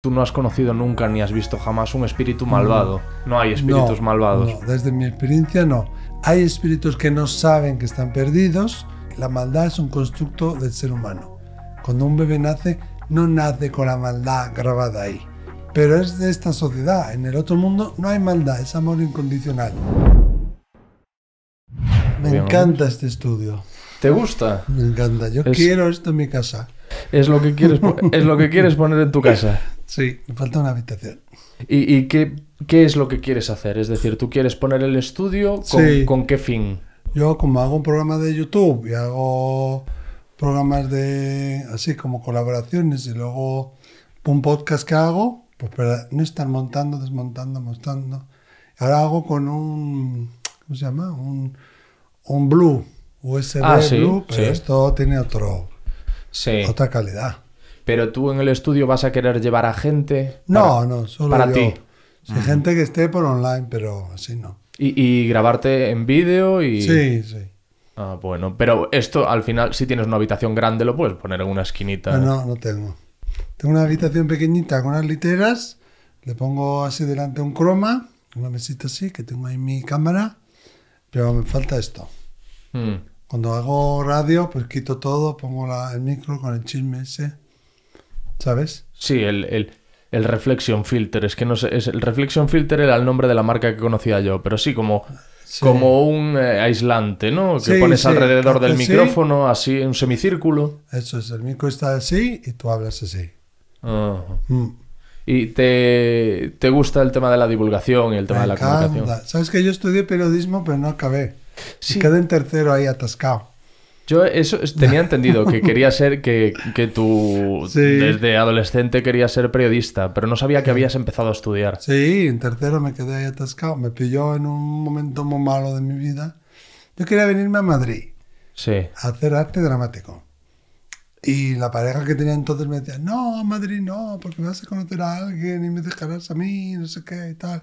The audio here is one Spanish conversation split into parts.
tú no has conocido nunca ni has visto jamás un espíritu malvado. No, hay espíritus malvados. desde mi experiencia no. Hay espíritus que no saben que están perdidos. La maldad es un constructo del ser humano. Cuando un bebé nace, no nace con la maldad grabada ahí. Pero es de esta sociedad. En el otro mundo no hay maldad, es amor incondicional. Me encanta este estudio. ¿Te gusta? Me encanta. Yo quiero esto en mi casa es lo que quieres, es lo que quieres poner en tu casa. Sí, me falta una habitación. ¿Y, qué, qué, es lo que quieres hacer? Es decir, ¿tú quieres poner el estudio? ¿Con, ¿con qué fin? Yo como hago un programa de YouTube y hago programas de así como colaboraciones y luego un podcast que hago, pues no estar montando, desmontando, montando. Ahora hago con un, ¿cómo se llama? Un, Blue, USB ah, Blue, pero esto tiene otro, otra calidad. Pero tú en el estudio vas a querer llevar a gente. No, no, solo ti. Hay Gente que esté por online, pero así no. Y, grabarte en vídeo y. Sí, sí. Ah, bueno, pero esto al final, si tienes una habitación grande, lo puedes poner en una esquinita. No, no, tengo. Tengo una habitación pequeñita con unas literas. Le pongo así delante un croma, una mesita así, que tengo ahí mi cámara. Pero me falta esto. Hmm. Cuando hago radio, pues quito todo, pongo el micro con el chisme ese. ¿Sabes? Sí, el, el, Filter. Es que no sé, es, el Reflection Filter era el nombre de la marca que conocía yo, pero sí, como, como un eh, aislante, ¿no? Que pones alrededor del micrófono, así, en un semicírculo. Eso es, el micro está así y tú hablas así. Mm. ¿Y te, gusta el tema de la divulgación y el tema de la comunicación? Sabes que yo estudié periodismo, pero no acabé. Si quedé en tercero ahí atascado. Yo eso tenía entendido que quería ser que, tú desde adolescente querías ser periodista, pero no sabía que habías empezado a estudiar. Sí, en tercero me quedé ahí atascado, me pilló en un momento muy malo de mi vida. Yo quería venirme a Madrid sí. a hacer arte dramático. Y la pareja que tenía entonces me decía, no, Madrid no, porque me vas a conocer a alguien y me dejarás a mí, no sé qué y tal.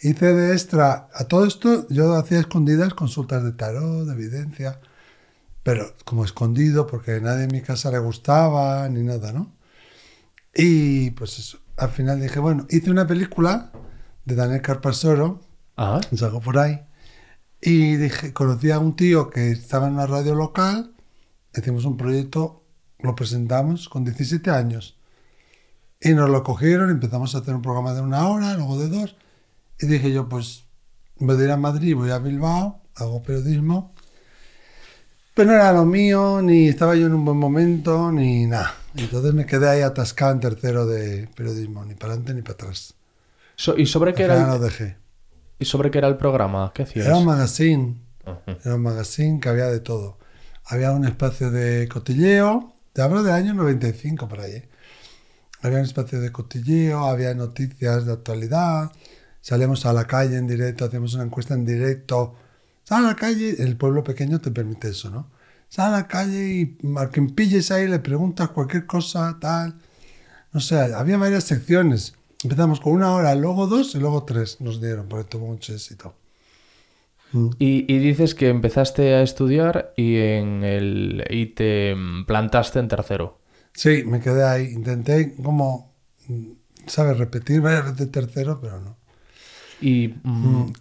Hice de extra a todo esto, yo hacía escondidas consultas de tarot, de evidencia, pero como escondido porque nadie en mi casa le gustaba ni nada, ¿no? Y pues eso, al final dije, bueno, hice una película de Daniel Carpasoro, salgo por ahí, y dije, conocí a un tío que estaba en una radio local, hicimos un proyecto, lo presentamos con 17 años, y nos lo cogieron, empezamos a hacer un programa de una hora, luego de dos, y dije yo, pues me voy a ir a Madrid, voy a Bilbao, hago periodismo. Pero no era lo mío, ni estaba yo en un buen momento, ni nada. Entonces me quedé ahí atascado en tercero de periodismo, ni para adelante ni para atrás. ¿Y sobre qué era? Lo dejé. ¿Y sobre qué era el programa? ¿Qué hacías? Era un magazine. Era un magazine que había de todo. Había un espacio de cotilleo, te hablo del año 95 por ahí. ¿eh? Había un espacio de cotilleo, había noticias de actualidad, salimos a la calle en directo, hacemos una encuesta en directo. Sal a la calle, el pueblo pequeño te permite eso, ¿no? Sal a la calle y al pilles ahí le preguntas cualquier cosa, tal. No sé, había varias secciones. Empezamos con una hora, luego dos y luego tres nos dieron, porque tuvo mucho éxito. Mm. Y, dices que empezaste a estudiar y, en el, y te plantaste en tercero. Sí, me quedé ahí. Intenté como, mm, ¿sabes? Repetir varias veces tercero, pero no. ¿Y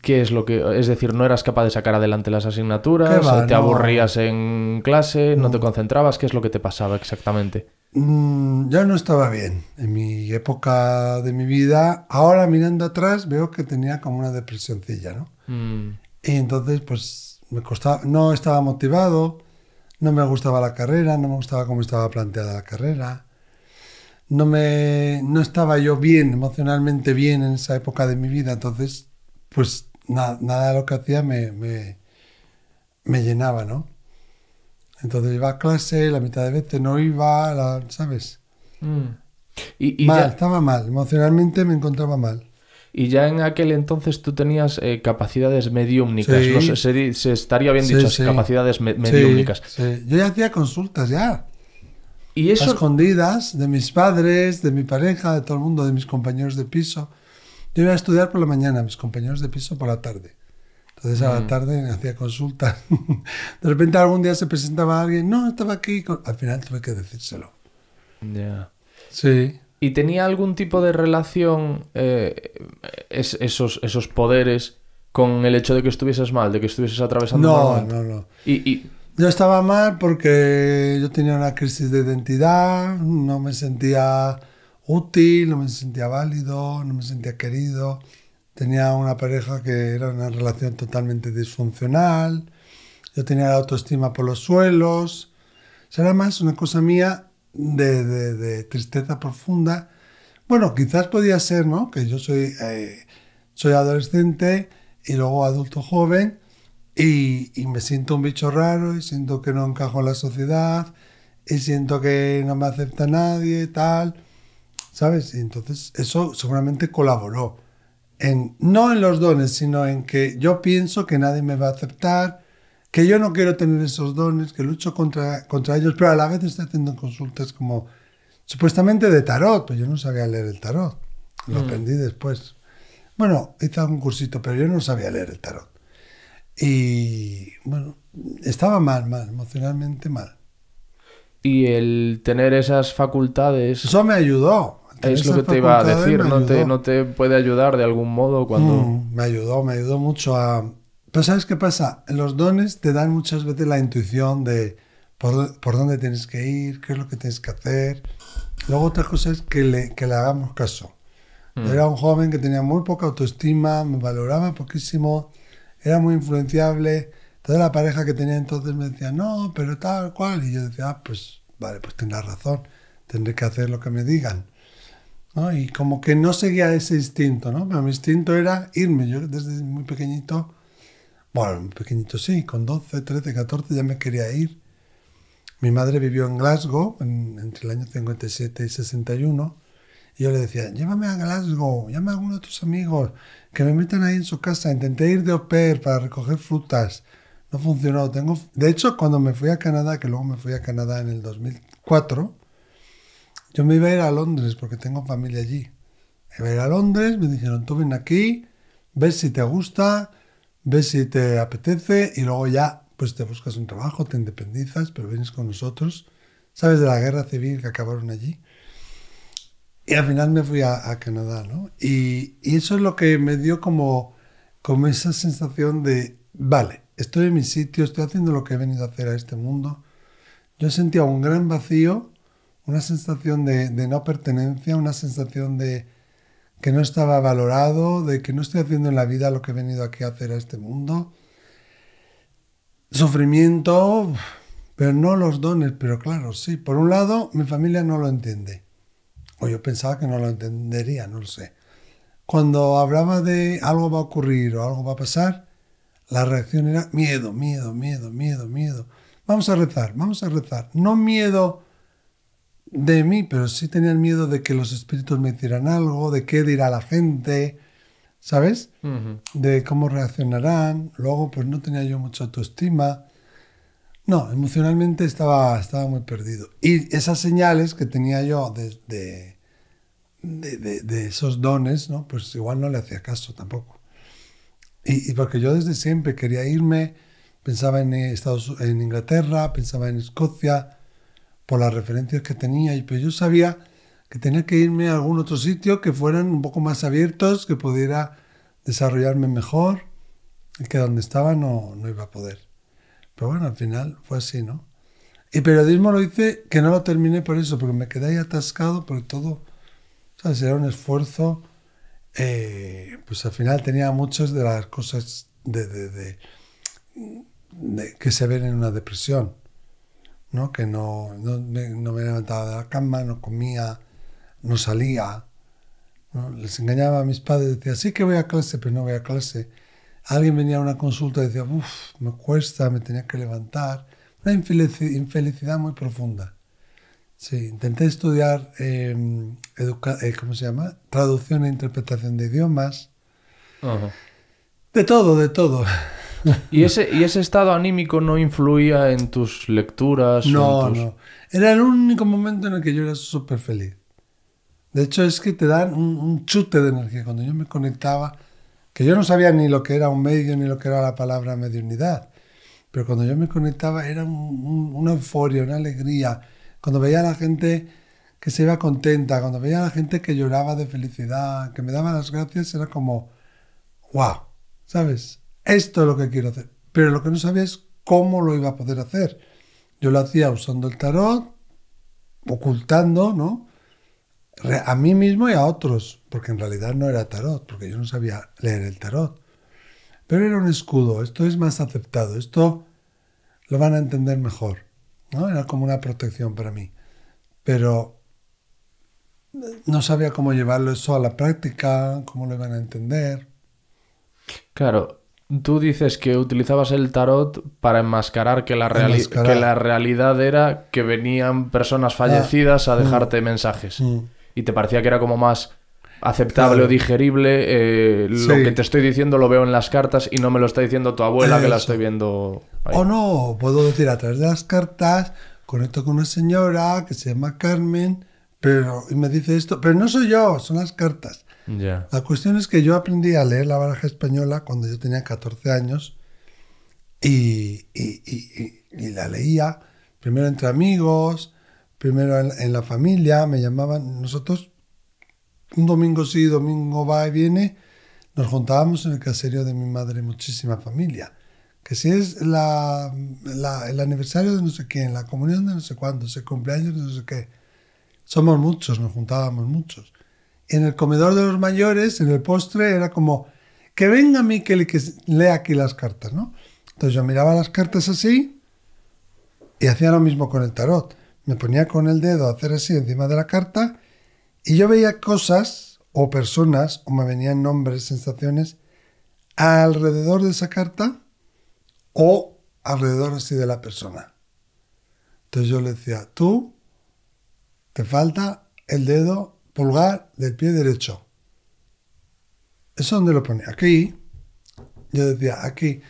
qué es lo que.? Es decir, no eras capaz de sacar adelante las asignaturas, eh, te aburrías en clase, no. te mm. concentrabas, ¿qué es lo que te pasaba exactamente? Mm, yo no estaba bien en mi época de mi vida. Ahora mirando atrás veo que tenía como una depresióncilla, ¿no? Mm. Y entonces, pues me costaba. No estaba motivado, no me gustaba la carrera, no me gustaba cómo estaba planteada la carrera no me estaba yo bien emocionalmente bien en esa época de mi vida entonces pues nada de lo que hacía me, me, llenaba no entonces iba a clase la mitad de veces no iba la, sabes mm. ¿Y, estaba mal emocionalmente me encontraba mal y ya en aquel entonces tú tenías eh, capacidades mediúmnicas, ¿no? se, estaría bien dicho, capacidades me mediúmnicas. Yo ya hacía consultas, ya. Y eso... escondidas de mis padres, de mi pareja, de todo el mundo, de mis compañeros de piso. Yo iba a estudiar por la mañana, mis compañeros de piso por la tarde. Entonces a la mm. tarde me hacía consulta. de repente algún día se presentaba alguien, no, estaba aquí. Al final tuve que decírselo. Ya. Sí. ¿Y tenía algún tipo de relación eh, esos, poderes con el hecho de que estuvieses mal, de que estuvieses atravesando no, mal? No, no, no. y yo estaba mal porque yo tenía una crisis de identidad, no me sentía útil, no me sentía válido, no me sentía querido. Tenía una pareja que era una relación totalmente disfuncional. Yo tenía la autoestima por los suelos. Será más una cosa mía de, tristeza profunda. Bueno, quizás podía ser, ¿no? Que yo soy, eh, soy adolescente y luego adulto joven y, me siento un bicho raro, y siento que no encajo en la sociedad, y siento que no me acepta nadie, tal. ¿Sabes? Y entonces eso seguramente colaboró. En, no en los dones, sino en que yo pienso que nadie me va a aceptar, que yo no quiero tener esos dones, que lucho contra, contra ellos, pero a la vez estoy haciendo consultas como supuestamente de tarot, pero yo no sabía leer el tarot. Lo mm. aprendí después. Bueno, hice algún cursito, pero yo no sabía leer el tarot. Y bueno, estaba mal, mal, emocionalmente mal. Y el tener esas facultades... Eso me ayudó. Es lo que te iba a decir, no te, no te, puede ayudar de algún modo cuando... Mm, me ayudó, me ayudó mucho a... Pero ¿sabes qué pasa? Los dones te dan muchas veces la intuición de por, por dónde tienes que ir, qué es lo que tienes que hacer. Luego otra cosa es que le, que le hagamos caso. Mm. Yo Era un joven que tenía muy poca autoestima, me valoraba poquísimo era muy influenciable. Toda la pareja que tenía entonces me decía, no, pero tal cual. Y yo decía, ah, pues vale, pues tendrás razón, tendré que hacer lo que me digan. ¿No? Y como que no seguía ese instinto, ¿no? Pero mi instinto era irme. Yo desde muy pequeñito, bueno, muy pequeñito sí, con 12, 13, 14 ya me quería ir. Mi madre vivió en Glasgow entre el año 57 y 61. Y yo le decía, llévame a Glasgow, llámame a alguno de tus amigos que me metan ahí en su casa. Intenté ir de au pair para recoger frutas. No funcionó. Tengo, de hecho, cuando me fui a Canadá, que luego me fui a Canadá en el 2004, yo me iba a ir a Londres porque tengo familia allí. iba a ir a Londres, me dijeron, tú ven aquí, ves si te gusta, ves si te apetece y luego ya pues te buscas un trabajo, te independizas, pero vienes con nosotros. ¿Sabes de la guerra civil que acabaron allí? Y al final me fui a, Canadá, ¿no? Y, eso es lo que me dio como, como esa sensación de, vale, estoy en mi sitio, estoy haciendo lo que he venido a hacer a este mundo. Yo sentía un gran vacío, una sensación de, de no pertenencia, una sensación de que no estaba valorado, de que no estoy haciendo en la vida lo que he venido aquí a hacer a este mundo. Sufrimiento, pero no los dones, pero claro, sí. Por un lado, mi familia no lo entiende o yo pensaba que no lo entendería, no lo sé. Cuando hablaba de algo va a ocurrir o algo va a pasar, la reacción era miedo, miedo, miedo, miedo, miedo. Vamos a rezar, vamos a rezar. No miedo de mí, pero sí tenía miedo de que los espíritus me hicieran algo, de qué dirá la gente, ¿sabes? De cómo reaccionarán. Luego, pues no tenía yo mucha autoestima. No, emocionalmente estaba, estaba muy perdido. Y esas señales que tenía yo desde de, esos dones, ¿no? pues igual no le hacía caso tampoco. Y, porque yo desde siempre quería irme, pensaba en, Estados, en Inglaterra, pensaba en Escocia, por las referencias que tenía, y, pero yo sabía que tenía que irme a algún otro sitio que fueran un poco más abiertos, que pudiera desarrollarme mejor, y que donde estaba no, no iba a poder. Pero bueno, al final fue así, ¿no? Y periodismo lo hice, que no lo terminé por eso, porque me quedé ahí atascado por todo era un esfuerzo. Eh, pues al final tenía muchas de las cosas de, que se ven en una depresión. ¿no? Que no, no, me, levantaba de la cama, no comía, no salía. Les engañaba a mis padres, decía, sí que voy a clase, pero no voy a clase. Alguien venía a una consulta y decía, uff, me cuesta, me tenía que levantar. Una infelicidad muy profunda. Sí, intenté estudiar, em, educa eh, ¿cómo se llama? Traducción e interpretación de idiomas. De todo, de todo. ¿Y ese, ¿Y ese estado anímico no influía en tus lecturas? No, no. Era el único momento en el que yo era súper feliz. De hecho, es que te dan un, chute de energía. Cuando yo me conectaba, que yo no sabía ni lo que era un medio, ni lo que era la palabra mediunidad, pero cuando yo me conectaba era un, un, una euforia, una alegría cuando veía a la gente que se iba contenta, cuando veía a la gente que lloraba de felicidad, que me daba las gracias, era como, wow, ¿sabes? Esto es lo que quiero hacer. Pero lo que no sabía es cómo lo iba a poder hacer. Yo lo hacía usando el tarot, ocultando, ¿no? A mí mismo y a otros, porque en realidad no era tarot, porque yo no sabía leer el tarot. Pero era un escudo, esto es más aceptado, esto lo van a entender mejor. Era como una protección para mí. Pero no sabía cómo llevarlo eso a la práctica, cómo lo iban a entender. Claro, tú dices que utilizabas el tarot para enmascarar que la, la realidad era que venían personas ah. fallecidas a mm. dejarte mensajes. Mm. Y te parecía que era como más aceptable o digerible. Eh, lo que te estoy diciendo lo veo en las cartas y no me lo está diciendo tu abuela que la estoy viendo. O no, puedo decir a través de las cartas, conecto con una señora que se llama Carmen pero, y me dice esto, pero no soy yo, son las cartas. La cuestión es que yo aprendí a leer la baraja española cuando yo tenía 14 años y, la leía primero entre amigos, primero en la familia, me llamaban, nosotros un domingo sí, domingo va y viene, nos juntábamos en el caserío de mi madre, muchísima familia. Que si es la, el aniversario de no sé quién, la comunión de no sé cuándo, el cumpleaños de no sé qué. Somos muchos, nos juntábamos muchos. En el comedor de los mayores, en el postre, era como que venga Miquel y que lea aquí las cartas, ¿no? Entonces yo miraba las cartas así y hacía lo mismo con el tarot. Me ponía con el dedo a hacer así encima de la carta y yo veía cosas o personas, o me venían nombres, sensaciones, alrededor de esa carta o alrededor así de la persona. Entonces yo le decía, tú te falta el dedo pulgar del pie derecho. ¿Eso dónde lo pone? Aquí. Yo decía, aquí.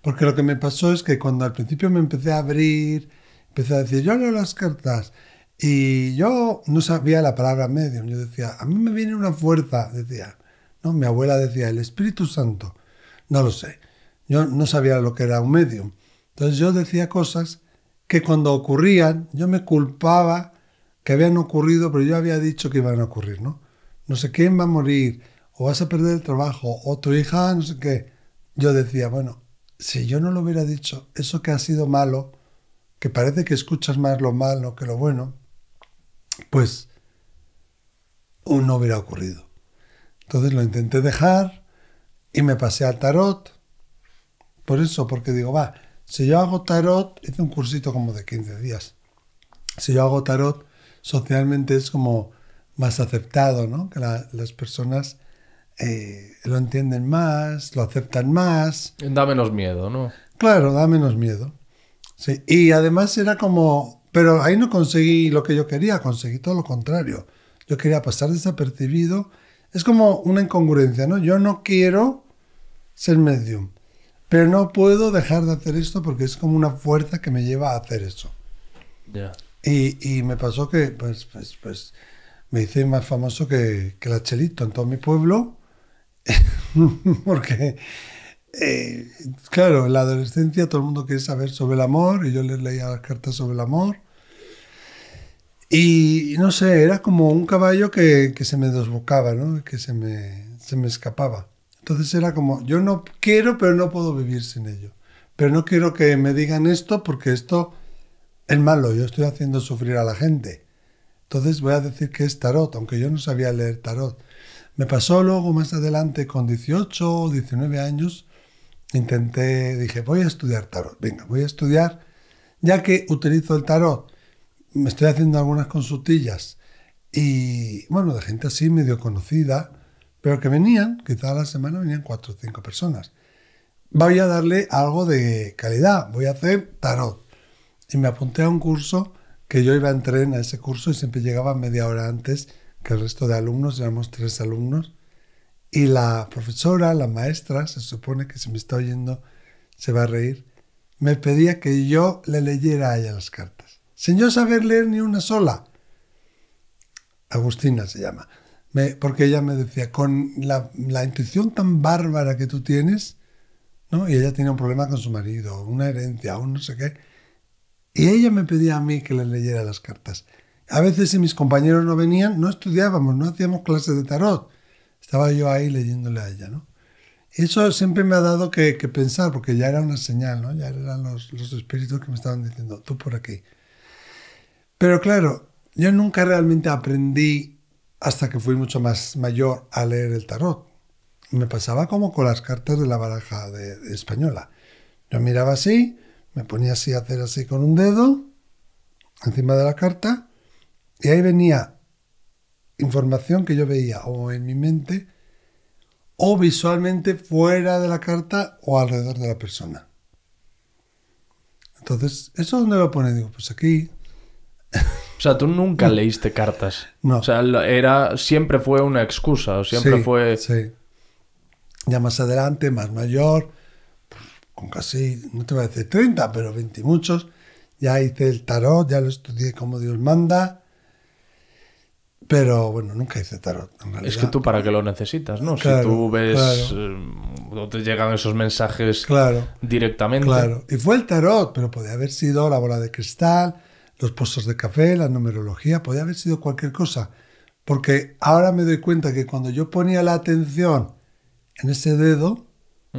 Porque lo que me pasó es que cuando al principio me empecé a abrir, empecé a decir, yo leo las cartas, y yo no sabía la palabra medium. Yo decía, a mí me viene una fuerza, decía. ¿no? Mi abuela decía, el Espíritu Santo. No lo sé. Yo no sabía lo que era un medium. Entonces yo decía cosas que cuando ocurrían yo me culpaba que habían ocurrido, pero yo había dicho que iban a ocurrir, ¿no? No sé quién va a morir, o vas a perder el trabajo, o tu hija, no sé qué. Yo decía, bueno, si yo no lo hubiera dicho, eso que ha sido malo, que parece que escuchas más lo malo que lo bueno, pues no hubiera ocurrido. Entonces lo intenté dejar y me pasé al tarot. Por eso, porque digo, va, si yo hago tarot, hice un cursito como de 15 días. Si yo hago tarot, socialmente es como más aceptado, ¿no? Que las personas eh, lo entienden más, lo aceptan más. Da menos miedo, ¿no? Claro, da menos miedo. Y además era como, pero ahí no conseguí lo que yo quería, conseguí todo lo contrario. Yo quería pasar desapercibido. Es como una incongruencia, ¿no? Yo no quiero ser medium, pero no puedo dejar de hacer esto porque es como una fuerza que me lleva a hacer eso. Y, y, me pasó que, pues, pues, pues, me hice más famoso que, que la Chelito en todo mi pueblo, porque eh, claro, en la adolescencia todo el mundo quiere saber sobre el amor y yo les leía las cartas sobre el amor y no sé, era como un caballo que, se me desbocaba, ¿no? que se me, se me escapaba. Entonces era como, yo no quiero, pero no puedo vivir sin ello. Pero no quiero que me digan esto porque esto es malo, yo estoy haciendo sufrir a la gente. Entonces voy a decir que es tarot, aunque yo no sabía leer tarot. Me pasó luego más adelante con 18 o 19 años, intenté, dije, voy a estudiar tarot, venga, voy a estudiar, ya que utilizo el tarot me estoy haciendo algunas consultillas y, bueno, de gente así medio conocida, pero que venían, quizá a la semana venían cuatro o cinco personas. Voy a darle algo de calidad, voy a hacer tarot. Y me apunté a un curso que yo iba a entrenar a ese curso y siempre llegaba media hora antes que el resto de alumnos, éramos tres alumnos. Y la profesora, la maestra, se supone que si me está oyendo se va a reír, me pedía que yo le leyera a ella las cartas sin yo saber leer ni una sola. Agustina se llama. porque ella me decía, con la, intuición tan bárbara que tú tienes, ¿no? y ella tenía un problema con su marido, una herencia, un no sé qué, y ella me pedía a mí que le leyera las cartas. A veces si mis compañeros no venían, no estudiábamos, no hacíamos clases de tarot. Estaba yo ahí leyéndole a ella, ¿no? Eso siempre me ha dado que, pensar, porque ya era una señal, ¿no? Ya eran los espíritus que me estaban diciendo, tú por aquí, pero claro, yo nunca realmente aprendí hasta que fui mucho más mayor a leer el tarot. Me pasaba como con las cartas de la baraja española. Yo miraba así, me ponía así a hacer así con un dedo encima de la carta y ahí venía información que yo veía o en mi mente o visualmente fuera de la carta o alrededor de la persona. Entonces, ¿eso dónde lo pone? Digo, pues aquí, o sea, tú nunca leíste cartas. No. O sea, era, siempre fue una excusa, o siempre fue... Sí. Ya más adelante, más mayor, con casi, no te voy a decir 30, pero 20 y muchos, ya hice el tarot, ya lo estudié como Dios manda, pero bueno, nunca hice tarot. Es que tú para qué lo necesitas, ¿no? si tú ves claro. Eh, te llegan esos mensajes claro, directamente. Claro, y fue el tarot, pero podía haber sido la bola de cristal los puestos de café, la numerología, podía haber sido cualquier cosa. Porque ahora me doy cuenta que cuando yo ponía la atención en ese dedo, mm.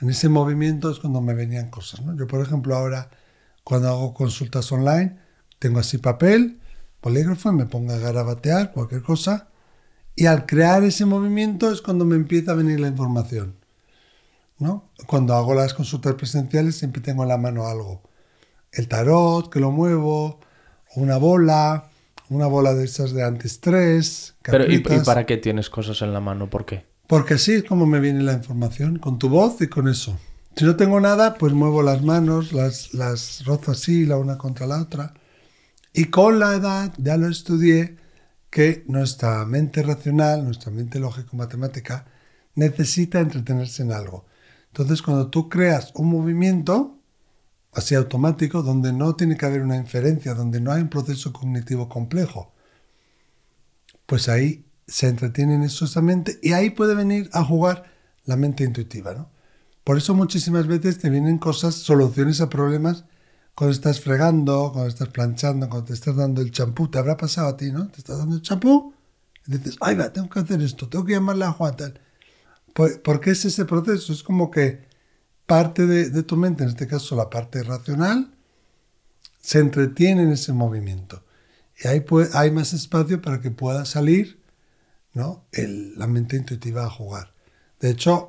en ese movimiento es cuando me venían cosas. ¿no? Yo, por ejemplo, ahora cuando hago consultas online, tengo así papel, polígrafo, me pongo a garabatear cualquier cosa. Y al crear ese movimiento es cuando me empieza a venir la información. ¿no? Cuando hago las consultas presenciales siempre tengo en la mano algo el tarot, que lo muevo, una bola, una bola de esas de antiestrés. Pero ¿y, para qué tienes cosas en la mano? ¿Por qué? Porque así es como me viene la información, con tu voz y con eso. Si no tengo nada, pues muevo las manos, las, las rozo así, la una contra la otra. Y con la edad, ya lo estudié, que nuestra mente racional, nuestra mente lógico-matemática, necesita entretenerse en algo. Entonces, cuando tú creas un movimiento, así automático, donde no tiene que haber una inferencia, donde no hay un proceso cognitivo complejo. Pues ahí se entretienen eso esa mente y ahí puede venir a jugar la mente intuitiva. Por eso muchísimas veces te vienen cosas, soluciones a problemas cuando estás fregando, cuando estás planchando, cuando te estás dando el champú, te habrá pasado a ti, ¿no? Te estás dando el champú y dices, ay va, tengo que hacer esto, tengo que llamarle a Juan tal. Pues, porque es ese proceso, es como que parte de, tu mente, en este caso la parte racional, se entretiene en ese movimiento. Y ahí hay más espacio para que pueda salir ¿no? El, la mente intuitiva a jugar. De hecho,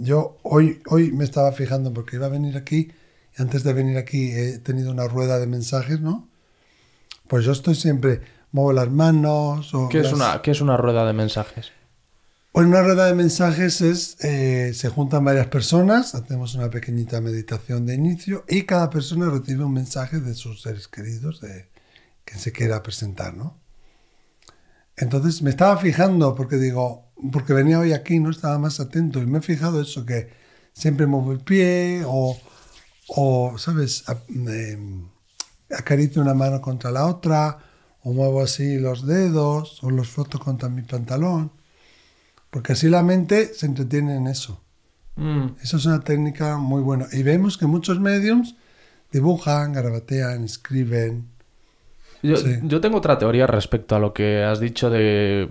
yo hoy, me estaba fijando porque iba a venir aquí, y antes de venir aquí he tenido una rueda de mensajes, ¿no? Pues yo estoy siempre, muevo las manos. O ¿Qué, Es una, ¿Qué es una rueda de mensajes? en una rueda de mensajes es, eh, se juntan varias personas, hacemos una pequeñita meditación de inicio y cada persona recibe un mensaje de sus seres queridos, de quien se quiera presentar, ¿no? Entonces me estaba fijando, porque digo, porque venía hoy aquí, no estaba más atento y me he fijado eso, que siempre muevo el pie o, o ¿sabes? Em, acaricio una mano contra la otra o muevo así los dedos o los froto contra mi pantalón. Porque así la mente se entretiene en eso. Mm. Esa es una técnica muy buena. Y vemos que muchos mediums dibujan, garabatean, escriben. Yo, tengo otra teoría respecto a lo que has dicho de eh,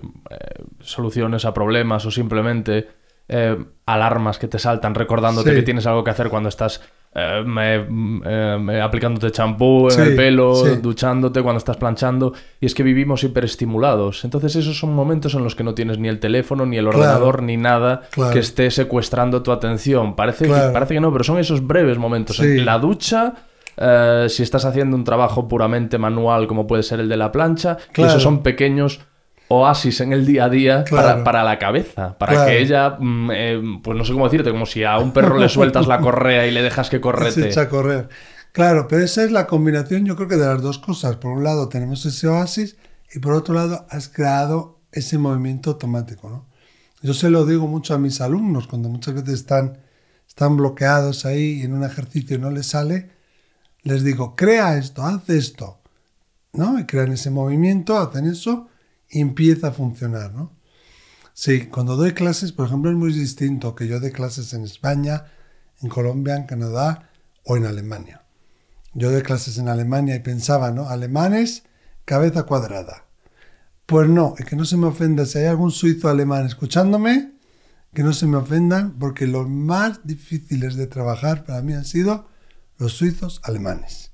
soluciones a problemas o simplemente eh, alarmas que te saltan recordándote que tienes algo que hacer cuando estás eh, eh, aplicándote champú en el pelo, duchándote cuando estás planchando. Y es que vivimos hiperestimulados. Entonces esos son momentos en los que no tienes ni el teléfono, ni el ordenador, ni nada que esté secuestrando tu atención. Parece, que, parece que no, pero son esos breves momentos. En la ducha... Eh, si estás haciendo un trabajo puramente manual como puede ser el de la plancha, esos son pequeños oasis en el día a día para, la cabeza, para que ella, mm, eh, pues no sé cómo decirte, como si a un perro le sueltas la correa y le dejas que correte. Se echa a correr. Claro, pero esa es la combinación, yo creo que de las dos cosas. Por un lado tenemos ese oasis y por otro lado has creado ese movimiento automático, ¿no? Yo se lo digo mucho a mis alumnos cuando muchas veces están, están bloqueados ahí y en un ejercicio no les sale, les digo, crea esto, haz esto, ¿no? Y crean ese movimiento, hacen eso empieza a funcionar, ¿no? Sí, cuando doy clases, por ejemplo, es muy distinto que yo dé clases en España, en Colombia, en Canadá o en Alemania. Yo doy clases en Alemania y pensaba, ¿no? Alemanes, cabeza cuadrada. Pues no, Y que no se me ofenda, si hay algún suizo alemán escuchándome, que no se me ofendan, porque los más difíciles de trabajar para mí han sido los suizos alemanes.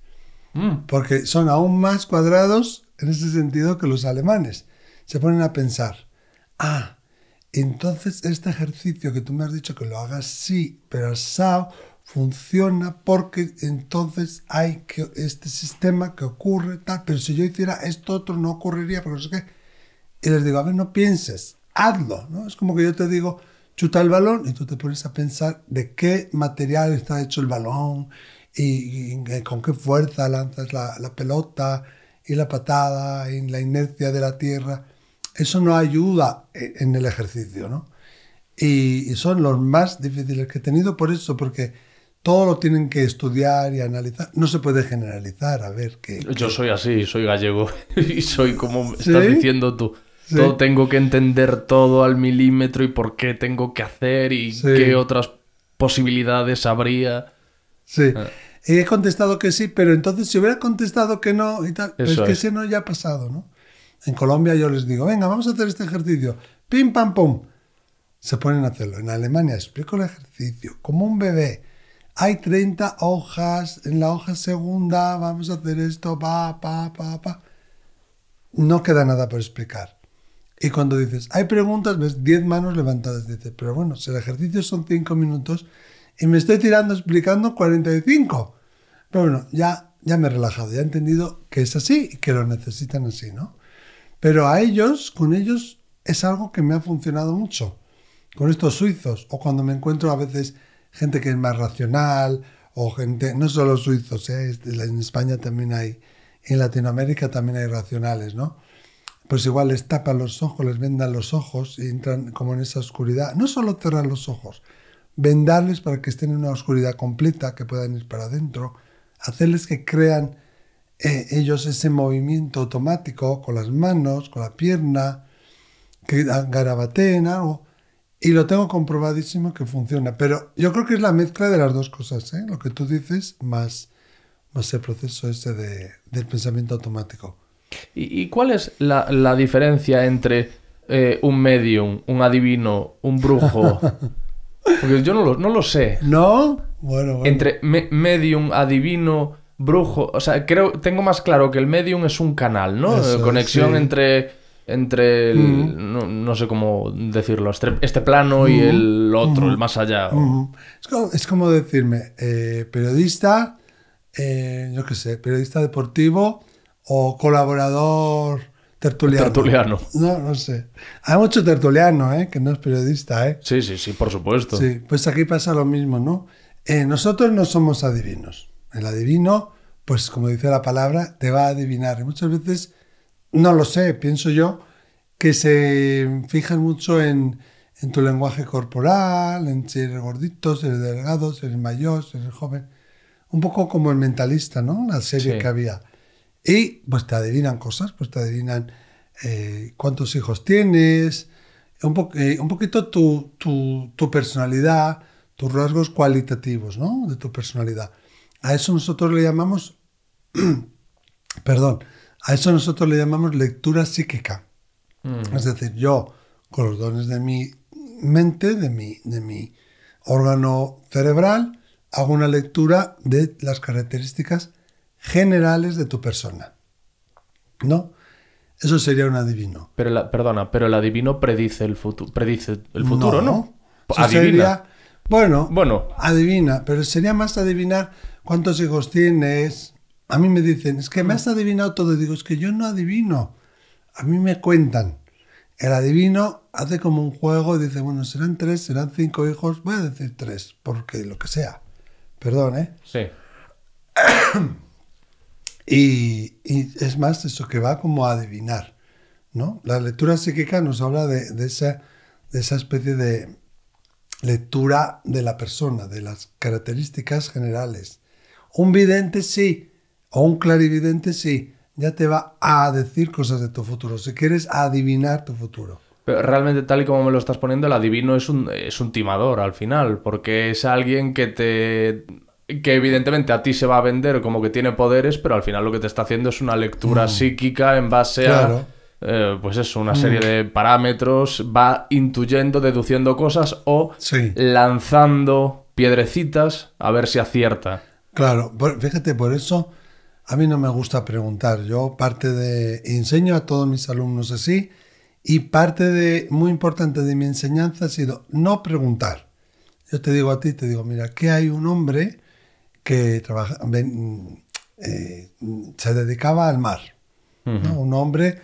Mm. Porque son aún más cuadrados en ese sentido que los alemanes se ponen a pensar, ah, entonces este ejercicio que tú me has dicho que lo hagas sí, pero asado, funciona porque entonces hay que este sistema que ocurre tal, pero si yo hiciera esto otro no ocurriría, porque no sé qué. Y les digo, a ver, no pienses, hazlo, ¿no? Es como que yo te digo, chuta el balón y tú te pones a pensar de qué material está hecho el balón y, con qué fuerza lanzas la pelota y la patada y la inercia de la tierra eso no ayuda eh, en el ejercicio, ¿no? Y, son los más difíciles que he tenido por eso, porque todo lo tienen que estudiar y analizar. No se puede generalizar, a ver qué. Yo soy así, soy gallego y soy como estás diciendo tú. tengo que entender todo al milímetro y por qué tengo que hacer y qué otras posibilidades habría. Sí. Ah. He contestado que sí, pero entonces si hubiera contestado que no y tal, es que ese no ya ha pasado, ¿no? En Colombia yo les digo, venga, vamos a hacer este ejercicio. Pim, pam, pum. Se ponen a hacerlo. En Alemania explico el ejercicio. Como un bebé. Hay 30 hojas. En la hoja segunda vamos a hacer esto. Pa, pa, pa, pa. No queda nada por explicar. Y cuando dices, hay preguntas, ves 10 manos levantadas. Dices, pero bueno, si el ejercicio son 5 minutos y me estoy tirando explicando 45. Pero bueno, ya, ya me he relajado, ya he entendido que es así y que lo necesitan así, ¿no? Pero a ellos, con ellos, es algo que me ha funcionado mucho. Con estos suizos, o cuando me encuentro a veces gente que es más racional, o gente, no solo suizos, ¿eh? este, en España también hay, en Latinoamérica también hay racionales, ¿no? Pues igual les tapan los ojos, les vendan los ojos y entran como en esa oscuridad. No solo cerran los ojos, vendarles para que estén en una oscuridad completa, que puedan ir para adentro, hacerles que crean eh, ellos ese movimiento automático con las manos, con la pierna, que garabateen algo. Y lo tengo comprobadísimo que funciona. Pero yo creo que es la mezcla de las dos cosas, ¿eh? lo que tú dices más, más el proceso ese de, del pensamiento automático. ¿Y, cuál es la, diferencia entre eh, un medium, un adivino, un brujo? Porque yo no lo, sé. ¿No? Bueno, Entre medium, adivino, brujo. O sea, creo, tengo más claro que el medium es un canal, ¿no? Conexión entre entre el, no, sé cómo decirlo, este, este plano y el otro, el más allá. Es, como, decirme, eh, periodista, eh, yo qué sé, periodista deportivo o colaborador tertuliano. Tertuliano. No, no sé. Hay mucho tertuliano, ¿eh? que no es periodista. ¿eh? Sí, sí, sí, por supuesto. Sí, pues aquí pasa lo mismo, ¿no? Eh, nosotros no somos adivinos el adivino, pues como dice la palabra, te va a adivinar. Y muchas veces, no lo sé, pienso yo, que se fijan mucho en, tu lenguaje corporal, en si eres gordito, si eres delgado, si eres mayor, si eres joven. Un poco como el mentalista, ¿no? La serie que había. Y pues te adivinan cosas, pues te adivinan eh, cuántos hijos tienes, un, eh, poquito tu, tu, personalidad, tus rasgos cualitativos, ¿no? De tu personalidad. A eso nosotros le llamamos, perdón, a eso nosotros le llamamos lectura psíquica. Mm. Es decir, yo con los dones de mi mente, de mi, de mi órgano cerebral, hago una lectura de las características generales de tu persona. ¿No? Eso sería un adivino. Pero la, perdona, pero el adivino predice el, futuro predice el futuro, ¿no? ¿no? Adivina. bueno, bueno, adivina, pero sería más adivinar ¿cuántos hijos tienes? A mí me dicen, es que me has mm. adivinado todo. Digo, es que yo no adivino. A mí me cuentan. El adivino hace como un juego y dice, bueno, serán tres, serán cinco hijos. Voy a decir tres, porque lo que sea. Perdón, ¿eh? Sí. y, es más eso, que va como a adivinar. ¿no? La lectura psíquica nos habla de, de, de esa especie de lectura de la persona, de las características generales un vidente sí, o un clarividente sí, ya te va a decir cosas de tu futuro, si quieres adivinar tu futuro. Pero realmente tal y como me lo estás poniendo, el adivino es un, es un timador al final, porque es alguien que te que evidentemente a ti se va a vender como que tiene poderes, pero al final lo que te está haciendo es una lectura mm. psíquica en base a eh, pues eso, una mm. serie de parámetros, va intuyendo, deduciendo cosas o lanzando piedrecitas a ver si acierta. Claro, fíjate, por eso a mí no me gusta preguntar. Yo parte de enseño a todos mis alumnos así y parte de muy importante de mi enseñanza ha sido no preguntar. Yo te digo a ti, te digo, mira, que hay un hombre que trabaja, eh, se dedicaba al mar. Un hombre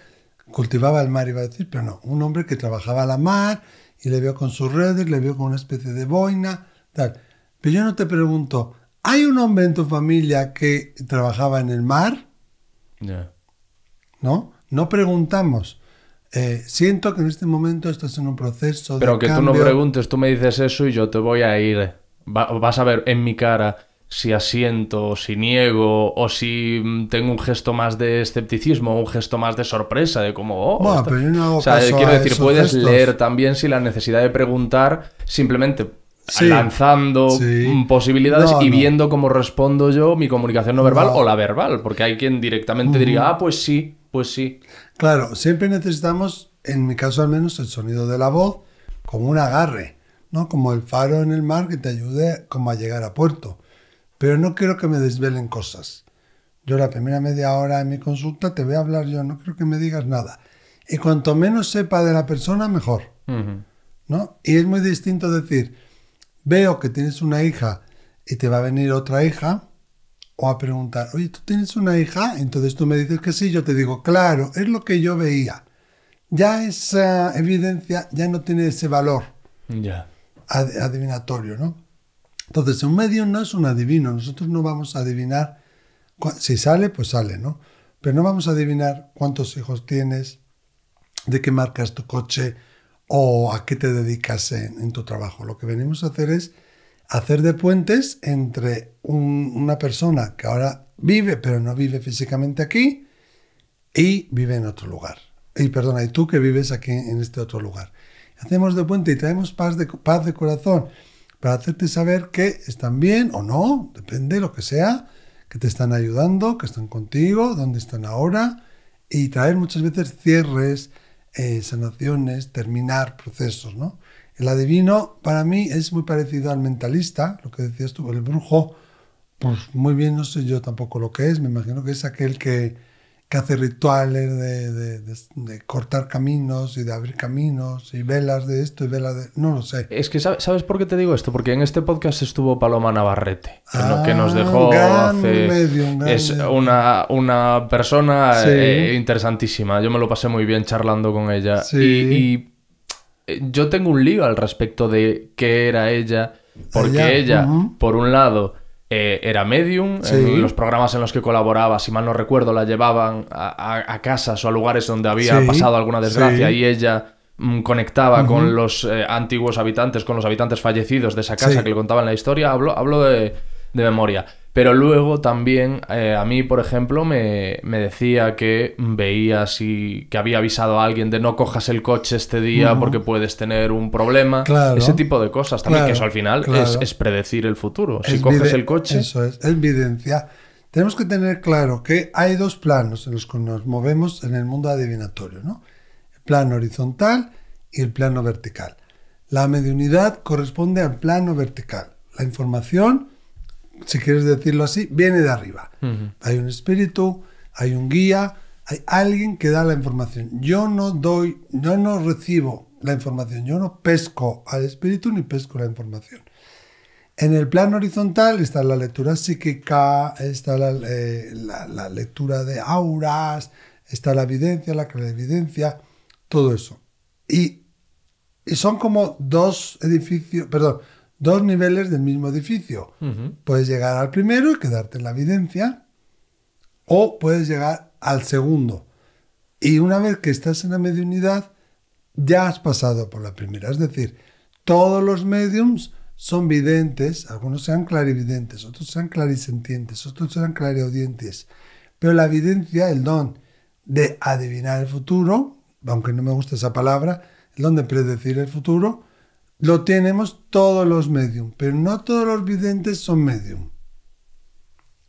cultivaba el mar, iba a decir, pero no, un hombre que trabajaba la mar y le vio con sus redes, le vio con una especie de boina, tal. Pero yo no te pregunto, ¿Hay un hombre en tu familia que trabajaba en el mar? No. ¿No? preguntamos. Eh, siento que en este momento estás en un proceso Pero que tú no preguntes, tú me dices eso y yo te voy a ir. vas a ver en mi cara si asiento, si niego, o si mm, tengo un gesto más de escepticismo, un gesto más de sorpresa, de como, oh, pero quiero decir, puedes leer también si la necesidad de preguntar simplemente lanzando posibilidades y viendo cómo respondo yo mi comunicación no verbal o la verbal, porque hay quien directamente diría, ah, pues sí, pues sí. Claro, siempre necesitamos, en mi caso al menos, el sonido de la voz como un agarre, ¿no? Como el faro en el mar que te ayude como a llegar a puerto. Pero no quiero que me desvelen cosas. Yo la primera media hora en mi consulta te voy a hablar yo, no creo que me digas nada. Y cuanto menos sepa de la persona, mejor. ¿No? Y es muy distinto decir, veo que tienes una hija y te va a venir otra hija, o a preguntar, oye, ¿tú tienes una hija? Entonces tú me dices que sí, yo te digo, claro, es lo que yo veía. Ya esa evidencia ya no tiene ese valor ya adivinatorio, ¿no? Entonces, un medio no es un adivino, nosotros no vamos a adivinar, si sale, pues sale, ¿no? Pero no vamos a adivinar cuántos hijos tienes, de qué marca es tu coche, o a qué te dedicas en, tu trabajo. Lo que venimos a hacer es hacer de puentes entre una persona que ahora vive, pero no vive físicamente aquí, y vive en otro lugar. Y perdona, y tú que vives aquí en este otro lugar. Hacemos de puente y traemos paz de, paz de corazón para hacerte saber que están bien o no, depende lo que sea, que te están ayudando, que están contigo, dónde están ahora, y traer muchas veces cierres, eh, sanaciones, terminar procesos, ¿no? El adivino para mí es muy parecido al mentalista, lo que decías tú, el brujo, pues muy bien, no sé yo tampoco lo que es, me imagino que es aquel que que hace rituales de, de, cortar caminos y de abrir caminos y velas de esto y velas de... No lo sé. Es que ¿sabes por qué te digo esto? Porque en este podcast estuvo Paloma Navarrete, que nos dejó es Una, una persona eh, interesantísima. Yo me lo pasé muy bien charlando con ella. Y, eh, yo tengo un lío al respecto de qué era ella, porque ella, por un lado eh, era medium. los programas en los que colaboraba, si mal no recuerdo, la llevaban a, casas o a lugares donde había pasado alguna desgracia y ella mm, conectaba con los eh, antiguos habitantes, con los habitantes fallecidos de esa casa que le contaban la historia. Hablo, hablo de, de memoria. Pero luego también eh, a mí, por ejemplo, me, decía que veía si que había avisado a alguien de no cojas el coche este día porque puedes tener un problema. Ese tipo de cosas también, que eso al final es, predecir el futuro. Si coges el coche. Eso es, es evidencia. Tenemos que tener claro que hay dos planos en los que nos movemos en el mundo adivinatorio, ¿no? El plano horizontal y el plano vertical. La mediunidad corresponde al plano vertical. La información si quieres decirlo así, viene de arriba. Hay un espíritu, hay un guía, hay alguien que da la información. Yo no doy, yo no recibo la información, yo no pesco al espíritu ni pesco la información. En el plano horizontal está la lectura psíquica, está eh, la, lectura de auras, está la evidencia, la clarividencia, todo eso. Y, y son como dos edificios, perdón, dos niveles del mismo edificio. Puedes llegar al primero y quedarte en la evidencia, o puedes llegar al segundo. Y una vez que estás en la mediunidad, ya has pasado por la primera. Es decir, todos los mediums son videntes, algunos sean clarividentes, otros sean clarisentientes, otros sean clariaudientes. Pero la evidencia, el don de adivinar el futuro, aunque no me gusta esa palabra, el don de predecir el futuro, lo tenemos todos los medium, pero no todos los videntes son medium.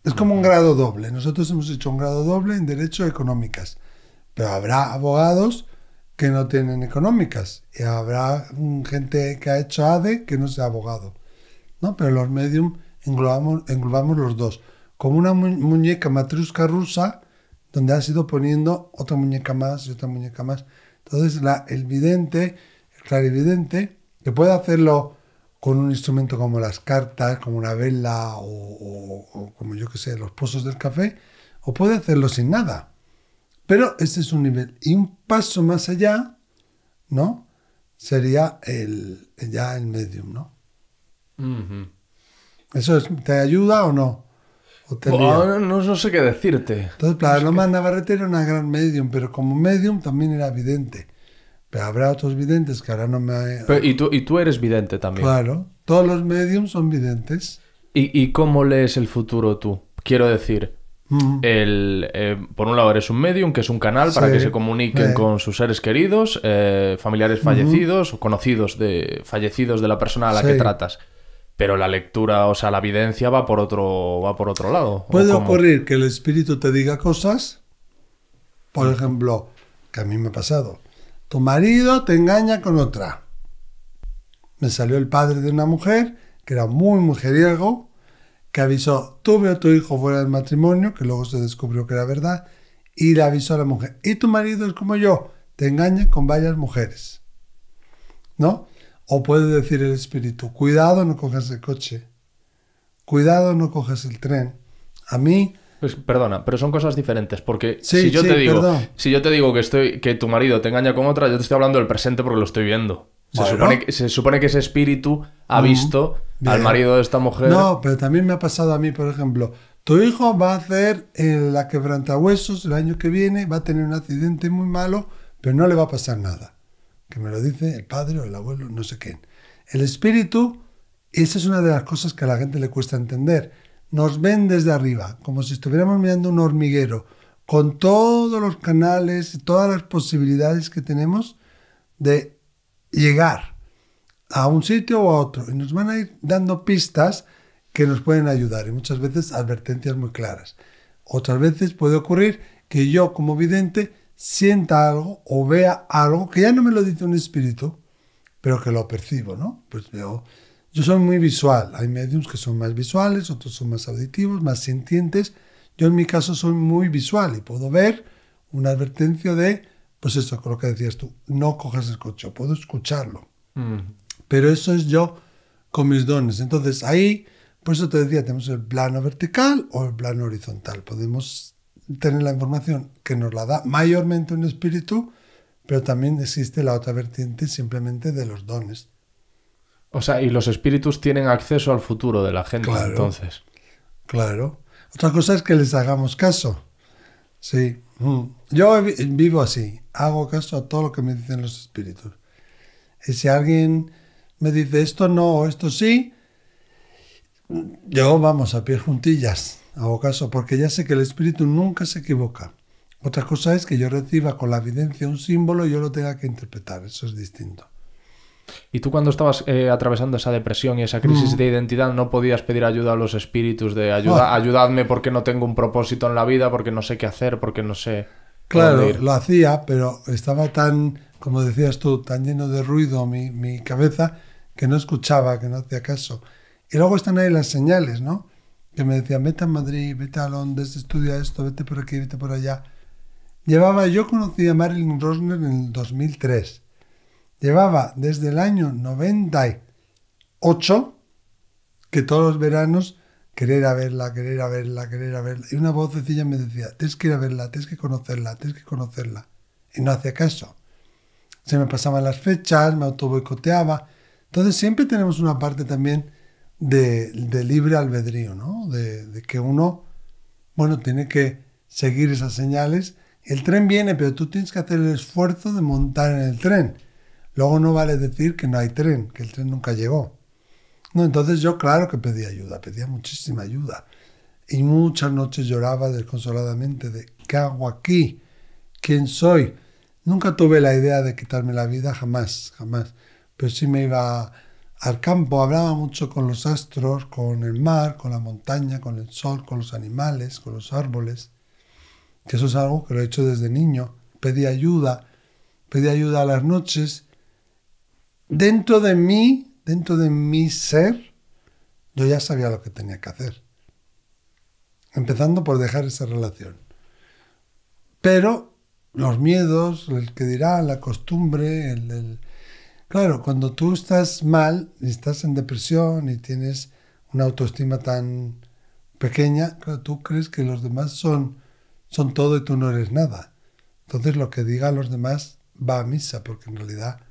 Es como un grado doble. Nosotros hemos hecho un grado doble en Derecho Económicas, pero habrá abogados que no tienen económicas y habrá gente que ha hecho ADE que no sea abogado. ¿no? Pero los medium englobamos, englobamos los dos. Como una muñeca matrusca rusa, donde has ido poniendo otra muñeca más y otra muñeca más. Entonces el vidente, el clarividente, que puede hacerlo con un instrumento como las cartas, como una vela o, como yo que sé, los pozos del café, o puede hacerlo sin nada. Pero este es un nivel. Y un paso más allá, ¿no? Sería el, ya el medium, ¿no? ¿Eso te ayuda o no? no, sé qué decirte. Entonces, claro, no lo Navarrete era una gran medium, pero como medium también era evidente. Pero habrá otros videntes que ahora no me... ¿y, tú, y tú eres vidente también. Claro, todos los mediums son videntes. ¿Y, cómo lees el futuro tú? Quiero decir, mm. el, eh, por un lado eres un medium, que es un canal para que se comuniquen con sus seres queridos, eh, familiares fallecidos o conocidos de fallecidos de la persona a la que tratas. Pero la lectura, o sea, la evidencia va por otro, va por otro lado. Puede ocurrir que el espíritu te diga cosas, por ejemplo, que a mí me ha pasado tu marido te engaña con otra. Me salió el padre de una mujer que era muy mujeriego, que avisó, tuve a tu hijo fuera del matrimonio, que luego se descubrió que era verdad, y le avisó a la mujer, y tu marido es como yo, te engaña con varias mujeres. ¿No? O puede decir el espíritu, cuidado no coges el coche, cuidado no coges el tren. A mí pues, perdona, pero son cosas diferentes, porque si yo te digo, si yo te digo que estoy, que tu marido te engaña con otra, yo te estoy hablando del presente porque lo estoy viendo. Se, supone, que, se supone que ese espíritu ha visto al marido de esta mujer. No, pero también me ha pasado a mí, por ejemplo, tu hijo va a hacer en eh, la quebrantahuesos el año que viene, va a tener un accidente muy malo, pero no le va a pasar nada. Que me lo dice el padre o el abuelo, no sé quién. El espíritu, esa es una de las cosas que a la gente le cuesta entender nos ven desde arriba, como si estuviéramos mirando un hormiguero, con todos los canales y todas las posibilidades que tenemos de llegar a un sitio o a otro. Y nos van a ir dando pistas que nos pueden ayudar y muchas veces advertencias muy claras. Otras veces puede ocurrir que yo como vidente sienta algo o vea algo que ya no me lo dice un espíritu, pero que lo percibo, ¿no? Pues veo yo soy muy visual. Hay mediums que son más visuales, otros son más auditivos, más sintientes. Yo en mi caso soy muy visual y puedo ver una advertencia de, pues eso, con lo que decías tú, no cojas el coche, puedo escucharlo. Mm. Pero eso es yo con mis dones. Entonces ahí, por eso te decía, tenemos el plano vertical o el plano horizontal. Podemos tener la información que nos la da mayormente un espíritu, pero también existe la otra vertiente simplemente de los dones. O sea, y los espíritus tienen acceso al futuro de la gente entonces. Claro. Otra cosa es que les hagamos caso. Sí. Mm. Yo vivo así. Hago caso a todo lo que me dicen los espíritus. Y si alguien me dice esto no o esto sí, yo vamos a pie juntillas. Hago caso porque ya sé que el espíritu nunca se equivoca. Otra cosa es que yo reciba con la evidencia un símbolo y yo lo tenga que interpretar. Eso es distinto. ¿Y tú cuando estabas eh, atravesando esa depresión y esa crisis mm. de identidad no podías pedir ayuda a los espíritus de ayuda, porque no tengo un propósito en la vida, porque no sé qué hacer, porque no sé... Claro, lo hacía, pero estaba tan, como decías tú, tan lleno de ruido mi, mi cabeza que no escuchaba, que no hacía caso. Y luego están ahí las señales, ¿no? Que me decían, vete a Madrid, vete a Londres, estudia esto, vete por aquí, vete por allá. Llevaba, yo conocí a Marilyn Rosner en el 2003 Llevaba desde el año 98 que todos los veranos querer a verla, querer a verla, querer a verla. Y una vocecilla me decía, tienes que ir a verla, tienes que conocerla, tienes que conocerla. Y no hacía caso. Se me pasaban las fechas, me autoboicoteaba. Entonces siempre tenemos una parte también de, libre albedrío, ¿no? De, de, que uno, bueno, tiene que seguir esas señales. El tren viene, pero tú tienes que hacer el esfuerzo de montar en el tren. Luego no vale decir que no hay tren, que el tren nunca llegó. No, entonces yo claro que pedía ayuda, pedía muchísima ayuda. Y muchas noches lloraba desconsoladamente de ¿qué hago aquí? ¿Quién soy? Nunca tuve la idea de quitarme la vida, jamás, jamás. Pero sí me iba al campo, hablaba mucho con los astros, con el mar, con la montaña, con el sol, con los animales, con los árboles. Que eso es algo que lo he hecho desde niño. Pedí ayuda, pedí ayuda a las noches dentro de mí, dentro de mi ser, yo ya sabía lo que tenía que hacer. Empezando por dejar esa relación. Pero los miedos, el que dirá, la costumbre, el, Claro, cuando tú estás mal, y estás en depresión y tienes una autoestima tan pequeña, tú crees que los demás son, son todo y tú no eres nada. Entonces lo que diga los demás va a misa, porque en realidad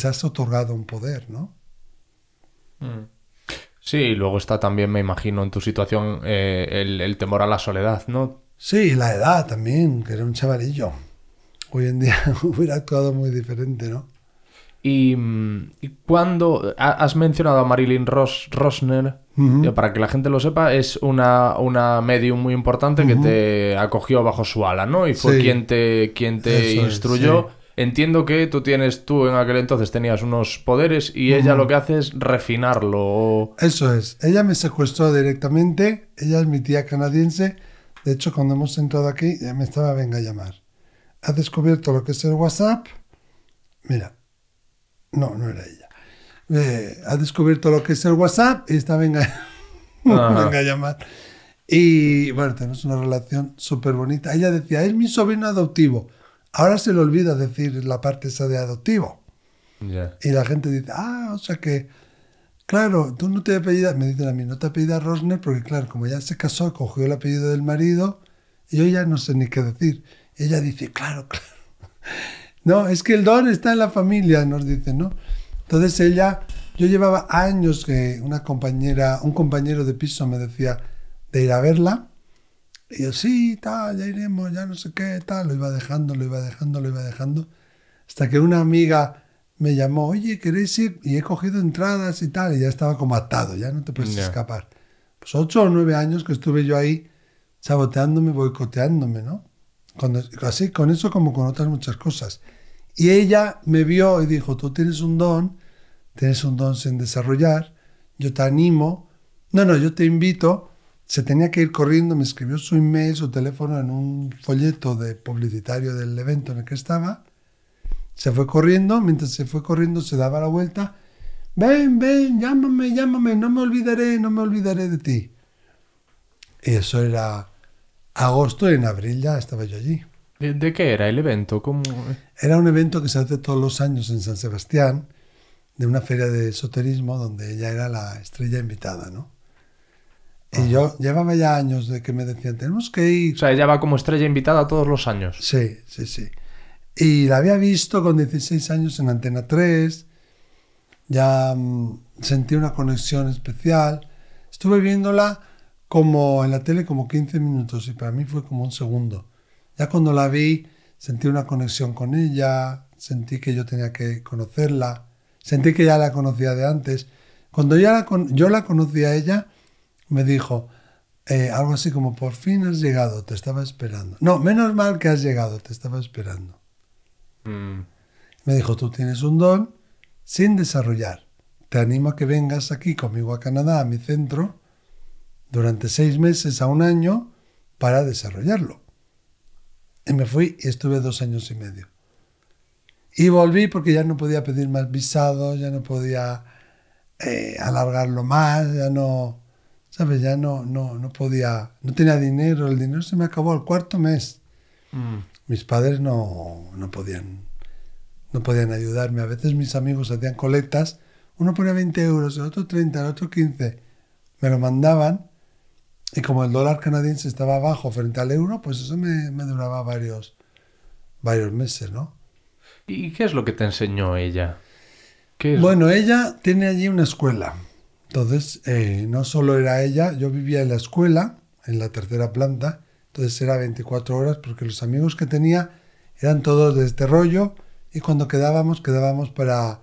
te has otorgado un poder, ¿no? Mm. Sí, luego está también, me imagino, en tu situación eh, el, temor a la soledad, ¿no? Sí, la edad también, que era un chavalillo. Hoy en día hubiera actuado muy diferente, ¿no? Y, mm, cuando has mencionado a Marilyn Rosner, para que la gente lo sepa, es una, una medium muy importante que te acogió bajo su ala, ¿no? Y fue quien te, quien te instruyó. Entiendo que tú tienes, tú en aquel entonces tenías unos poderes y ella lo que hace es refinarlo. Eso es. Ella me secuestró directamente. Ella es mi tía canadiense. De hecho, cuando hemos entrado aquí, ya me estaba venga a llamar. Ha descubierto lo que es el WhatsApp. Mira, no, no era ella. Eh, ha descubierto lo que es el WhatsApp y está venga, venga a llamar. Y bueno, tenemos una relación súper bonita. Ella decía, es mi sobrino adoptivo. Ahora se le olvida decir la parte esa de adoptivo. Y la gente dice, ah, o sea que, claro, tú no te apellidas, me dicen a mí, no te apellidas Rosner porque, claro, como ya se casó, cogió el apellido del marido, y yo ya no sé ni qué decir. Y ella dice, claro, claro. No, es que el don está en la familia, nos dicen, ¿no? Entonces ella, yo llevaba años que una compañera, un compañero de piso me decía de ir a verla y yo, sí, tal, ya iremos, ya no sé qué, tal. Lo iba dejando, lo iba dejando, lo iba dejando. Hasta que una amiga me llamó, oye, ¿queréis ir? Y he cogido entradas y tal, y ya estaba como atado, ya no te puedes escapar. Pues ocho o nueve años que estuve yo ahí saboteándome, boicoteándome, ¿no? Cuando, así, con eso como con otras muchas cosas. Y ella me vio y dijo, tú tienes un don, tienes un don sin desarrollar, yo te animo, no, no, yo te invito se tenía que ir corriendo, me escribió su email, su teléfono en un folleto de publicitario del evento en el que estaba. Se fue corriendo, mientras se fue corriendo se daba la vuelta. Ven, ven, llámame, llámame, no me olvidaré, no me olvidaré de ti. Y eso era agosto, y en abril ya estaba yo allí. ¿De, qué era el evento? Era un evento que se hace todos los años en San Sebastián, de una feria de esoterismo donde ella era la estrella invitada, ¿no? Y yo llevaba ya años de que me decían, tenemos que ir. O sea, ella va como estrella invitada todos los años. Sí, sí, sí. Y la había visto con 16 años en Antena 3. Ya mm, sentí una conexión especial. Estuve viéndola como en la tele como 15 minutos y para mí fue como un segundo. Ya cuando la vi, sentí una conexión con ella, sentí que yo tenía que conocerla, sentí que ya la conocía de antes. Cuando ya yo la conocía a ella, me dijo eh, algo así como, por fin has llegado, te estaba esperando. No, menos mal que has llegado, te estaba esperando. Mm. Me dijo, tú tienes un don sin desarrollar. Te animo a que vengas aquí conmigo a Canadá, a mi centro, durante seis meses a un año para desarrollarlo. Y me fui y estuve dos años y medio. Y volví porque ya no podía pedir más visados, ya no podía eh, alargarlo más, ya no... ¿sabes? Ya no, no, no podía, no tenía dinero, el dinero se me acabó al cuarto mes. Mm. Mis padres no, no, podían, no podían ayudarme. A veces mis amigos hacían colectas, uno ponía 20 euros, el otro 30, el otro 15. Me lo mandaban y como el dólar canadiense estaba bajo frente al euro, pues eso me, duraba varios, varios meses, ¿no? ¿Y qué es lo que te enseñó ella? Bueno, ella tiene allí una escuela entonces, eh, no solo era ella, yo vivía en la escuela, en la tercera planta, entonces era 24 horas porque los amigos que tenía eran todos de este rollo y cuando quedábamos, quedábamos para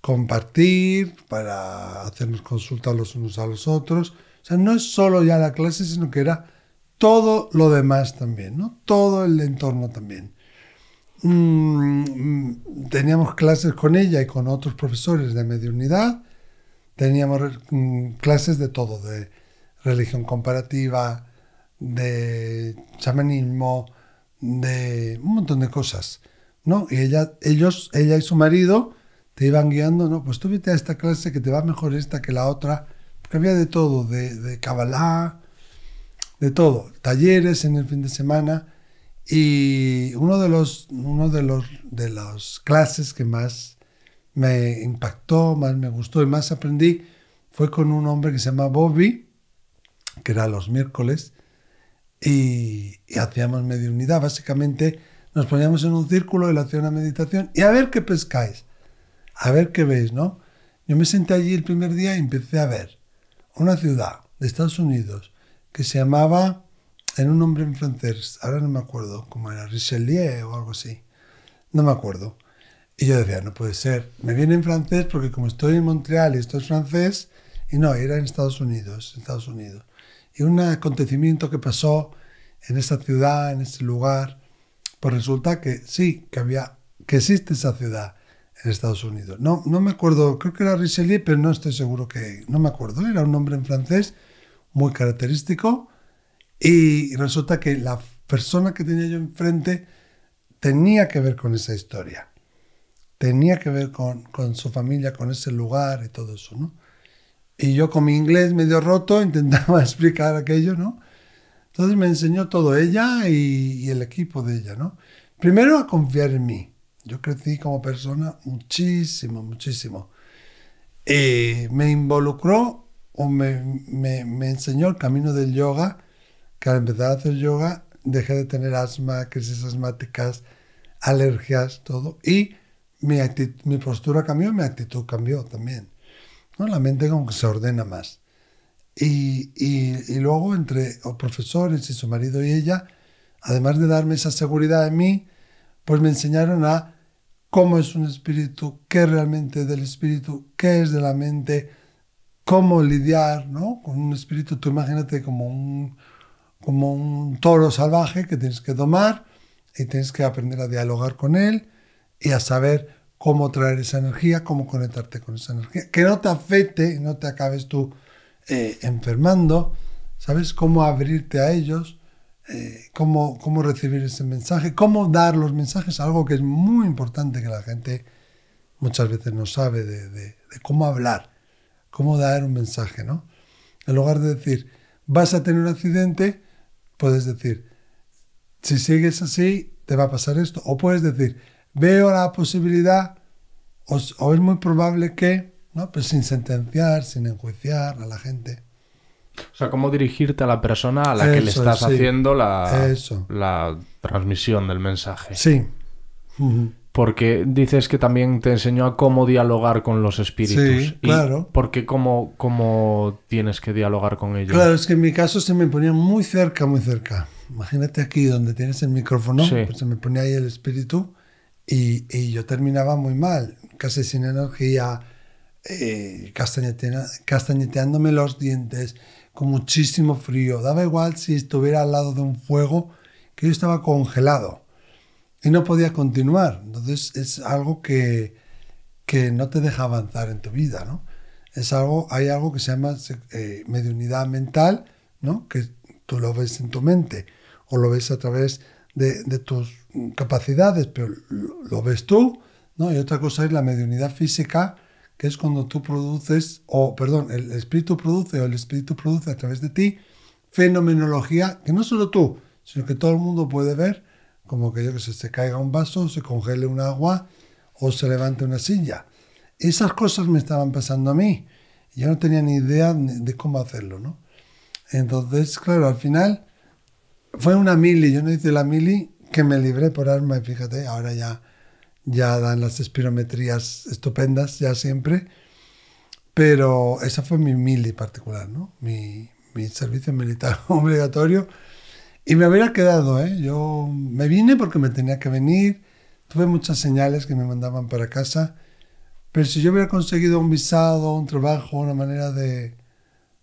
compartir, para hacernos consultas los unos a los otros. O sea, no es solo ya la clase, sino que era todo lo demás también, Todo el entorno también. Mm, mm, teníamos clases con ella y con otros profesores de media unidad teníamos mm, clases de todo, de religión comparativa, de chamanismo, de un montón de cosas, ¿no? Y ella, ellos, ella y su marido te iban guiando, ¿no? Pues tú vete a esta clase que te va mejor esta que la otra, porque había de todo, de, de de todo, talleres en el fin de semana y uno de los, uno de los, de las clases que más me impactó, más me gustó y más aprendí fue con un hombre que se llamaba Bobby, que era los miércoles, y, hacíamos media unidad. Básicamente nos poníamos en un círculo y le hacía una meditación y a ver qué pescáis, a ver qué veis, ¿no? Yo me senté allí el primer día y empecé a ver una ciudad de Estados Unidos que se llamaba, en un nombre en francés, ahora no me acuerdo como era, Richelieu o algo así, no me acuerdo y yo decía, no puede ser. Me viene en francés porque como estoy en Montreal y esto es francés, y no, era en Estados Unidos, Estados Unidos. Y un acontecimiento que pasó en esa ciudad, en ese lugar, pues resulta que sí, que había, que existe esa ciudad en Estados Unidos. No, no me acuerdo, creo que era Richelieu, pero no estoy seguro que, no me acuerdo, era un nombre en francés muy característico y resulta que la persona que tenía yo enfrente tenía que ver con esa historia tenía que ver con, su familia, con ese lugar y todo eso, ¿no? Y yo con mi inglés medio roto intentaba explicar aquello, ¿no? Entonces me enseñó todo ella y, el equipo de ella, ¿no? Primero a confiar en mí. Yo crecí como persona muchísimo, muchísimo. Eh, me involucró o me, me, enseñó el camino del yoga, que al empezar a hacer yoga dejé de tener asma, crisis asmáticas, alergias, todo. Y mi, postura cambió, mi actitud cambió también. ¿no? La mente como que se ordena más. Y, luego entre los profesores y su marido y ella, además de darme esa seguridad en mí, pues me enseñaron a cómo es un espíritu, qué realmente es del espíritu, qué es de la mente, cómo lidiar con un espíritu. Tú imagínate como un, como un toro salvaje que tienes que domar y tienes que aprender a dialogar con él y a saber cómo traer esa energía, cómo conectarte con esa energía. Que no te afecte, no te acabes tú eh, enfermando, ¿sabes? Cómo abrirte a ellos, eh, cómo, cómo recibir ese mensaje, cómo dar los mensajes, algo que es muy importante que la gente muchas veces no sabe de, de cómo hablar, cómo dar un mensaje, ¿no? En lugar de decir, vas a tener un accidente, puedes decir, si sigues así, te va a pasar esto. O puedes decir, veo la posibilidad, o, es muy probable que, ¿no? pues sin sentenciar, sin enjuiciar a la gente. O sea, cómo dirigirte a la persona a la que le estás haciendo la, transmisión del mensaje. Sí. Porque dices que también te enseñó a cómo dialogar con los espíritus. claro. Porque cómo, cómo tienes que dialogar con ellos. Claro, es que en mi caso se me ponía muy cerca, muy cerca. Imagínate aquí donde tienes el micrófono, pues se me ponía ahí el espíritu y, yo terminaba muy mal, casi sin energía, eh, castañeteándome los dientes, con muchísimo frío. Daba igual si estuviera al lado de un fuego, que yo estaba congelado y no podía continuar. Entonces es algo que, que no te deja avanzar en tu vida, ¿no? Es algo, hay algo que se llama eh, mediunidad mental, ¿no? Que tú lo ves en tu mente o lo ves a través de, tus capacidades, pero lo, ves tú, ¿no? Y otra cosa es la mediunidad física, que es cuando tú produces, o perdón, el espíritu produce o el espíritu produce a través de ti fenomenología que no solo tú, sino que todo el mundo puede ver, como que yo que se caiga un vaso, se congele un agua o se levante una silla. Esas cosas me estaban pasando a mí. Yo no tenía ni idea de cómo hacerlo, ¿no? Entonces, claro, al final fue una mili, yo no hice la mili, que me libré por arma, y fíjate, ahora ya, ya dan las espirometrías estupendas, ya siempre. Pero esa fue mi mili particular, ¿no? Mi, mi servicio militar obligatorio. Y me hubiera quedado, ¿eh? Yo me vine porque me tenía que venir. Tuve muchas señales que me mandaban para casa. Pero si yo hubiera conseguido un visado, un trabajo, una manera de,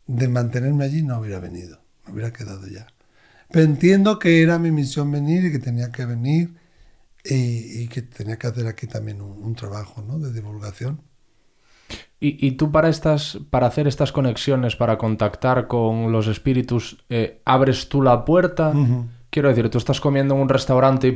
de mantenerme allí, no hubiera venido. Me hubiera quedado ya entiendo que era mi misión venir y que tenía que venir eh, y, que tenía que hacer aquí también un, trabajo ¿no? de divulgación. Y, tú para estas, para hacer estas conexiones, para contactar con los espíritus, eh, abres tú la puerta. Quiero decir, tú estás comiendo en un restaurante y,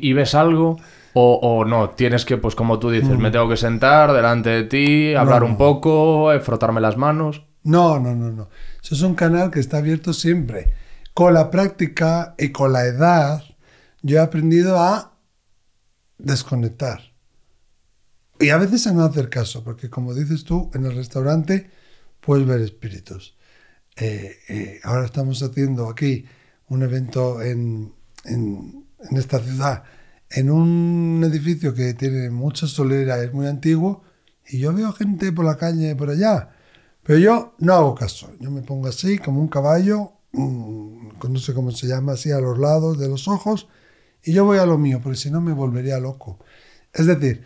y, ves algo, o, no, tienes que, pues como tú dices, mm. me tengo que sentar delante de ti, hablar un poco, eh, frotarme las manos. No, no, no, no. Eso es un canal que está abierto siempre. Con la práctica y con la edad, yo he aprendido a desconectar. Y a veces a no hacer caso, porque como dices tú, en el restaurante puedes ver espíritus. Eh, eh, ahora estamos haciendo aquí un evento en, esta ciudad, en un edificio que tiene mucha solera, es muy antiguo, y yo veo gente por la calle por allá, pero yo no hago caso, yo me pongo así como un caballo, mm, no sé cómo se llama, así a los lados de los ojos, y yo voy a lo mío, porque si no me volvería loco. Es decir,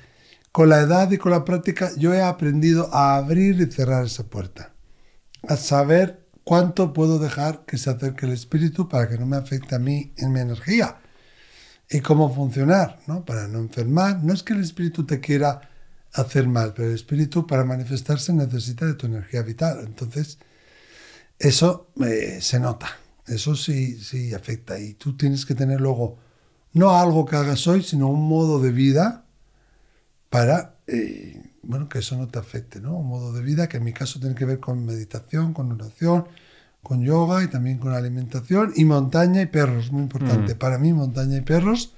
con la edad y con la práctica yo he aprendido a abrir y cerrar esa puerta, a saber cuánto puedo dejar que se acerque el espíritu para que no me afecte a mí en mi energía y cómo funcionar, ¿no? Para no enfermar. No es que el espíritu te quiera hacer mal, pero el espíritu para manifestarse necesita de tu energía vital. Entonces, eso eh, se nota. Eso sí, sí afecta y tú tienes que tener luego no algo que hagas hoy, sino un modo de vida para, eh, bueno, que eso no te afecte, ¿no? Un modo de vida que en mi caso tiene que ver con meditación, con oración, con yoga y también con alimentación y montaña y perros, muy importante. Mm. Para mí montaña y perros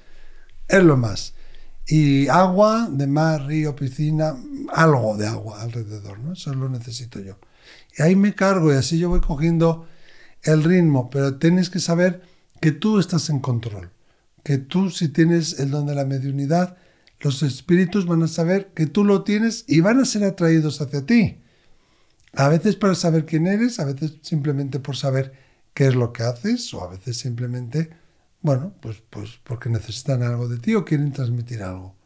es lo más. Y agua de mar, río, piscina, algo de agua alrededor, ¿no? Eso lo necesito yo. Y ahí me cargo y así yo voy cogiendo el ritmo, pero tienes que saber que tú estás en control, que tú si tienes el don de la mediunidad, los espíritus van a saber que tú lo tienes y van a ser atraídos hacia ti. A veces para saber quién eres, a veces simplemente por saber qué es lo que haces o a veces simplemente, bueno, pues, pues porque necesitan algo de ti o quieren transmitir algo.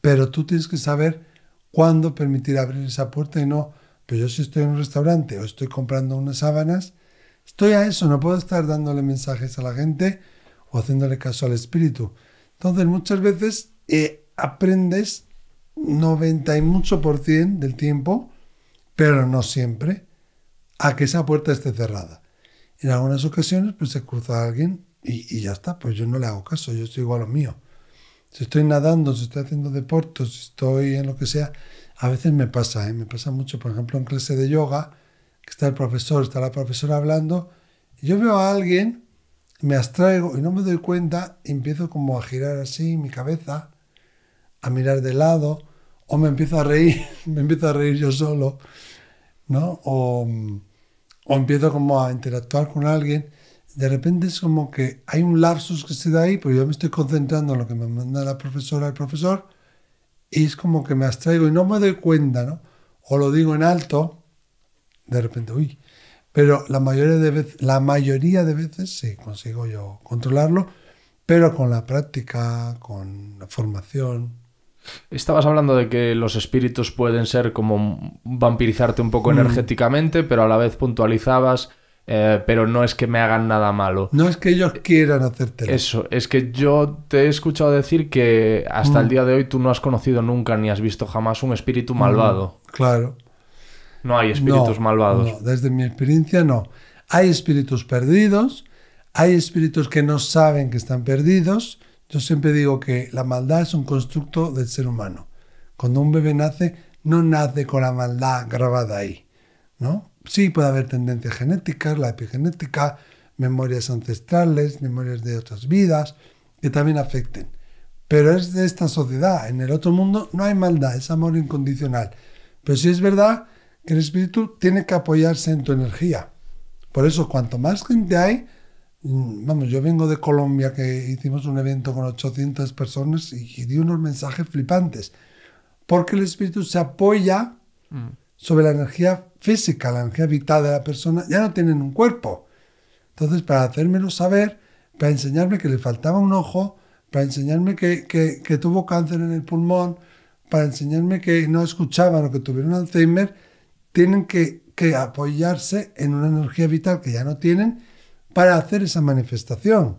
Pero tú tienes que saber cuándo permitir abrir esa puerta y no pero yo si estoy en un restaurante o estoy comprando unas sábanas, estoy a eso, no puedo estar dándole mensajes a la gente o haciéndole caso al espíritu. Entonces muchas veces eh, aprendes 90 y mucho por cien del tiempo, pero no siempre, a que esa puerta esté cerrada. En algunas ocasiones pues se cruza a alguien y, y ya está, pues yo no le hago caso, yo igual a lo mío. Si estoy nadando, si estoy haciendo deportes, si estoy en lo que sea, a veces me pasa, ¿eh? me pasa mucho, por ejemplo, en clase de yoga, que está el profesor, está la profesora hablando, yo veo a alguien, me abstraigo y no me doy cuenta, y empiezo como a girar así mi cabeza, a mirar de lado, o me empiezo a reír, me empiezo a reír yo solo, ¿no? O, o empiezo como a interactuar con alguien. De repente es como que hay un lapsus que se da ahí, pero yo me estoy concentrando en lo que me manda la profesora, el profesor, y es como que me abstraigo y no me doy cuenta, ¿no? O lo digo en alto, de repente, uy. Pero la mayoría de veces, la mayoría de veces sí consigo yo controlarlo, pero con la práctica, con la formación, Estabas hablando de que los espíritus pueden ser como vampirizarte un poco mm. energéticamente, pero a la vez puntualizabas eh, pero no es que me hagan nada malo. No es que ellos quieran hacerte Eso, es que yo te he escuchado decir que hasta el mm. día de hoy tú no has conocido nunca ni has visto jamás un espíritu mm, malvado. claro. No hay espíritus malvados. desde mi experiencia no. Hay espíritus perdidos, hay espíritus que no saben que están perdidos. Yo siempre digo que la maldad es un constructo del ser humano. Cuando un bebé nace, no nace con la maldad grabada ahí, ¿no? Sí, puede haber tendencias genéticas, la epigenética, memorias ancestrales, memorias de otras vidas, que también afecten. Pero es de esta sociedad. En el otro mundo no hay maldad, es amor incondicional. Pero sí es verdad que el espíritu tiene que apoyarse en tu energía. Por eso, cuanto más gente hay, mm, vamos, yo vengo de Colombia que hicimos un evento con 800 personas y, di unos mensajes flipantes. Porque el espíritu se apoya. Mm sobre la energía física, la energía vital de la persona, ya no tienen un cuerpo. Entonces, para hacérmelo saber, para enseñarme que le faltaba un ojo, para enseñarme que, tuvo cáncer en el pulmón, para enseñarme que no escuchaban o que tuvieron Alzheimer, tienen que, que apoyarse en una energía vital que ya no tienen para hacer esa manifestación.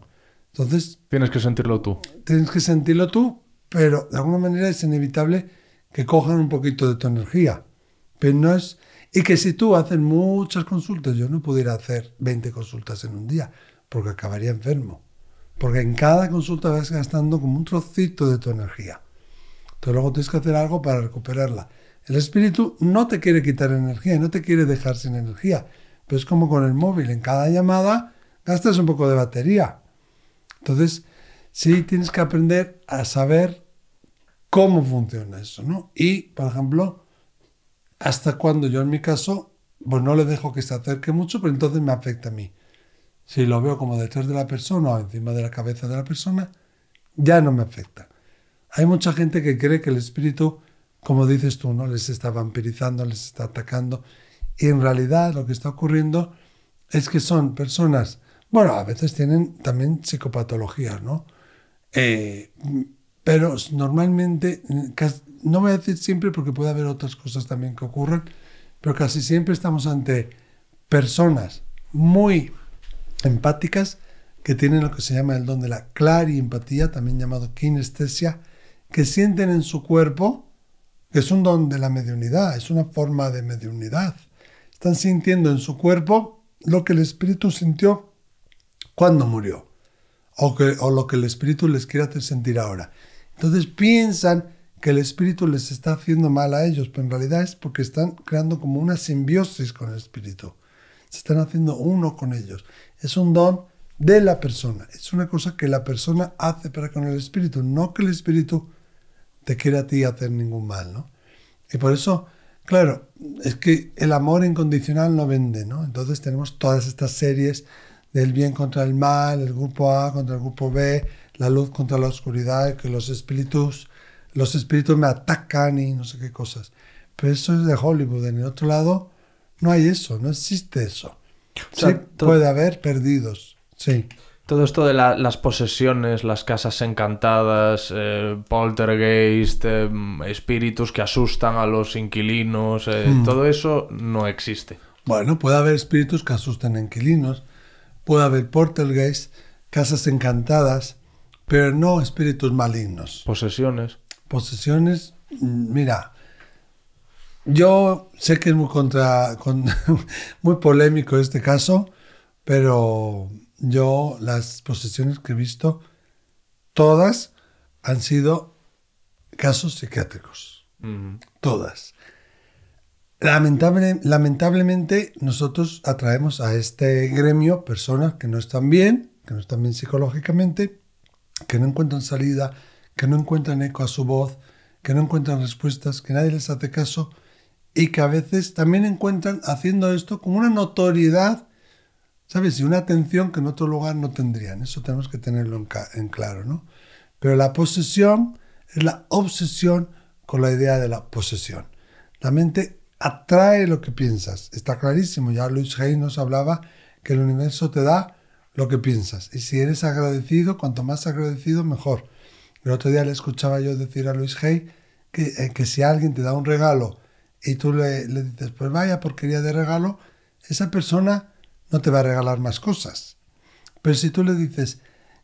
Entonces... Tienes que sentirlo tú. Tienes que sentirlo tú, pero de alguna manera es inevitable que cojan un poquito de tu energía no es... Y que si tú haces muchas consultas, yo no pudiera hacer 20 consultas en un día, porque acabaría enfermo. Porque en cada consulta vas gastando como un trocito de tu energía. Entonces luego tienes que hacer algo para recuperarla. El espíritu no te quiere quitar energía, no te quiere dejar sin energía. Pero es como con el móvil, en cada llamada gastas un poco de batería. Entonces, sí tienes que aprender a saber cómo funciona eso, ¿no? Y, por ejemplo, hasta cuando yo en mi caso, pues no le dejo que se acerque mucho, pero entonces me afecta a mí. Si lo veo como detrás de la persona o encima de la cabeza de la persona, ya no me afecta. Hay mucha gente que cree que el espíritu, como dices tú, no les está vampirizando, les está atacando. Y en realidad lo que está ocurriendo es que son personas, bueno, a veces tienen también psicopatologías, ¿no? Eh, pero normalmente no voy a decir siempre porque puede haber otras cosas también que ocurran, pero casi siempre estamos ante personas muy empáticas que tienen lo que se llama el don de la clariempatía, también llamado kinestesia, que sienten en su cuerpo, que es un don de la mediunidad, es una forma de mediunidad. Están sintiendo en su cuerpo lo que el espíritu sintió cuando murió, o, que, o lo que el espíritu les quiere hacer sentir ahora. Entonces piensan que el espíritu les está haciendo mal a ellos, pero en realidad es porque están creando como una simbiosis con el espíritu. Se están haciendo uno con ellos. Es un don de la persona. Es una cosa que la persona hace para con el espíritu, no que el espíritu te quiera a ti hacer ningún mal, Y por eso, claro, es que el amor incondicional no vende, Entonces tenemos todas estas series del bien contra el mal, el grupo A contra el grupo B, la luz contra la oscuridad, que los espíritus los espíritus me atacan y no sé qué cosas. Pero eso es de Hollywood. En el otro lado no hay eso, no existe eso. O puede haber perdidos, sí. Todo esto de las posesiones, las casas encantadas, eh, poltergeist, eh, espíritus que asustan a los inquilinos, eh, hmm. todo eso no existe. Bueno, puede haber espíritus que asustan a inquilinos, puede haber poltergeist, casas encantadas, pero no espíritus malignos. Posesiones posesiones, mira, yo sé que es muy contra, muy polémico este caso, pero yo las posesiones que he visto, todas han sido casos psiquiátricos. Todas. lamentablemente nosotros atraemos a este gremio personas que no están bien, que no están bien psicológicamente, que no encuentran salida que no encuentran eco a su voz, que no encuentran respuestas, que nadie les hace caso y que a veces también encuentran haciendo esto con una notoriedad, ¿sabes? Y una atención que en otro lugar no tendrían. Eso tenemos que tenerlo en, claro, ¿no? Pero la posesión es la obsesión con la idea de la posesión. La mente atrae lo que piensas. Está clarísimo, ya Luis Hay nos hablaba que el universo te da lo que piensas. Y si eres agradecido, cuanto más agradecido, mejor. El otro día le escuchaba yo decir a Luis Hey eh, que, si alguien te da un regalo y tú le, dices, pues vaya porquería de regalo, esa persona no te va a regalar más cosas. Pero si tú le dices,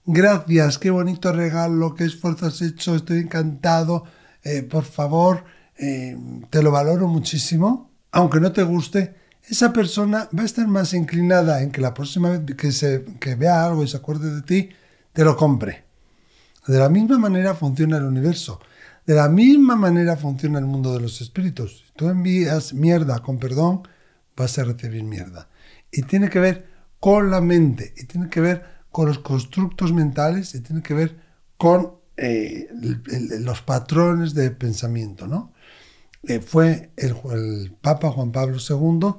gracias, qué bonito regalo, qué esfuerzo has hecho, estoy encantado, eh, por favor, eh, te lo valoro muchísimo, aunque no te guste, esa persona va a estar más inclinada en que la próxima vez que, se, que vea algo y se acuerde de ti, te lo compre. De la misma manera funciona el universo. De la misma manera funciona el mundo de los espíritus. Si tú envías mierda con perdón, vas a recibir mierda. Y tiene que ver con la mente, y tiene que ver con los constructos mentales, y tiene que ver con eh, los patrones de pensamiento. ¿no? Eh, fue el Papa Juan Pablo II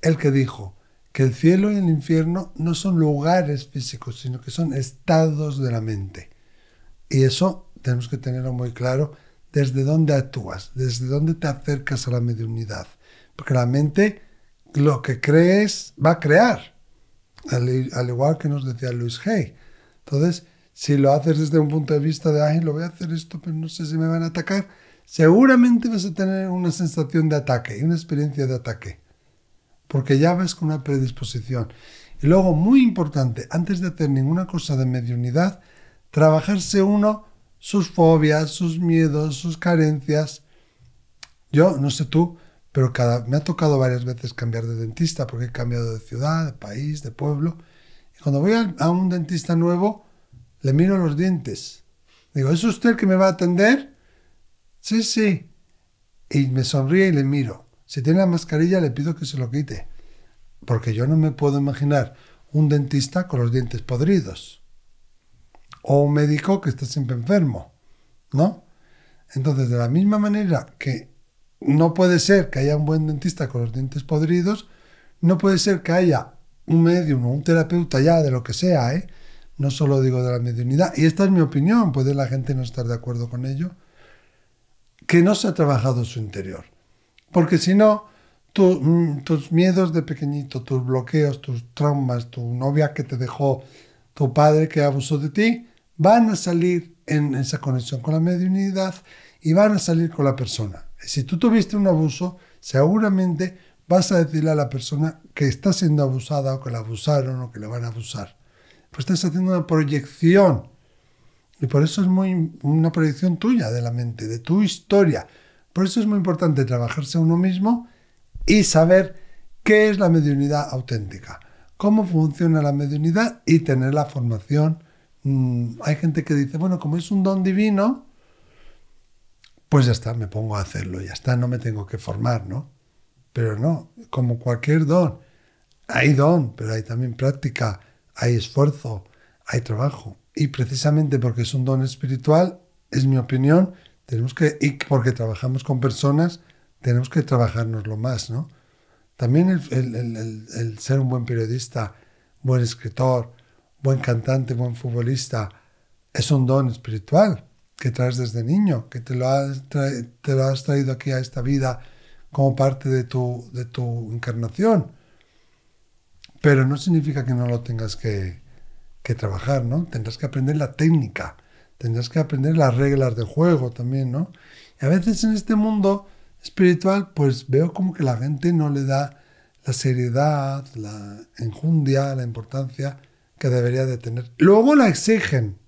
el que dijo que el cielo y el infierno no son lugares físicos, sino que son estados de la mente. Y eso tenemos que tenerlo muy claro desde dónde actúas, desde dónde te acercas a la mediunidad. Porque la mente lo que crees va a crear, al, igual que nos decía Luis hey Entonces, si lo haces desde un punto de vista de, ay, lo voy a hacer esto, pero no sé si me van a atacar, seguramente vas a tener una sensación de ataque y una experiencia de ataque. Porque ya ves con una predisposición. Y luego, muy importante, antes de hacer ninguna cosa de mediunidad, trabajarse uno sus fobias, sus miedos, sus carencias. Yo, no sé tú, pero cada, me ha tocado varias veces cambiar de dentista porque he cambiado de ciudad, de país, de pueblo. Y cuando voy a, a un dentista nuevo, le miro los dientes. Digo, ¿es usted el que me va a atender? Sí, sí. Y me sonríe y le miro. Si tiene la mascarilla, le pido que se lo quite. Porque yo no me puedo imaginar un dentista con los dientes podridos o un médico que está siempre enfermo, ¿no? Entonces, de la misma manera que no puede ser que haya un buen dentista con los dientes podridos, no puede ser que haya un médium o un terapeuta ya de lo que sea, ¿eh? No solo digo de la mediunidad, y esta es mi opinión, puede la gente no estar de acuerdo con ello, que no se ha trabajado su interior. Porque si no, mm, tus miedos de pequeñito, tus bloqueos, tus traumas, tu novia que te dejó, tu padre que abusó de ti, van a salir en esa conexión con la mediunidad y van a salir con la persona. Si tú tuviste un abuso, seguramente vas a decirle a la persona que está siendo abusada o que la abusaron o que la van a abusar. Pues estás haciendo una proyección. Y por eso es muy una proyección tuya de la mente, de tu historia. Por eso es muy importante trabajarse a uno mismo y saber qué es la mediunidad auténtica, cómo funciona la mediunidad y tener la formación Mm, hay gente que dice, bueno, como es un don divino, pues ya está, me pongo a hacerlo, ya está, no me tengo que formar, ¿no? Pero no, como cualquier don, hay don, pero hay también práctica, hay esfuerzo, hay trabajo. Y precisamente porque es un don espiritual, es mi opinión, tenemos que, y porque trabajamos con personas, tenemos que trabajárnoslo más, ¿no? También el, el ser un buen periodista, buen escritor, buen cantante, buen futbolista, es un don espiritual que traes desde niño, que te lo has, traído aquí a esta vida como parte de tu, de tu encarnación. Pero no significa que no lo tengas que, que trabajar, ¿no? Tendrás que aprender la técnica, tendrás que aprender las reglas de juego también, ¿no? Y a veces en este mundo espiritual, pues veo como que la gente no le da la seriedad, la enjundia, la importancia que debería de tener. Luego la exigen,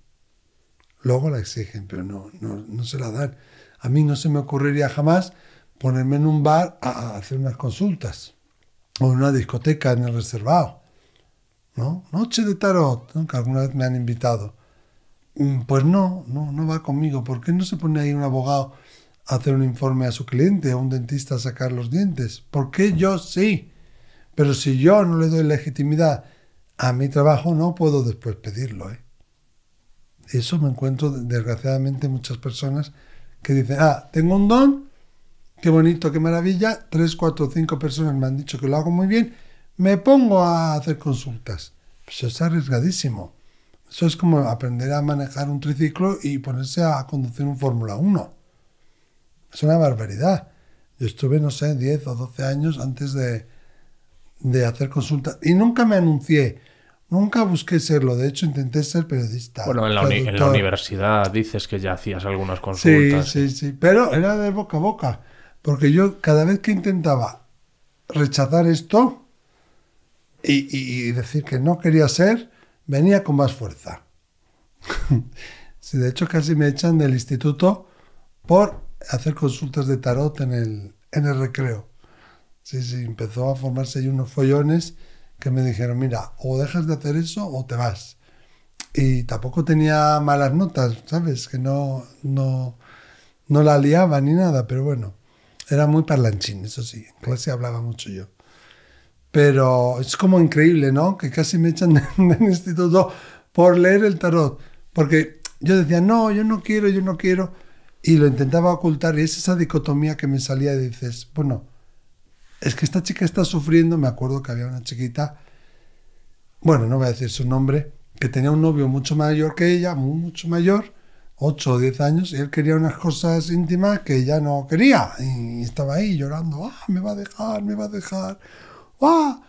luego la exigen, pero no, no, se la dan. A mí no se me ocurriría jamás ponerme en un bar a, hacer unas consultas o en una discoteca en el reservado. ¿No? Noche de tarot, ¿no? que alguna vez me han invitado. Mm, pues no, no, no va conmigo. ¿Por qué no se pone ahí un abogado a hacer un informe a su cliente, a un dentista a sacar los dientes? ¿Por qué yo sí? Pero si yo no le doy legitimidad a mi trabajo no puedo después pedirlo. ¿eh? Eso me encuentro desgraciadamente muchas personas que dicen, ah, tengo un don, qué bonito, qué maravilla, tres, cuatro, cinco personas me han dicho que lo hago muy bien, me pongo a hacer consultas. Pues eso es arriesgadísimo. Eso es como aprender a manejar un triciclo y ponerse a conducir un Fórmula 1. Es una barbaridad. Yo estuve, no sé, 10 o 12 años antes de, de hacer consultas. Y nunca me anuncié, nunca busqué serlo. De hecho, intenté ser periodista. Bueno, en la, universidad dices que ya hacías algunas consultas. Sí, sí, sí. Pero era de boca a boca. Porque yo cada vez que intentaba rechazar esto y, decir que no quería ser, venía con más fuerza. sí, de hecho casi me echan del instituto por hacer consultas de tarot en el, en el recreo. Sí, sí, empezó a formarse ahí unos follones que me dijeron, mira, o dejas de hacer eso o te vas. Y tampoco tenía malas notas, ¿sabes? Que no, no, no la liaba ni nada, pero bueno, era muy parlanchín, eso sí, en clase hablaba mucho yo. Pero es como increíble, ¿no? Que casi me echan del instituto por leer el tarot. Porque yo decía, no, yo no quiero, yo no quiero. Y lo intentaba ocultar. Y es esa dicotomía que me salía y dices, bueno, es que esta chica está sufriendo, me acuerdo que había una chiquita, bueno, no voy a decir su nombre, que tenía un novio mucho mayor que ella, mucho mayor, 8 o 10 años, y él quería unas cosas íntimas que ella no quería, y estaba ahí llorando, ah, me va a dejar, me va a dejar, ah.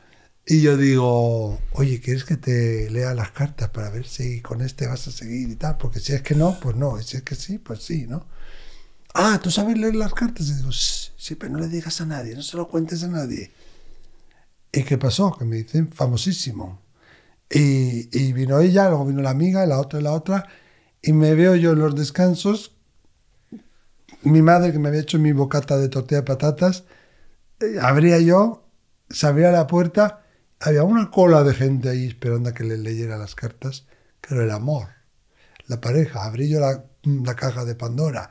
Y yo digo, oye, ¿quieres que te lea las cartas para ver si con este vas a seguir y tal? Porque si es que no, pues no, y si es que sí, pues sí, ¿no? Ah, ¿tú sabes leer las cartas? Y digo, sí, pero no le digas a nadie, no se lo cuentes a nadie. ¿Y qué pasó? Que me dicen, famosísimo. Y, y vino ella, luego vino la amiga, la otra, y la otra, y me veo yo en los descansos, mi madre que me había hecho mi bocata de tortilla de patatas, eh, abría yo, se abría la puerta, había una cola de gente ahí esperando a que le leyera las cartas, que el amor, la pareja, abrí yo la caja de Pandora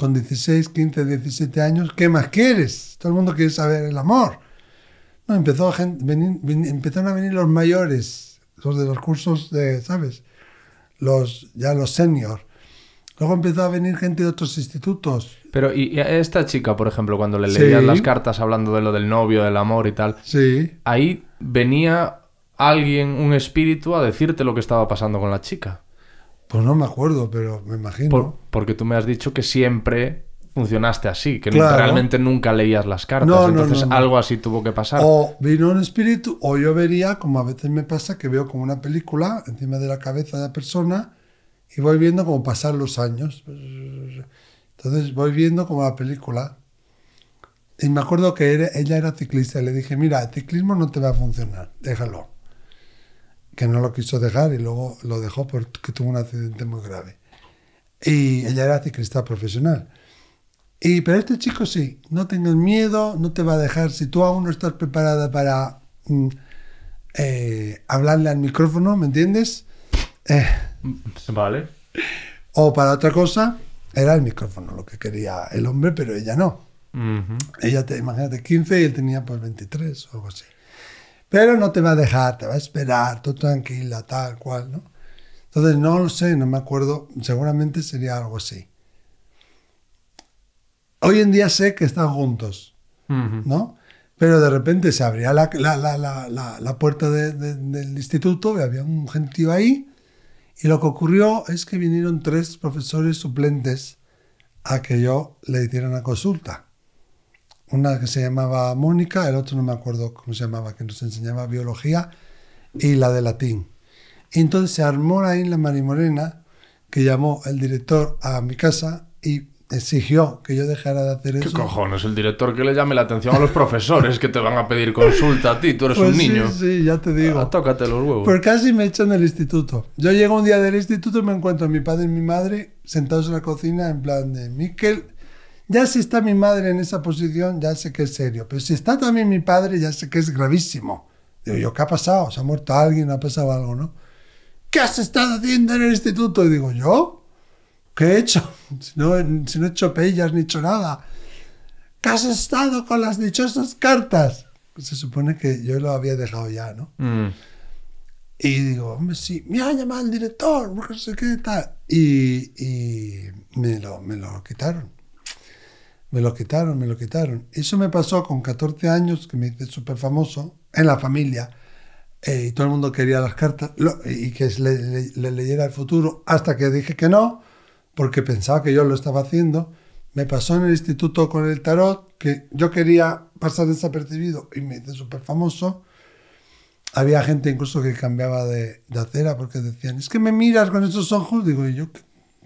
con 16, 15, 17 años, ¿qué más quieres? Todo el mundo quiere saber el amor. No, empezó a venir, empezaron a venir los mayores, los de los cursos de, ¿sabes? Los, ya los senior. Luego empezó a venir gente de otros institutos. Pero, ¿y a esta chica, por ejemplo, cuando le leían las cartas hablando de lo del novio, del amor y tal? Sí. Ahí venía alguien, un espíritu, a decirte lo que estaba pasando con la chica. Pues no me acuerdo, pero me imagino. porque tú me has dicho que siempre funcionaste así, que realmente nunca leías las cartas. entonces algo así tuvo que pasar. O vino un espíritu, o yo vería, como a veces me pasa, que veo como una película encima de la cabeza de la persona y voy viendo como pasar los años. Entonces voy viendo como la película. Y me acuerdo que ella era ciclista y le dije, mira, el ciclismo no te va a funcionar, déjalo que no lo quiso dejar y luego lo dejó porque tuvo un accidente muy grave. Y ella era ciclista profesional. Y, para este chico sí, no tengas miedo, no te va a dejar. Si tú aún no estás preparada para mm, eh, hablarle al micrófono, ¿me entiendes? Eh. vale. O para otra cosa, era el micrófono lo que quería el hombre, pero ella no. Ella, te, imagínate, 15 y él tenía pues 23 o algo así. Pero no te va a dejar, te va a esperar, tú tranquila, tal cual, ¿no? Entonces, no lo sé, no me acuerdo, seguramente sería algo así. Hoy en día sé que están juntos, ¿no? Pero de repente se abría la, puerta del instituto y había un gentío ahí. Y lo que ocurrió es que vinieron tres profesores suplentes a que yo le hiciera una consulta. Una que se llamaba Mónica, el otro no me acuerdo cómo se llamaba, que nos enseñaba biología, y la de latín. Y entonces se armó ahí en la Marimorena, que llamó el director a mi casa y exigió que yo dejara de hacer eso. ¿Qué cojones? El director que le llame la atención a los profesores que te van a pedir consulta a ti, tú eres pues un niño. Sí, ya te digo. Ah, tócate los huevos. Pues casi me echan del instituto. Yo llego un día del instituto y me encuentro a mi padre y mi madre sentados en la cocina en plan de Miquel ya si está mi madre en esa posición, ya sé que es serio. Pero si está también mi padre, ya sé que es gravísimo. Digo yo, ¿qué ha pasado? ¿Se ha muerto alguien? ¿Ha pasado algo, no? ¿Qué has estado haciendo en el instituto? Y digo, ¿yo? ¿Qué he hecho? Si no, no he hecho pellas ni he hecho nada. ¿Qué has estado con las dichosas cartas? Pues se supone que yo lo había dejado ya, ¿no? Mm. Y digo, hombre, sí, me ha llamado el director, no sé qué tal. Y, y me, lo, me lo quitaron. Me lo quitaron, me lo quitaron. Eso me pasó con 14 años, que me hice súper famoso en la familia. Eh, y todo el mundo quería las cartas y que le, leyera el futuro, hasta que dije que no, porque pensaba que yo lo estaba haciendo. Me pasó en el instituto con el tarot, que yo quería pasar desapercibido y me hice súper famoso. Había gente incluso que cambiaba de, acera porque decían, es que me miras con esos ojos. Digo, ¿y yo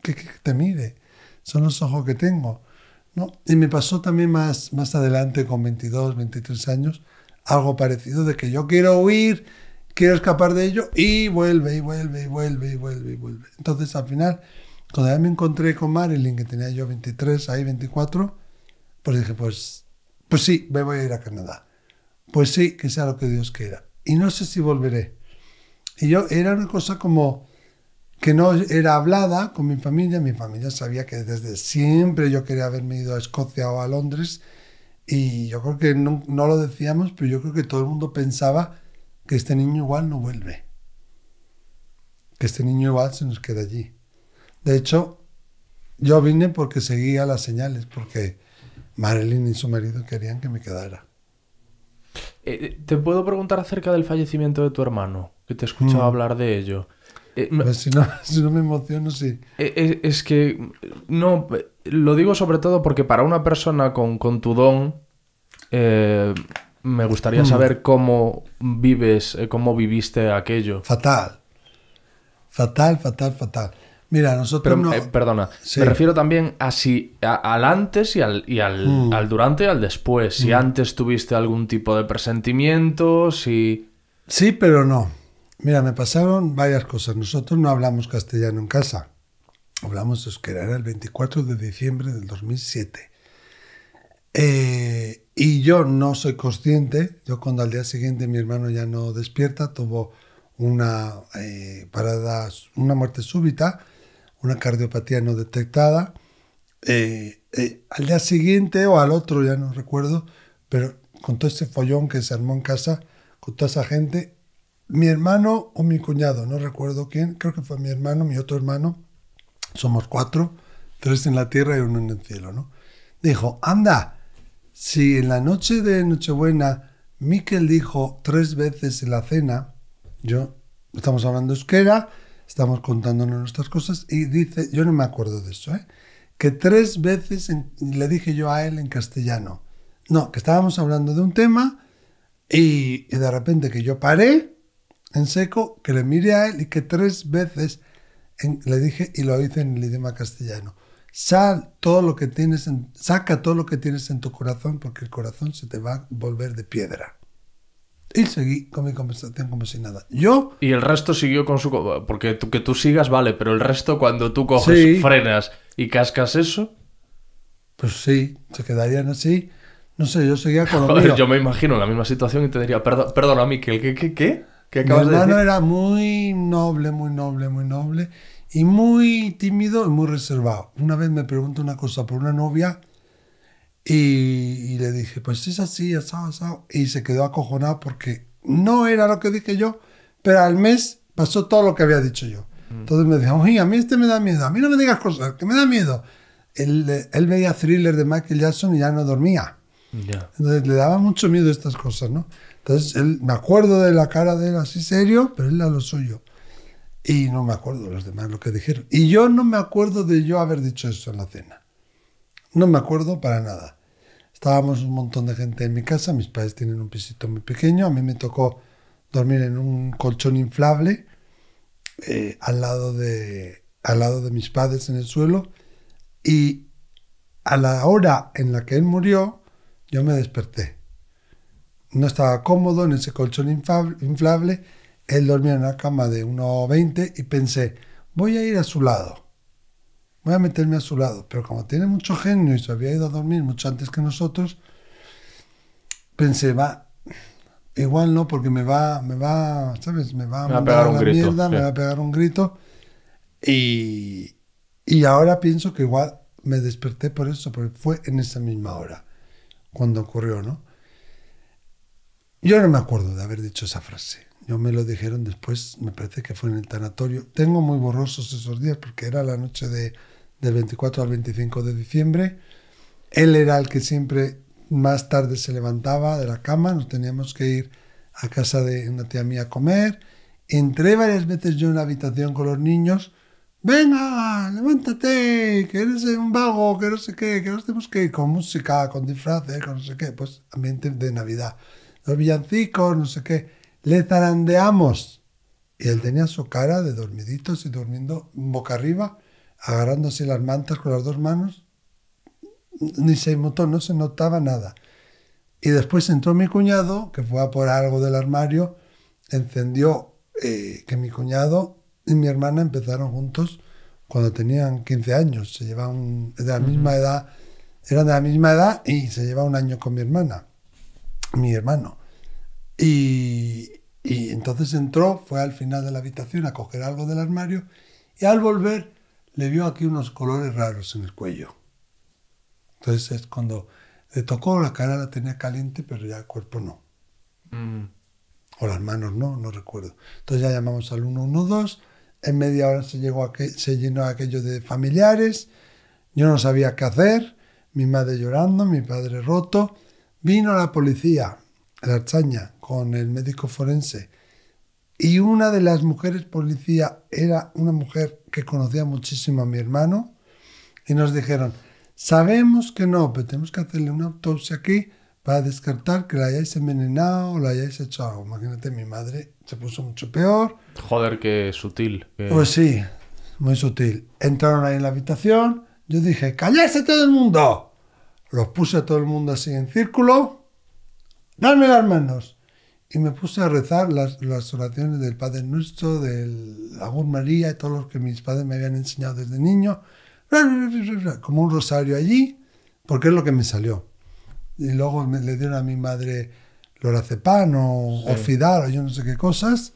que te mire? Son los ojos que tengo. Y me pasó también más, más adelante, con 22, 23 años, algo parecido de que yo quiero huir, quiero escapar de ello y vuelve y vuelve y vuelve y vuelve y vuelve. Entonces al final, cuando ya me encontré con Marilyn, que tenía yo 23, ahí 24, pues dije, pues, pues sí, me voy a ir a Canadá. Pues sí, que sea lo que Dios quiera. Y no sé si volveré. Y yo era una cosa como que no era hablada con mi familia. Mi familia sabía que desde siempre yo quería haberme ido a Escocia o a Londres y yo creo que no, lo decíamos, pero yo creo que todo el mundo pensaba que este niño igual no vuelve, que este niño igual se nos queda allí. De hecho, yo vine porque seguía las señales, porque Marilyn y su marido querían que me quedara. Eh, eh, te puedo preguntar acerca del fallecimiento de tu hermano, que te escuchaba mm. hablar de ello. Eh, si, no, me emociono, sí. Eh, eh, es, que no, lo digo sobre todo porque para una persona con, tu don, me gustaría mm. saber cómo vives, cómo viviste aquello. Fatal. Fatal, fatal, fatal. Mira, nosotros no... perdona, me refiero también a si, al antes y, mm. al, durante y al después. Si mm. antes tuviste algún tipo de presentimiento, si... Sí, pero no. Mira, me pasaron varias cosas. Nosotros no hablamos castellano en casa. Hablamos que Era el 24 de diciembre del 2007. Eh, y yo no soy consciente. Yo cuando al día siguiente mi hermano ya no despierta, tuvo una eh, parada, una muerte súbita, una cardiopatía no detectada. Eh, al día siguiente o al otro, ya no recuerdo, pero con todo ese follón que se armó en casa, con toda esa gente, mi hermano o mi cuñado, no recuerdo quién, creo que fue mi hermano, mi otro hermano, somos cuatro, tres en la tierra y uno en el cielo, ¿no? Dijo, anda, si en la noche de Nochebuena Miquel dijo tres veces en la cena, yo, estamos hablando euskera, estamos contándonos nuestras cosas, y dice, yo no me acuerdo de eso, ¿eh? que tres veces le dije yo a él en castellano, no, que estábamos hablando de un tema y de repente que yo paré, en seco, que le mire a él y que tres veces le dije y lo hice en el idioma castellano. Sal todo lo que tienes saca todo lo que tienes en tu corazón porque el corazón se te va a volver de piedra. Y seguí con mi conversación como si nada. Yo... Y el resto siguió con su... Porque que tú sigas, vale, pero el resto cuando tú coges, frenas y cascas eso... Pues sí, se quedarían así. No sé, yo seguía con lo Yo me imagino la misma situación y te diría, perdón, perdona, mí qué, qué? Mi hermano era muy noble, muy noble, muy noble y muy tímido y muy reservado. Una vez me preguntó una cosa por una novia y, le dije, pues es así, asado, asado. Y se quedó acojonado porque no era lo que dije yo, pero al mes pasó todo lo que había dicho yo. Mm. Entonces me decía, oye, a mí este me da miedo, a mí no me digas cosas, que me da miedo. Él, veía thriller de Michael Jackson y ya no dormía. Entonces le daba mucho miedo estas cosas, ¿no? Entonces, me acuerdo de la cara de él así serio, pero él era lo suyo. Y no me acuerdo de los demás lo que dijeron. Y yo no me acuerdo de yo haber dicho eso en la cena. No me acuerdo para nada. Estábamos un montón de gente en mi casa, mis padres tienen un pisito muy pequeño, a mí me tocó dormir en un colchón inflable eh, al, lado de, al lado de mis padres en el suelo y a la hora en la que él murió, yo me desperté no estaba cómodo en ese colchón inflable. Él dormía en una cama de 1,20 y pensé, voy a ir a su lado. Voy a meterme a su lado. Pero como tiene mucho genio y se había ido a dormir mucho antes que nosotros, pensé, va, igual no, porque me va, me va, ¿sabes? Me va a, me a pegar la mierda, me va a pegar un grito. Y, y ahora pienso que igual me desperté por eso, porque fue en esa misma hora cuando ocurrió, ¿no? Yo no me acuerdo de haber dicho esa frase. Yo me lo dijeron después, me parece que fue en el tanatorio. Tengo muy borrosos esos días porque era la noche del 24 al 25 de diciembre. Él era el que siempre más tarde se levantaba de la cama, nos teníamos que ir a casa de una tía mía a comer. Entré varias veces yo en la habitación con los niños. Venga, levántate, que eres un vago, que no sé qué, que nos tenemos que ir con música, con disfraces, con no sé qué, pues ambiente de Navidad los villancicos, no sé qué, le zarandeamos. Y él tenía su cara de dormiditos y durmiendo boca arriba, agarrándose las mantas con las dos manos. Ni se notó, no se notaba nada. Y después entró mi cuñado, que fue a por algo del armario, encendió eh, que mi cuñado y mi hermana empezaron juntos cuando tenían 15 años. Se de la misma edad, eran de la misma edad y se lleva un año con mi hermana, mi hermano. Y, entonces entró, fue al final de la habitación a coger algo del armario y al volver le vio aquí unos colores raros en el cuello. Entonces es cuando le tocó, la cara la tenía caliente, pero ya el cuerpo no. Mm. O las manos no, no recuerdo. Entonces ya llamamos al 112, en media hora se, llegó a se llenó aquello de familiares, yo no sabía qué hacer, mi madre llorando, mi padre roto, vino la policía, la archaña, con el médico forense. Y una de las mujeres policía era una mujer que conocía muchísimo a mi hermano y nos dijeron, sabemos que no, pero tenemos que hacerle una autopsia aquí para descartar que la hayáis envenenado o la hayáis hecho algo. Imagínate, mi madre se puso mucho peor. Joder, qué sutil. Pues sí, muy sutil. Entraron ahí en la habitación, yo dije, ¡callarse todo el mundo! Los puse a todo el mundo así en círculo. ¡Dame las manos! y me puse a rezar las, las oraciones del Padre Nuestro, del Agur María y todos los que mis padres me habían enseñado desde niño, como un rosario allí, porque es lo que me salió. Y luego le dieron a mi madre lorazepam o, Fidal, o fidar o yo no sé qué cosas,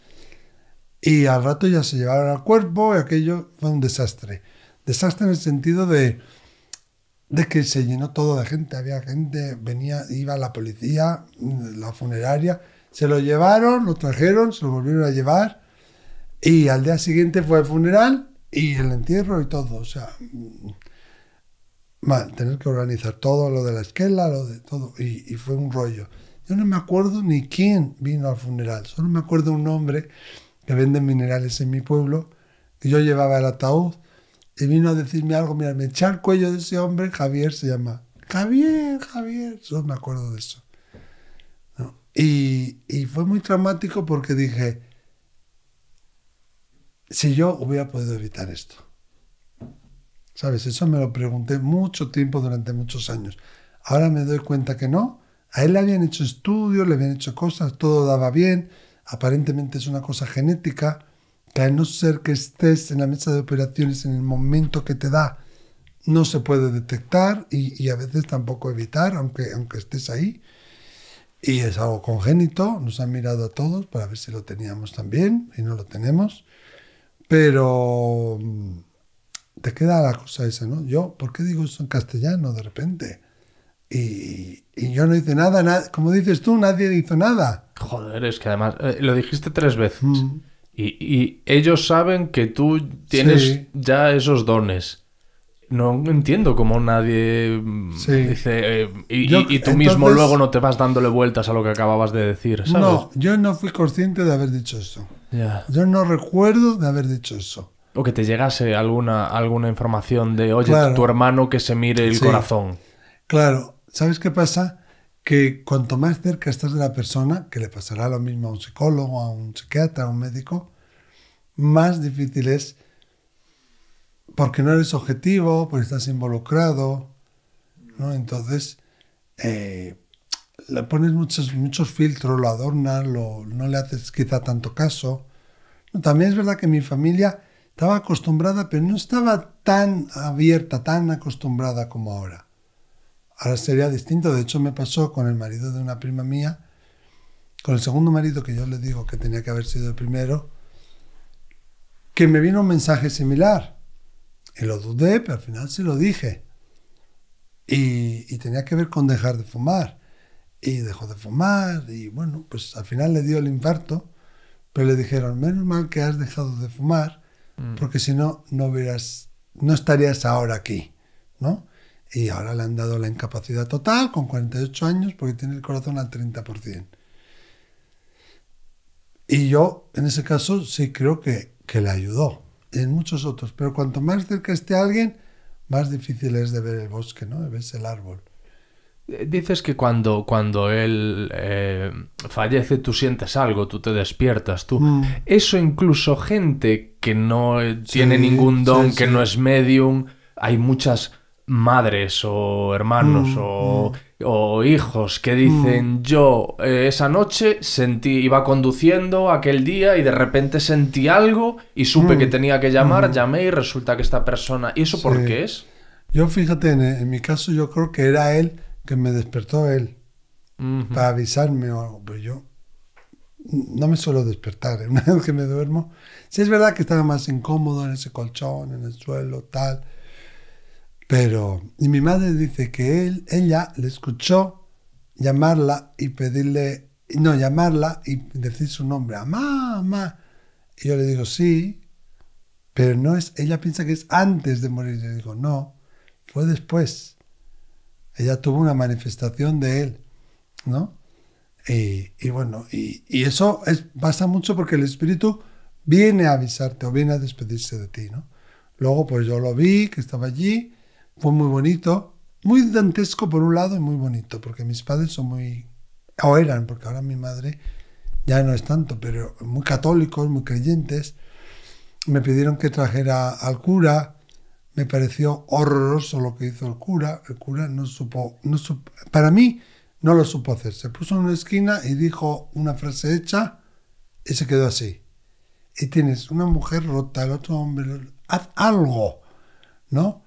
y al rato ya se llevaron al cuerpo y aquello fue un desastre. Desastre en el sentido de, de que se llenó todo de gente, había gente, venía, iba la policía, la funeraria, se lo llevaron, lo trajeron, se lo volvieron a llevar. Y al día siguiente fue el funeral y el entierro y todo. O sea, mal, tener que organizar todo, lo de la esquela, lo de todo. Y, y, fue un rollo. Yo no me acuerdo ni quién vino al funeral. Solo me acuerdo un hombre que vende minerales en mi pueblo, que yo llevaba el ataúd. Y vino a decirme algo, mira, me echa el cuello de ese hombre, Javier se llama. Javier, Javier, solo me acuerdo de eso. Y, fue muy traumático porque dije, si yo hubiera podido evitar esto. ¿Sabes? Eso me lo pregunté mucho tiempo durante muchos años. Ahora me doy cuenta que no. A él le habían hecho estudios, le habían hecho cosas, todo daba bien. Aparentemente es una cosa genética, que a no ser que estés en la mesa de operaciones en el momento que te da, no se puede detectar y, y a veces tampoco evitar, aunque, aunque estés ahí. Y es algo congénito, nos han mirado a todos para ver si lo teníamos también, y no lo tenemos. Pero mm, te queda la cosa esa, ¿no? Yo, ¿por qué digo eso en castellano de repente? Y, yo no hice nada, nada como dices tú, nadie hizo nada. Joder, es que además eh, lo dijiste tres veces. Mm. Y, ellos saben que tú tienes ya esos dones no entiendo cómo nadie mm, dice. Eh, y, y, tú mismo luego no te vas dándole vueltas a lo que acababas de decir, No, yo no fui consciente de haber dicho eso. Yo no recuerdo de haber dicho eso. O que te llegase alguna, alguna información de, oye, tu hermano que se mire el corazón. Claro, ¿sabes qué pasa? Que cuanto más cerca estás de la persona, que le pasará lo mismo a un psicólogo, a un psiquiatra, a un médico, más difícil es porque no eres objetivo, porque estás involucrado, ¿no? Entonces, eh, le pones muchos, muchos filtros, lo adornas, lo, no le haces quizá tanto caso. También es verdad que mi familia estaba acostumbrada, pero no estaba tan abierta, tan acostumbrada como ahora. Ahora sería distinto, de hecho me pasó con el marido de una prima mía, con el segundo marido que yo le digo que tenía que haber sido el primero, que me vino un mensaje similar. Y lo dudé, pero al final se lo dije. Y, tenía que ver con dejar de fumar. Y dejó de fumar y bueno, pues al final le dio el infarto, pero le dijeron, menos mal que has dejado de fumar, mm. porque si no, no hubieras, no estarías ahora aquí, ¿no? Y ahora le han dado la incapacidad total con 48 años porque tiene el corazón al 30%. Y yo, en ese caso, sí creo que, que le ayudó en muchos otros. Pero cuanto más cerca esté alguien, más difícil es de ver el bosque, ¿no? De ver el árbol. Eh, dices que cuando, cuando él eh, fallece tú sientes algo, tú te despiertas, tú. Mm. Eso incluso gente que no eh, tiene ningún don, que no es medium, hay muchas madres o hermanos mm, o... Mm o hijos que dicen mm. yo eh, esa noche sentí iba conduciendo aquel día y de repente sentí algo y supe mm. que tenía que llamar, mm. llamé y resulta que esta persona, ¿y eso por qué es? Yo fíjate, en, mi caso yo creo que era él que me despertó él para avisarme o algo, pero yo no me suelo despertar, ¿eh? una vez que me duermo, Si es verdad que estaba más incómodo en ese colchón, en el suelo, tal, pero, y mi madre dice que él, ella le escuchó llamarla y pedirle, no, llamarla y decir su nombre, mamá, mamá. Y yo le digo, sí, pero no es, ella piensa que es antes de morir. Yo digo, no, fue después. Ella tuvo una manifestación de él, ¿no? Y, bueno, y, eso pasa mucho porque el espíritu viene a avisarte o viene a despedirse de ti, ¿no? Luego, pues yo lo vi, que estaba allí, fue muy bonito, muy dantesco por un lado y muy bonito, porque mis padres son muy, o eran, porque ahora mi madre ya no es tanto, pero muy católicos, muy creyentes. Me pidieron que trajera al cura, me pareció horroroso lo que hizo el cura, el cura no supo, no para mí no lo supo hacer, se puso en una esquina y dijo una frase hecha y se quedó así. Y tienes una mujer rota, el otro hombre, haz algo, ¿no?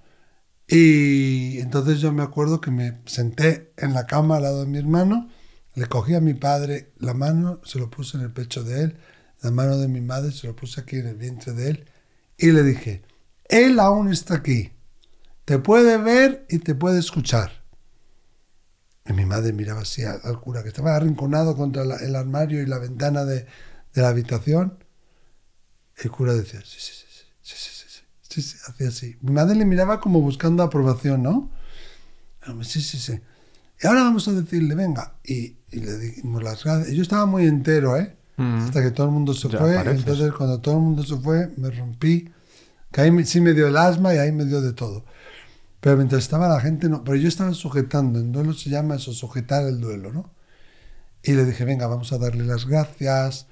Y entonces yo me acuerdo que me senté en la cama al lado de mi hermano, le cogí a mi padre la mano, se lo puse en el pecho de él, la mano de mi madre se lo puse aquí en el vientre de él y le dije, él aún está aquí, te puede ver y te puede escuchar. Y mi madre miraba así al, cura que estaba arrinconado contra el armario y la ventana de, la habitación. El cura decía, sí, sí. Sí, sí, hacía así. Mi madre le miraba como buscando aprobación, ¿no? Ah, pues sí, sí, sí. Y ahora vamos a decirle, venga. Y, le dimos las gracias. Yo estaba muy entero, ¿eh? Mm. Hasta que todo el mundo se fue. Entonces, cuando todo el mundo se fue, me rompí. Que ahí sí me dio el asma y ahí me dio de todo. Pero mientras estaba la gente, no. Pero yo estaba sujetando. En duelo se llama eso, sujetar el duelo, ¿no? Y le dije, venga, vamos a darle las gracias.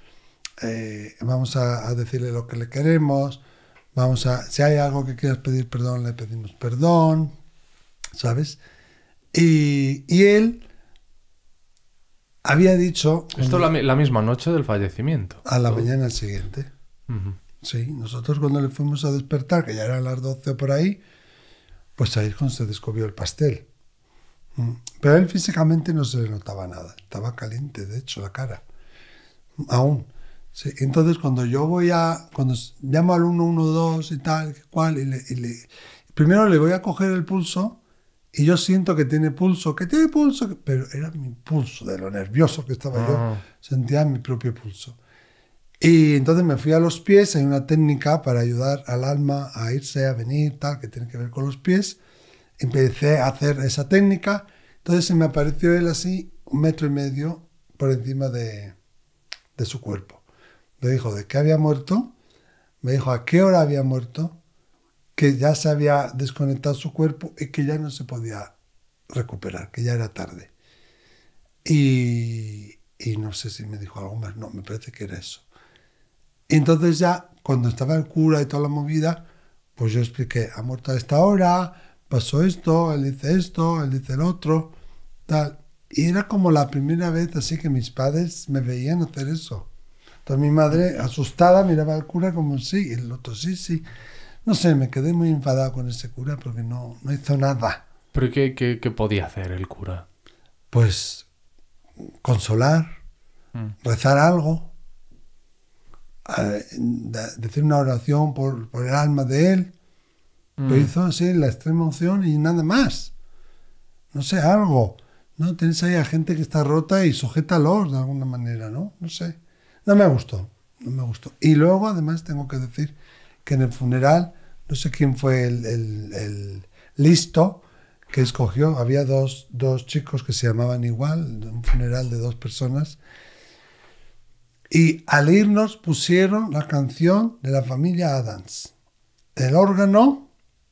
Eh, vamos a, a decirle lo que le queremos Vamos a, si hay algo que quieras pedir perdón, le pedimos perdón, ¿sabes? Y, él había dicho... Esto la, misma noche del fallecimiento. A la mañana siguiente. Sí, nosotros cuando le fuimos a despertar, que ya eran las 12 por ahí, pues ahí es se descubrió el pastel. Mm. Pero él físicamente no se le notaba nada. Estaba caliente, de hecho, la cara. Aún entonces, cuando yo voy a. Cuando llamo al 112 y tal, cual, y le, primero le voy a coger el pulso y yo siento que tiene pulso, que tiene pulso, pero era mi pulso, de lo nervioso que estaba yo, ah. sentía mi propio pulso. Y entonces me fui a los pies, hay una técnica para ayudar al alma a irse, a venir, tal, que tiene que ver con los pies. Empecé a hacer esa técnica, entonces se me apareció él así, un metro y medio por encima de, de su cuerpo me dijo de qué había muerto, me dijo a qué hora había muerto, que ya se había desconectado su cuerpo y que ya no se podía recuperar, que ya era tarde. Y, y no sé si me dijo algo más, no, me parece que era eso. Y entonces ya, cuando estaba el cura y toda la movida, pues yo expliqué, ha muerto a esta hora, pasó esto, él dice esto, él dice el otro, tal. Y era como la primera vez así que mis padres me veían hacer eso mi madre, asustada, miraba al cura como sí, el otro sí, sí. No sé, me quedé muy enfadado con ese cura porque no, no hizo nada. ¿Pero qué, qué, podía hacer el cura? Pues consolar, mm. rezar algo, decir una oración por, el alma de él. Pero Lo mm. hizo así, la extrema unción y nada más. No sé, algo. ¿no? Tienes ahí a gente que está rota y sujeta los de alguna manera, ¿no? No sé. No me gustó, no me gustó. Y luego, además, tengo que decir que en el funeral, no sé quién fue el, listo que escogió, había dos, chicos que se llamaban igual, un funeral de dos personas. Y al irnos pusieron la canción de la familia Adams. El órgano.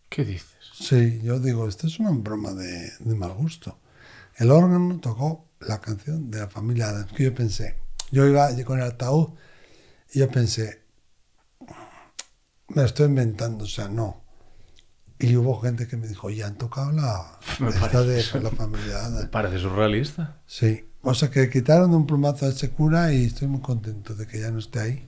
¿Qué dices? Sí, yo digo, esto es una broma de, de mal gusto. El órgano tocó la canción de la familia Adams, que yo pensé, yo iba con el ataúd y yo pensé, me lo estoy inventando, o sea, no. Y hubo gente que me dijo, ya han tocado la, de la familia. parece surrealista. Sí. O sea, que quitaron un plumazo a ese cura y estoy muy contento de que ya no esté ahí.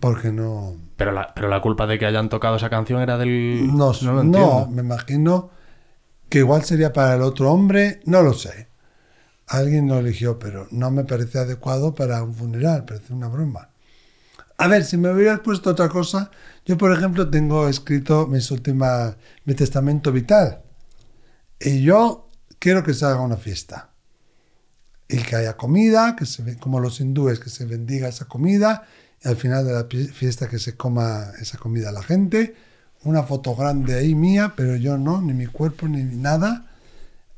Porque no. Pero la, pero la culpa de que hayan tocado esa canción era del. No, no me imagino que igual sería para el otro hombre, no lo sé. Alguien lo eligió, pero no me parece adecuado para un funeral, parece una broma. A ver, si me hubieras puesto otra cosa, yo por ejemplo tengo escrito mi testamento vital. Y yo quiero que se haga una fiesta. Y que haya comida, que se, como los hindúes, que se bendiga esa comida. Y al final de la fiesta que se coma esa comida la gente. Una foto grande ahí mía, pero yo no, ni mi cuerpo, ni nada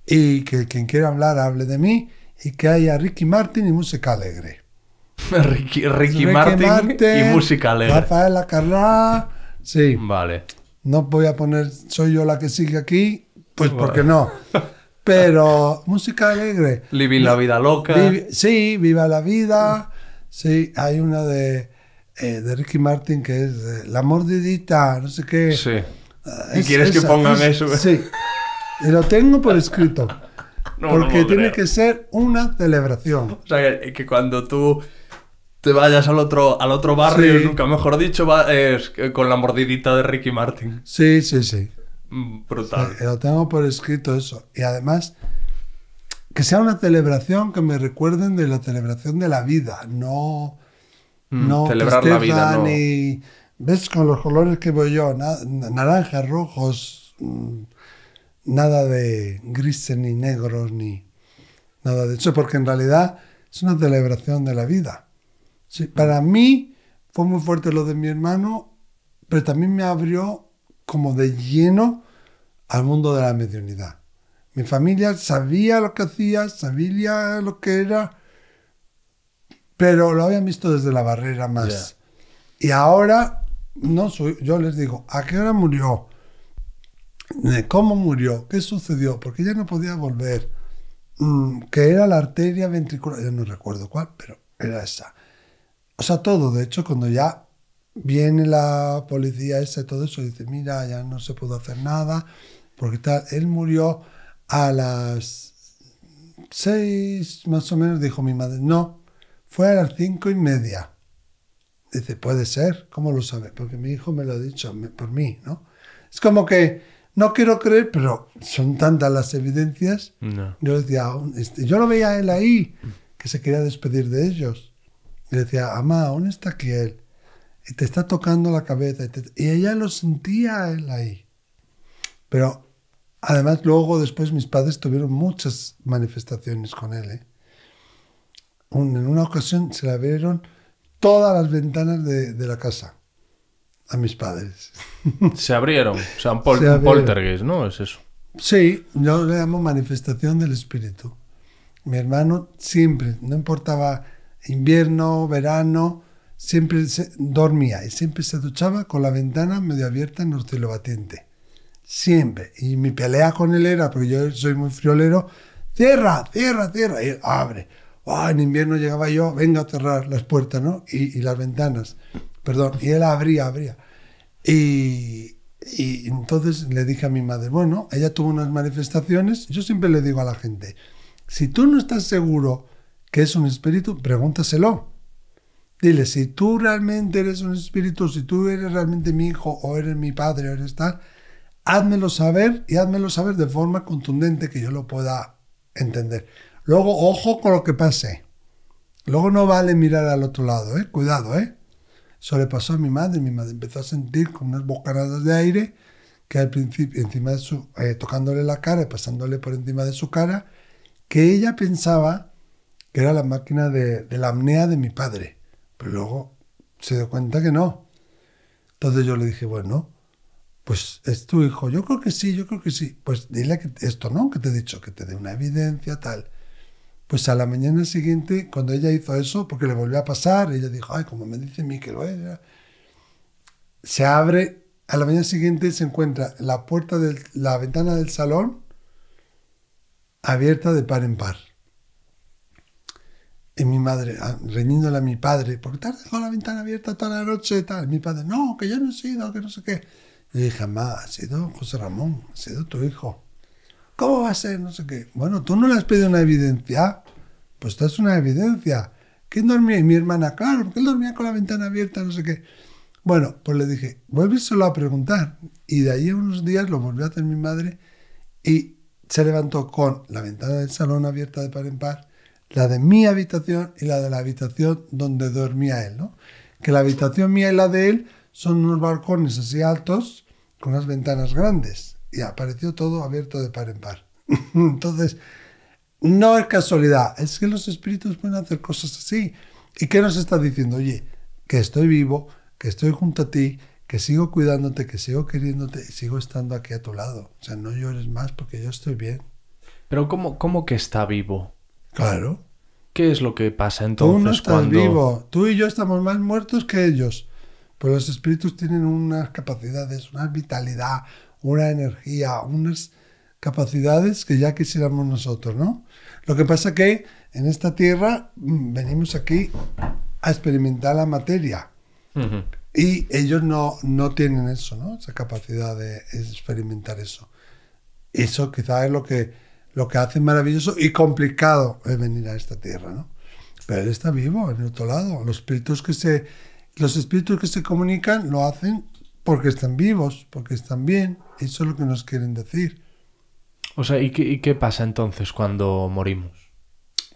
y que quien quiera hablar hable de mí y que haya Ricky Martin y música alegre. Ricky, Martin, y música alegre. Rafael Carrá, sí. Vale. No voy a poner soy yo la que sigue aquí, pues porque no. Pero música alegre. Living la vida loca. sí, viva la vida. Sí, hay una de, eh, de Ricky Martin que es de, eh, La mordidita, no sé qué. Ah, ¿Y quieres que pongan eso? Sí. Y lo tengo por escrito. porque tiene que ser una celebración. O sea, que, cuando tú te vayas al otro, al otro barrio, mejor dicho, va, con la mordidita de Ricky Martin. Sí, sí, sí. Mm, brutal. lo tengo por escrito eso. Y además, que sea una celebración que me recuerden de la celebración de la vida, no... Mm, no celebrar la vida, ni... ¿Ves con los colores que voy yo? naranjas, rojos... Mm, nada de grises ni negros ni nada de eso, porque en realidad es una celebración de la vida. para mí fue muy fuerte lo de mi hermano, pero también me abrió como de lleno al mundo de la mediunidad. Mi familia sabía lo que hacía, sabía lo que era, pero lo habían visto desde la barrera más. Y ahora, no soy, yo les digo, ¿a qué hora murió? cómo murió, qué sucedió, porque ya no podía volver, mm, que era la arteria ventricular, ya no recuerdo cuál, pero era esa. O sea, todo, de hecho, cuando ya viene la policía esa y todo eso, dice, mira, ya no se pudo hacer nada, porque tal, él murió a las seis, más o menos, dijo mi madre, no, fue a las cinco y media. Dice, puede ser, ¿cómo lo sabes? Porque mi hijo me lo ha dicho, por mí, ¿no? Es como que no quiero creer, pero son tantas las evidencias. Yo decía, este, yo lo veía él ahí, que se quería despedir de ellos. Y le decía, Amá, aún está aquí él. Y te está tocando la cabeza. Y, ella lo sentía él ahí. Pero además, luego, después, mis padres tuvieron muchas manifestaciones con él. ¿eh? en una ocasión se le abrieron todas las ventanas de la casa a mis padres. Se abrieron, o sea, un, poltergeist, ¿no? Es eso. Sí, yo le llamo manifestación del espíritu. Mi hermano siempre, no importaba invierno, verano, siempre dormía y siempre se duchaba con la ventana medio abierta en cielo batiente. Siempre. Y mi pelea con él era, porque yo soy muy friolero, cierra, cierra, cierra. Y abre. ah en invierno llegaba yo, vengo a cerrar las puertas ¿no? y las ventanas perdón, y él abría, abría. Y, y entonces le dije a mi madre, bueno, ella tuvo unas manifestaciones, yo siempre le digo a la gente, si tú no estás seguro que es un espíritu, pregúntaselo. Dile, si tú realmente eres un espíritu, si tú eres realmente mi hijo o eres mi padre o eres tal, házmelo saber y házmelo saber de forma contundente que yo lo pueda entender. Luego, ojo con lo que pase. Luego no vale mirar al otro lado, ¿eh? Cuidado, ¿eh? pasó a mi madre. Mi madre empezó a sentir como unas bocanadas de aire que al principio, encima de su, eh, tocándole la cara y pasándole por encima de su cara, que ella pensaba que era la máquina de, de la apnea de mi padre. Pero luego se dio cuenta que no. Entonces yo le dije, bueno, pues es tu hijo. Yo creo que sí, yo creo que sí. Pues dile que esto no, que te he dicho, que te dé una evidencia, tal. Pues a la mañana siguiente, cuando ella hizo eso, porque le volvió a pasar, ella dijo, ay, como me dice mí que lo se abre, a la mañana siguiente se encuentra la puerta de la ventana del salón abierta de par en par. Y mi madre, ah, reñiéndole a mi padre, qué te has dejado la ventana abierta toda la noche y tal. Mi padre, no, que yo no he sido, que no sé qué. Le dije, mamá, ha sido José Ramón, ha sido tu hijo. ¿Cómo va a ser? No sé qué. Bueno, tú no le has pedido una evidencia. Pues esto es una evidencia. ¿Quién dormía? Y mi hermana, claro, porque él dormía con la ventana abierta, no sé qué. Bueno, pues le dije, vuélveselo a preguntar. Y de ahí a unos días lo volvió a hacer mi madre y se levantó con la ventana del salón abierta de par en par, la de mi habitación y la de la habitación donde dormía él, ¿no? Que la habitación mía y la de él son unos balcones así altos con unas ventanas grandes y apareció todo abierto de par en par. Entonces, no es casualidad, es que los espíritus pueden hacer cosas así. ¿Y qué nos está diciendo? Oye, que estoy vivo, que estoy junto a ti, que sigo cuidándote, que sigo queriéndote y sigo estando aquí a tu lado. O sea, no llores más porque yo estoy bien. Pero ¿cómo, cómo que está vivo? Claro. ¿Qué es lo que pasa entonces? Tú no estás vivo. Tú y yo estamos más muertos que ellos. Pero pues los espíritus tienen unas capacidades, una vitalidad, una energía, unas capacidades que ya quisiéramos nosotros, ¿no? Lo que pasa que en esta tierra mm, venimos aquí a experimentar la materia. Y ellos no, no tienen eso, ¿no? Esa capacidad de experimentar eso. Eso quizás es lo que, lo que hace maravilloso y complicado es venir a esta tierra, ¿no? Pero él está vivo en otro lado. Los espíritus que se, los espíritus que se comunican lo hacen porque están vivos, porque están bien. Eso es lo que nos quieren decir. O sea, ¿y qué, pasa entonces cuando morimos?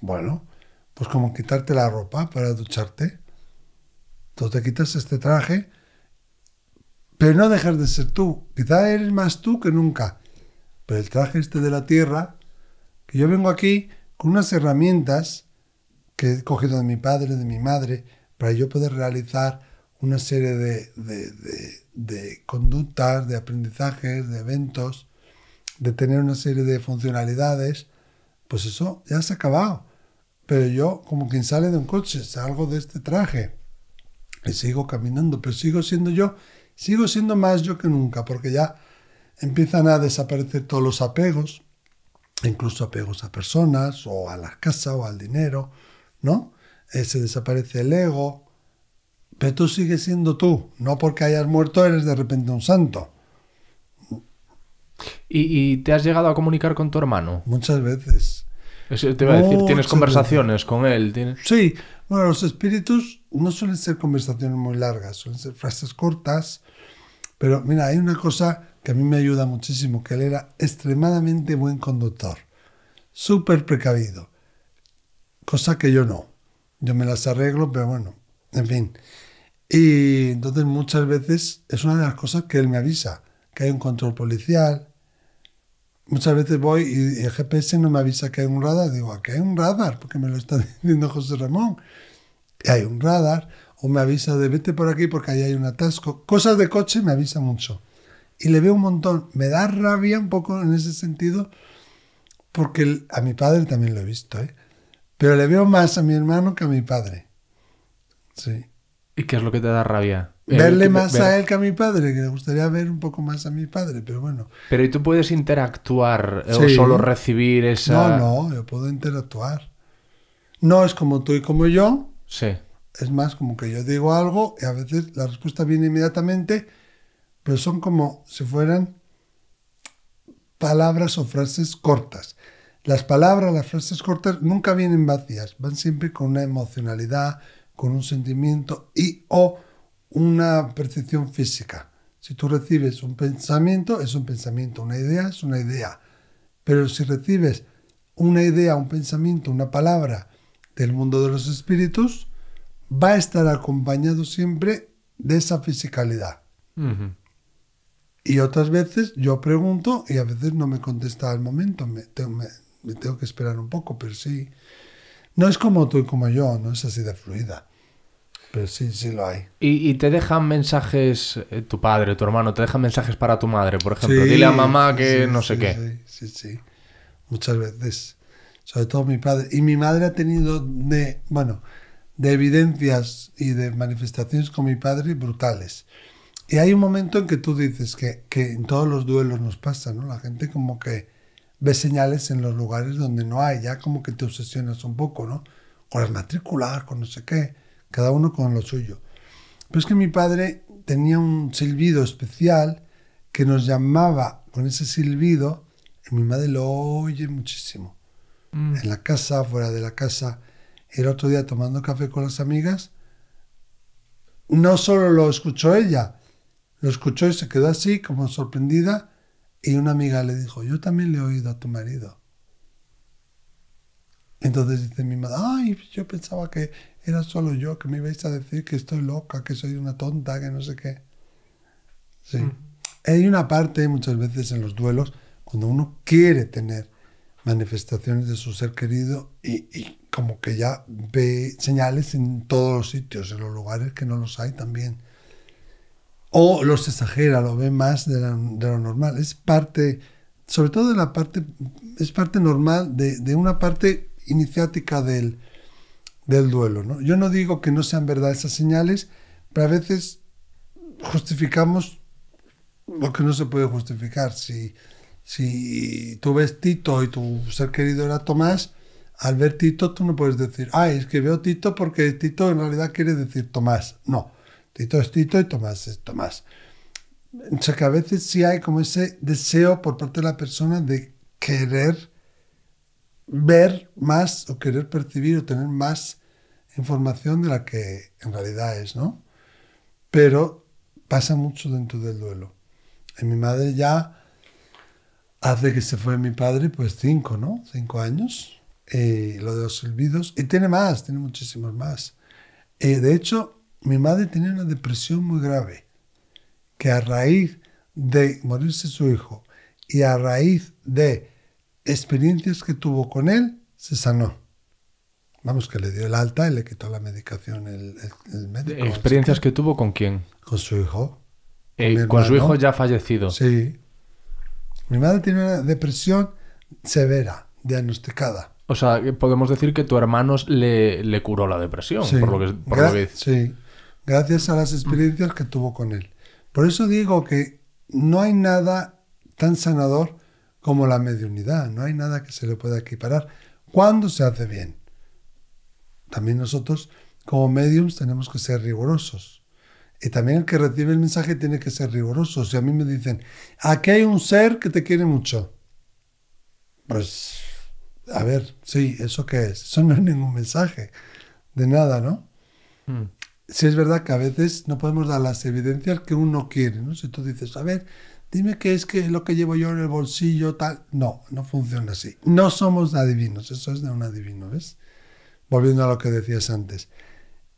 Bueno, pues como quitarte la ropa para ducharte. Tú te quitas este traje, pero no dejas de ser tú. Quizá eres más tú que nunca. Pero el traje este de la tierra, que yo vengo aquí con unas herramientas que he cogido de mi padre, de mi madre, para yo poder realizar una serie de, de conductas, de aprendizajes, de eventos, de tener una serie de funcionalidades, pues eso ya se ha acabado. Pero yo, como quien sale de un coche, salgo de este traje y sigo caminando, pero sigo siendo yo, sigo siendo más yo que nunca, porque ya empiezan a desaparecer todos los apegos, incluso apegos a personas o a la casa o al dinero, ¿no? Eh, se desaparece el ego, pero tú sigues siendo tú, no porque hayas muerto eres de repente un santo. ¿Y, te has llegado a comunicar con tu hermano? Muchas veces. te iba a decir, tienes conversaciones con él. Sí, bueno, los espíritus no suelen ser conversaciones muy largas, suelen ser frases cortas. Pero mira, hay una cosa que a mí me ayuda muchísimo, que él era extremadamente buen conductor, súper precavido, cosa que yo no. Yo me las arreglo, pero bueno, en fin. Y entonces muchas veces es una de las cosas que él me avisa, que hay un control policial. Muchas veces voy y el GPS no me avisa que hay un radar. Digo, aquí hay un radar, porque me lo está diciendo José Ramón. Y hay un radar. O me avisa de vete por aquí porque ahí hay un atasco. Cosas de coche me avisa mucho. Y le veo un montón. Me da rabia un poco en ese sentido, porque a mi padre también lo he visto. ¿eh? Pero le veo más a mi hermano que a mi padre. Sí. ¿Y qué es lo que te da rabia? Eh, Verle más a él que a mi padre, que le gustaría ver un poco más a mi padre, pero bueno. Pero ¿y tú puedes interactuar eh, o solo recibir esa...? No, no, yo puedo interactuar. No es como tú y como yo. Sí. Es más como que yo digo algo y a veces la respuesta viene inmediatamente, pero son como si fueran palabras o frases cortas. Las palabras, las frases cortas nunca vienen vacías, van siempre con una emocionalidad, con un sentimiento y o una percepción física. Si tú recibes un pensamiento, es un pensamiento, una idea es una idea. Pero si recibes una idea, un pensamiento, una palabra del mundo de los espíritus, va a estar acompañado siempre de esa fisicalidad. Y otras veces yo pregunto y a veces no me contesta al momento, me tengo que esperar un poco, pero sí. No es como tú y como yo, no es así de fluida. Pero sí, sí lo hay. ¿Y, ¿Y, te dejan mensajes, eh, tu padre, tu hermano, te dejan mensajes para tu madre, por ejemplo? Dile a mamá que no sé qué. Sí, sí, Muchas veces. Sobre todo mi padre. Y mi madre ha tenido de, bueno, de evidencias y de manifestaciones con mi padre brutales. Y hay un momento en que tú dices que, que en todos los duelos nos pasa, ¿no? La gente como que ve señales en los lugares donde no hay, ya como que te obsesionas un poco, ¿no? Con las matrículas, con no sé qué cada uno con lo suyo. Pero es que mi padre tenía un silbido especial que nos llamaba con ese silbido, y mi madre lo oye muchísimo. Mm. En la casa, fuera de la casa, el otro día tomando café con las amigas, no solo lo escuchó ella, lo escuchó y se quedó así como sorprendida y una amiga le dijo, yo también le he oído a tu marido. Entonces dice mi madre, ay, yo pensaba que era solo yo que me ibais a decir que estoy loca, que soy una tonta, que no sé qué. Sí. Mm. Hay una parte muchas veces en los duelos cuando uno quiere tener manifestaciones de su ser querido y, como que ya ve señales en todos los sitios, en los lugares que no los hay también. O los exagera, lo ve más de, lo normal. Es parte, sobre todo de la parte, es parte normal de, de una parte iniciática del, del duelo. Yo no digo que no sean verdad esas señales, pero a veces justificamos lo que no se puede justificar. Si, si tú ves Tito y tu ser querido era Tomás, al ver Tito tú no puedes decir, ay es que veo Tito porque Tito en realidad quiere decir Tomás. No, Tito es Tito y Tomás es Tomás. O sea que a veces sí hay como ese deseo por parte de la persona de querer ver más o querer percibir o tener más información de la que en realidad es, ¿no? Pero pasa mucho dentro del duelo. En mi madre ya, hace que se fue mi padre, pues cinco, ¿no? Cinco años. Eh, lo de los olvidos. Y tiene más, tiene muchísimos más. Eh, de hecho, mi madre tenía una depresión muy grave, que a raíz de morirse su hijo y a raíz de experiencias que tuvo con él, se sanó. Vamos, que le dio el alta y le quitó la medicación el, médico. Eh, ¿Experiencias que tuvo con quién? Con su hijo. Eh, con, su hijo ya fallecido. Sí. Mi madre tiene una depresión severa, diagnosticada. O sea, podemos decir que tu hermano le, curó la depresión, por lo que, por lo que Sí, gracias a las experiencias que tuvo con él. Por eso digo que no hay nada tan sanador como la mediunidad, no hay nada que se le pueda equiparar cuando se hace bien. También nosotros como mediums tenemos que ser rigurosos. Y también el que recibe el mensaje tiene que ser riguroso. Si a mí me dicen, aquí hay un ser que te quiere mucho. Pues, a ver, sí, ¿eso qué es? Eso no es ningún mensaje. De nada, ¿no? Hmm. Si es verdad que a veces no podemos dar las evidencias que uno quiere, ¿no? Si tú dices, a ver, dime qué es que lo que llevo yo en el bolsillo, tal. No, no funciona así. No somos adivinos, eso es de un adivino, ¿ves? volviendo a lo que decías antes.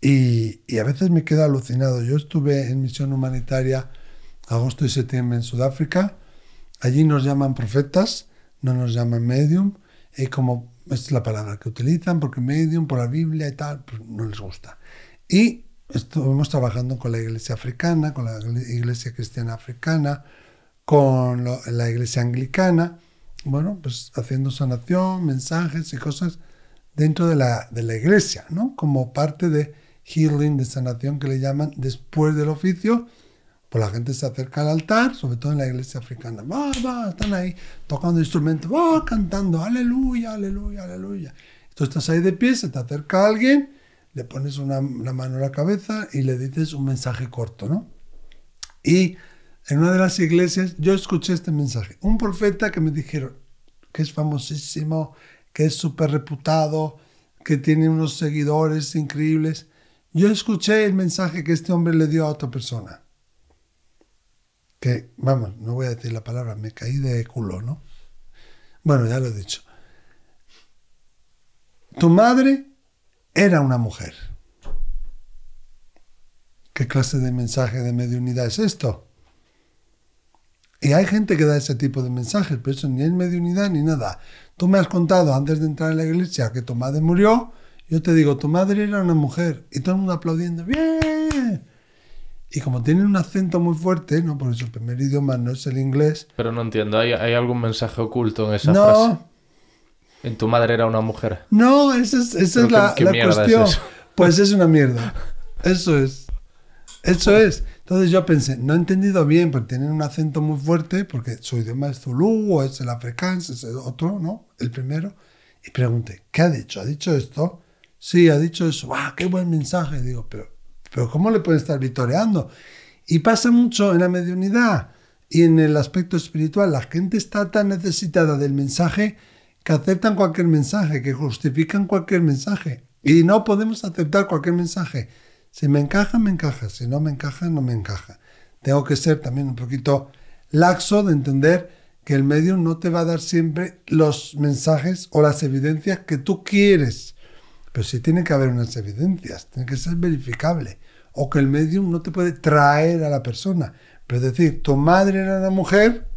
Y, a veces me quedo alucinado. Yo estuve en misión humanitaria agosto y septiembre en Sudáfrica. Allí nos llaman profetas, no nos llaman medium. Y como es la palabra que utilizan, porque medium, por la Biblia y tal, pues no les gusta. Y estuvimos trabajando con la iglesia africana, con la iglesia cristiana africana, con la iglesia anglicana. Bueno, pues haciendo sanación, mensajes y cosas dentro de la, iglesia, ¿no? Como parte de healing, de sanación que le llaman después del oficio, pues la gente se acerca al altar, sobre todo en la iglesia africana. Va, va, están ahí tocando instrumentos, va, cantando, aleluya, aleluya, aleluya. Entonces estás ahí de pie, se te acerca alguien, le pones una, una, mano a la cabeza y le dices un mensaje corto, ¿no? Y en una de las iglesias yo escuché este mensaje. Un profeta que me dijeron, que es famosísimo, que es súper reputado, que tiene unos seguidores increíbles. Yo escuché el mensaje que este hombre le dio a otra persona. Que, vamos, no voy a decir la palabra, me caí de culo, ¿no? Bueno, ya lo he dicho. Tu madre era una mujer. ¿Qué clase de mensaje de mediunidad es esto? Y hay gente que da ese tipo de mensajes, pero eso ni es mediunidad ni nada. Tú me has contado antes de entrar en la iglesia que tu madre murió. Yo te digo, tu madre era una mujer. Y todo el mundo aplaudiendo. ¡Bien! Y como tienen un acento muy fuerte, ¿no? Porque su primer idioma no es el inglés. Pero no entiendo, ¿hay, algún mensaje oculto en esa no. frase? ¿En tu madre era una mujer? No, esa es, la, cuestión. pues es una mierda. Eso es. Eso es. Entonces yo pensé, no he entendido bien, pero tienen un acento muy fuerte, porque su idioma es Zulu, o es el africano, es el otro, ¿no? El primero. Y pregunté, ¿qué ha dicho? ¿Ha dicho esto? Sí, ha dicho eso. ¡Ah, qué buen mensaje! digo, pero, pero ¿cómo le pueden estar vitoreando? Y pasa mucho en la mediunidad y en el aspecto espiritual. La gente está tan necesitada del mensaje que aceptan cualquier mensaje, que justifican cualquier mensaje. Y no podemos aceptar cualquier mensaje. Si me encaja, me encaja. Si no me encaja, no me encaja. Tengo que ser también un poquito laxo de entender que el medium no te va a dar siempre los mensajes o las evidencias que tú quieres. Pero sí tiene que haber unas evidencias, tiene que ser verificable. O que el medium no te puede traer a la persona. Pero decir, tu madre era una mujer,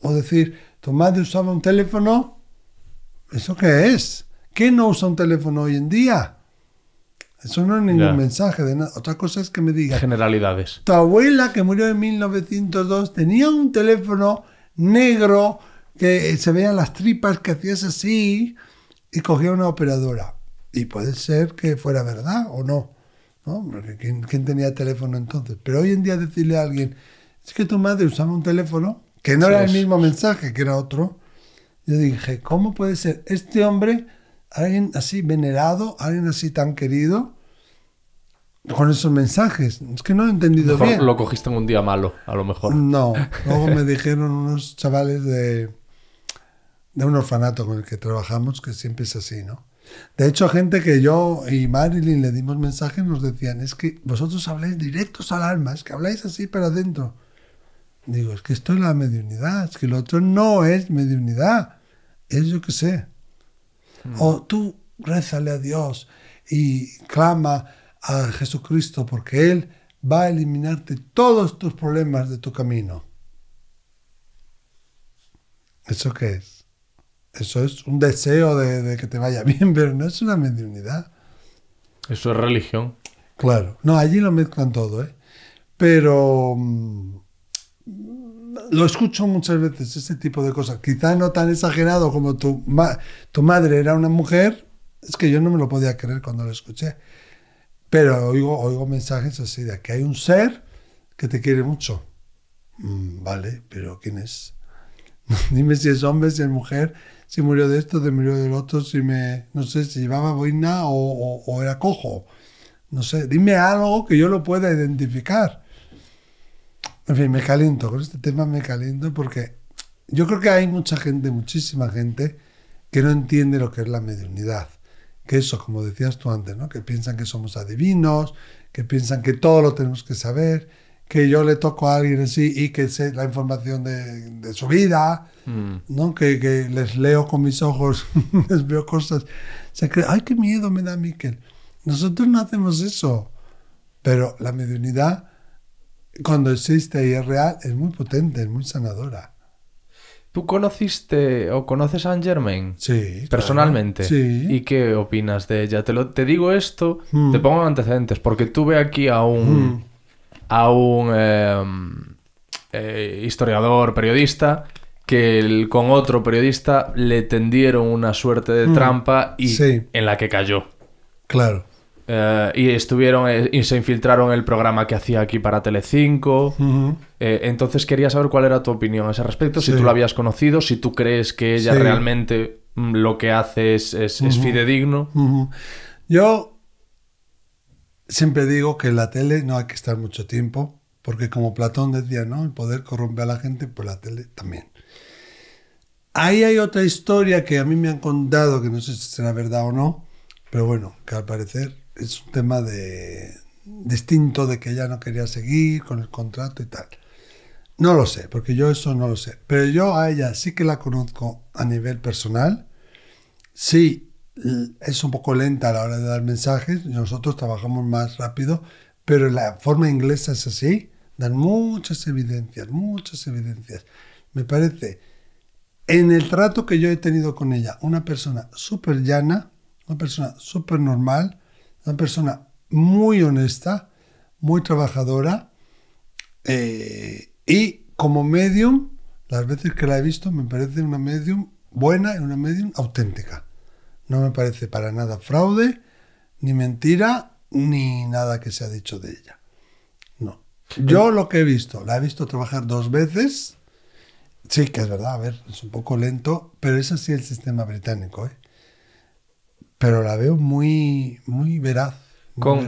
o decir, tu madre usaba un teléfono, ¿eso qué es? ¿Quién no usa un teléfono hoy en día? Eso no es ningún mensaje de nada. Otra cosa es que me diga. Generalidades. Tu abuela, que murió en 1902, tenía un teléfono negro que se veían las tripas que hacías así y cogía una operadora. Y puede ser que fuera verdad o no. ¿no? ¿Quién, ¿Quién, tenía teléfono entonces? Pero hoy en día decirle a alguien, es que tu madre usaba un teléfono, que no era el mismo mensaje, que era otro. Yo dije, ¿cómo puede ser? Este hombre alguien así venerado, alguien así tan querido, con esos mensajes. Es que no he entendido bien. Lo cogiste en un día malo, a lo mejor. No, luego me dijeron unos chavales de, de un orfanato con el que trabajamos que siempre es así, ¿no? De hecho, gente que yo y Marilyn le dimos mensajes nos decían, es que vosotros habláis directos al alma, es que habláis así para adentro. Digo, es que esto es la mediunidad, es que lo otro no es mediunidad, es yo que sé. O tú rézale a Dios y clama a Jesucristo porque Él va a eliminarte todos tus problemas de tu camino. ¿Eso qué es? Eso es un deseo de, que te vaya bien, pero no es una mediunidad. Eso es religión. Claro. No, allí lo mezclan todo, ¿eh? Pero mm, lo escucho muchas veces, ese tipo de cosas. Quizá no tan exagerado como tu, tu madre era una mujer, es que yo no me lo podía creer cuando lo escuché. Pero oigo, oigo mensajes así de que hay un ser que te quiere mucho. Mm, vale, pero ¿quién es? Dime si es hombre, si es mujer, si murió de esto, si murió del otro, si me, no sé, si llevaba boina o era cojo. No sé, dime algo que yo lo pueda identificar. En fin, me caliento. con este tema me caliento porque yo creo que hay mucha gente, muchísima gente, que no entiende lo que es la mediunidad. Que eso, como decías tú antes, ¿no? que piensan que somos adivinos, que piensan que todo lo tenemos que saber, que yo le toco a alguien así y que sé la información de, su vida, mm. ¿no? Que, que, les leo con mis ojos, les veo cosas. O sea, que, ay, qué miedo me da Miquel. Nosotros no hacemos eso, pero la mediunidad cuando existe y es real, es muy potente, es muy sanadora. ¿Tú conociste o conoces a Anne Germain? Sí. Personalmente. Sí. ¿Y qué opinas de ella? Te, lo, te digo esto, hmm. te pongo antecedentes, porque tuve aquí a un. Hmm. a un. Em, eh, historiador, periodista, que con otro periodista le tendieron una suerte de hmm. trampa y en la que cayó. Claro. Eh, y estuvieron eh, y se infiltraron el programa que hacía aquí para Telecinco. 5. Eh, entonces quería saber cuál era tu opinión a ese respecto, si tú la habías conocido, si tú crees que ella realmente mm, lo que hace es, fidedigno. Yo siempre digo que en la tele no hay que estar mucho tiempo, porque como Platón decía, ¿no? El poder corrompe a la gente, pues la tele también. Ahí hay otra historia que a mí me han contado, que no sé si será verdad o no, pero bueno, que al parecer es un tema de distinto de que ella no quería seguir con el contrato y tal. No lo sé, porque yo eso no lo sé. Pero yo a ella sí que la conozco a nivel personal. Sí, es un poco lenta a la hora de dar mensajes. Nosotros trabajamos más rápido, pero la forma inglesa es así. Dan muchas evidencias, muchas evidencias. Me parece, en el trato que yo he tenido con ella, una persona súper llana, una persona súper normal, una persona muy honesta, muy trabajadora, eh, y como medium, las veces que la he visto, me parece una medium buena y una medium auténtica. No me parece para nada fraude, ni mentira, ni nada que se ha dicho de ella. No. Yo eh. lo que he visto, la he visto trabajar dos veces. Sí, que es verdad, a ver, es un poco lento, pero es así el sistema británico, ¿eh? pero la veo muy, muy veraz. con,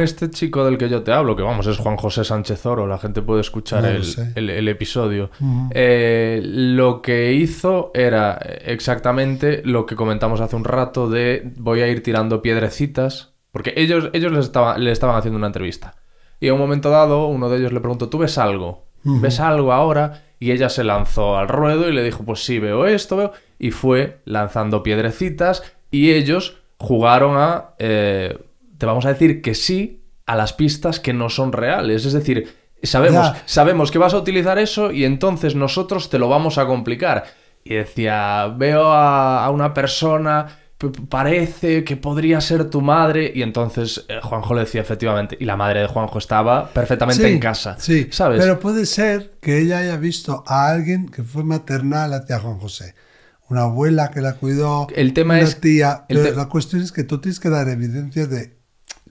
este chico del que yo te hablo, que vamos, es Juan José Sánchez Oro, la gente puede escuchar el, episodio. Eh, lo que hizo era exactamente lo que comentamos hace un rato de voy a ir tirando piedrecitas, porque ellos, ellos les, estaban haciendo una entrevista. Y en un momento dado, uno de ellos le preguntó, ¿tú ves algo? ¿Ves algo ahora? Y ella se lanzó al ruedo y le dijo, pues sí, veo esto, veo. Y fue lanzando piedrecitas y ellos jugaron a, eh, te vamos a decir que sí a las pistas que no son reales. Es decir, sabemos, sabemos que vas a utilizar eso y entonces nosotros te lo vamos a complicar. Y decía, veo a, una persona, parece que podría ser tu madre. Y entonces eh, Juanjo le decía, efectivamente, y la madre de Juanjo estaba perfectamente en casa. Sí, ¿sabes? Pero puede ser que ella haya visto a alguien que fue maternal hacia Juan José una abuela que la cuidó, el tema es, tía. la cuestión es que tú tienes que dar evidencia de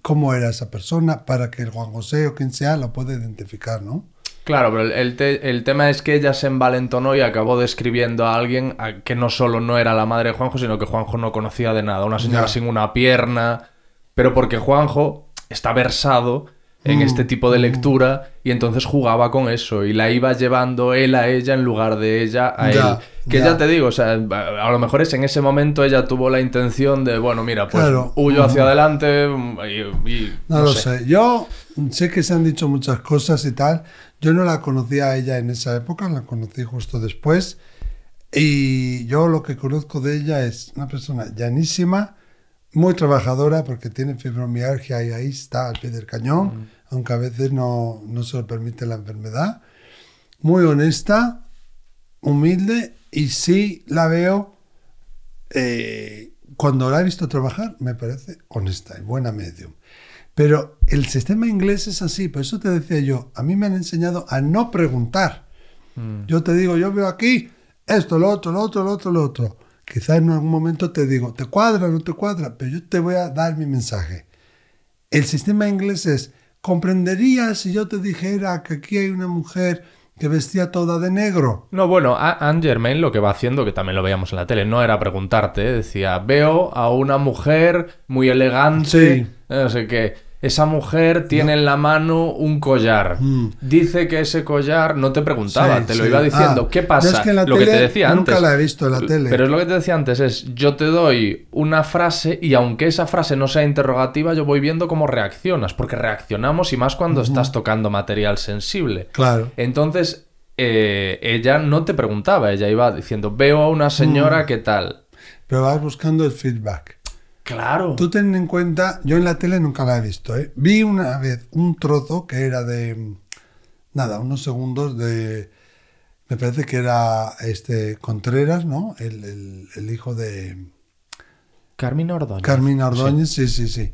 cómo era esa persona para que el Juan José o quien sea lo pueda identificar, ¿no? Claro, pero el, tema es que ella se envalentonó y acabó describiendo a alguien que no solo no era la madre de Juanjo, sino que Juanjo no conocía de nada. Una señora sin una pierna. Pero porque Juanjo está versado en este mm. tipo de lectura y entonces jugaba con eso y la iba llevando él a ella en lugar de ella a él. Que ya. te digo, a lo mejor es en ese momento ella tuvo la intención de, bueno, mira, pues huyo hacia adelante mm, y, no, lo sé. Yo sé que se han dicho muchas cosas y tal. Yo no la conocía a ella en esa época, la conocí justo después. Y yo lo que conozco de ella es una persona llanísima, muy trabajadora porque tiene fibromialgia y ahí está al pie del cañón, mm. aunque a veces no, no se lo permite la enfermedad. Muy honesta, humilde y sí la veo, eh, cuando la he visto trabajar, me parece honesta y buena medium. Pero el sistema inglés es así, por eso te decía yo, a mí me han enseñado a no preguntar. Mm. Yo te digo, yo veo aquí esto, lo otro, lo otro, lo otro, lo otro. Quizás en algún momento te digo, te cuadra, no te cuadra, pero yo te voy a dar mi mensaje. El sistema inglés es, ¿comprenderías si yo te dijera que aquí hay una mujer que vestía toda de negro? No, bueno, Anne Germain lo que va haciendo, que también lo veíamos en la tele, no era preguntarte, decía, veo a una mujer muy elegante, no sé qué esa mujer tiene en la mano un collar. Hmm. Dice que ese collar, no te preguntaba, te lo iba ah, diciendo. ¿Qué pasa? lo que te decía antes. Nunca la he visto en la tele. Pero es lo que te decía antes, es yo te doy una frase y aunque esa frase no sea interrogativa, yo voy viendo cómo reaccionas, porque reaccionamos y más cuando estás tocando material sensible. Claro. Entonces, eh, ella no te preguntaba, ella iba diciendo, veo a una señora, hmm. ¿qué tal? Pero vas buscando el feedback. Claro. Tú ten en cuenta, yo en la tele nunca la he visto, ¿eh? Vi una vez un trozo que era de, nada, unos segundos de, me parece que era este Contreras, ¿no? El, hijo de... Carmen Ordóñez. Carmen Ordóñez, sí. sí, sí,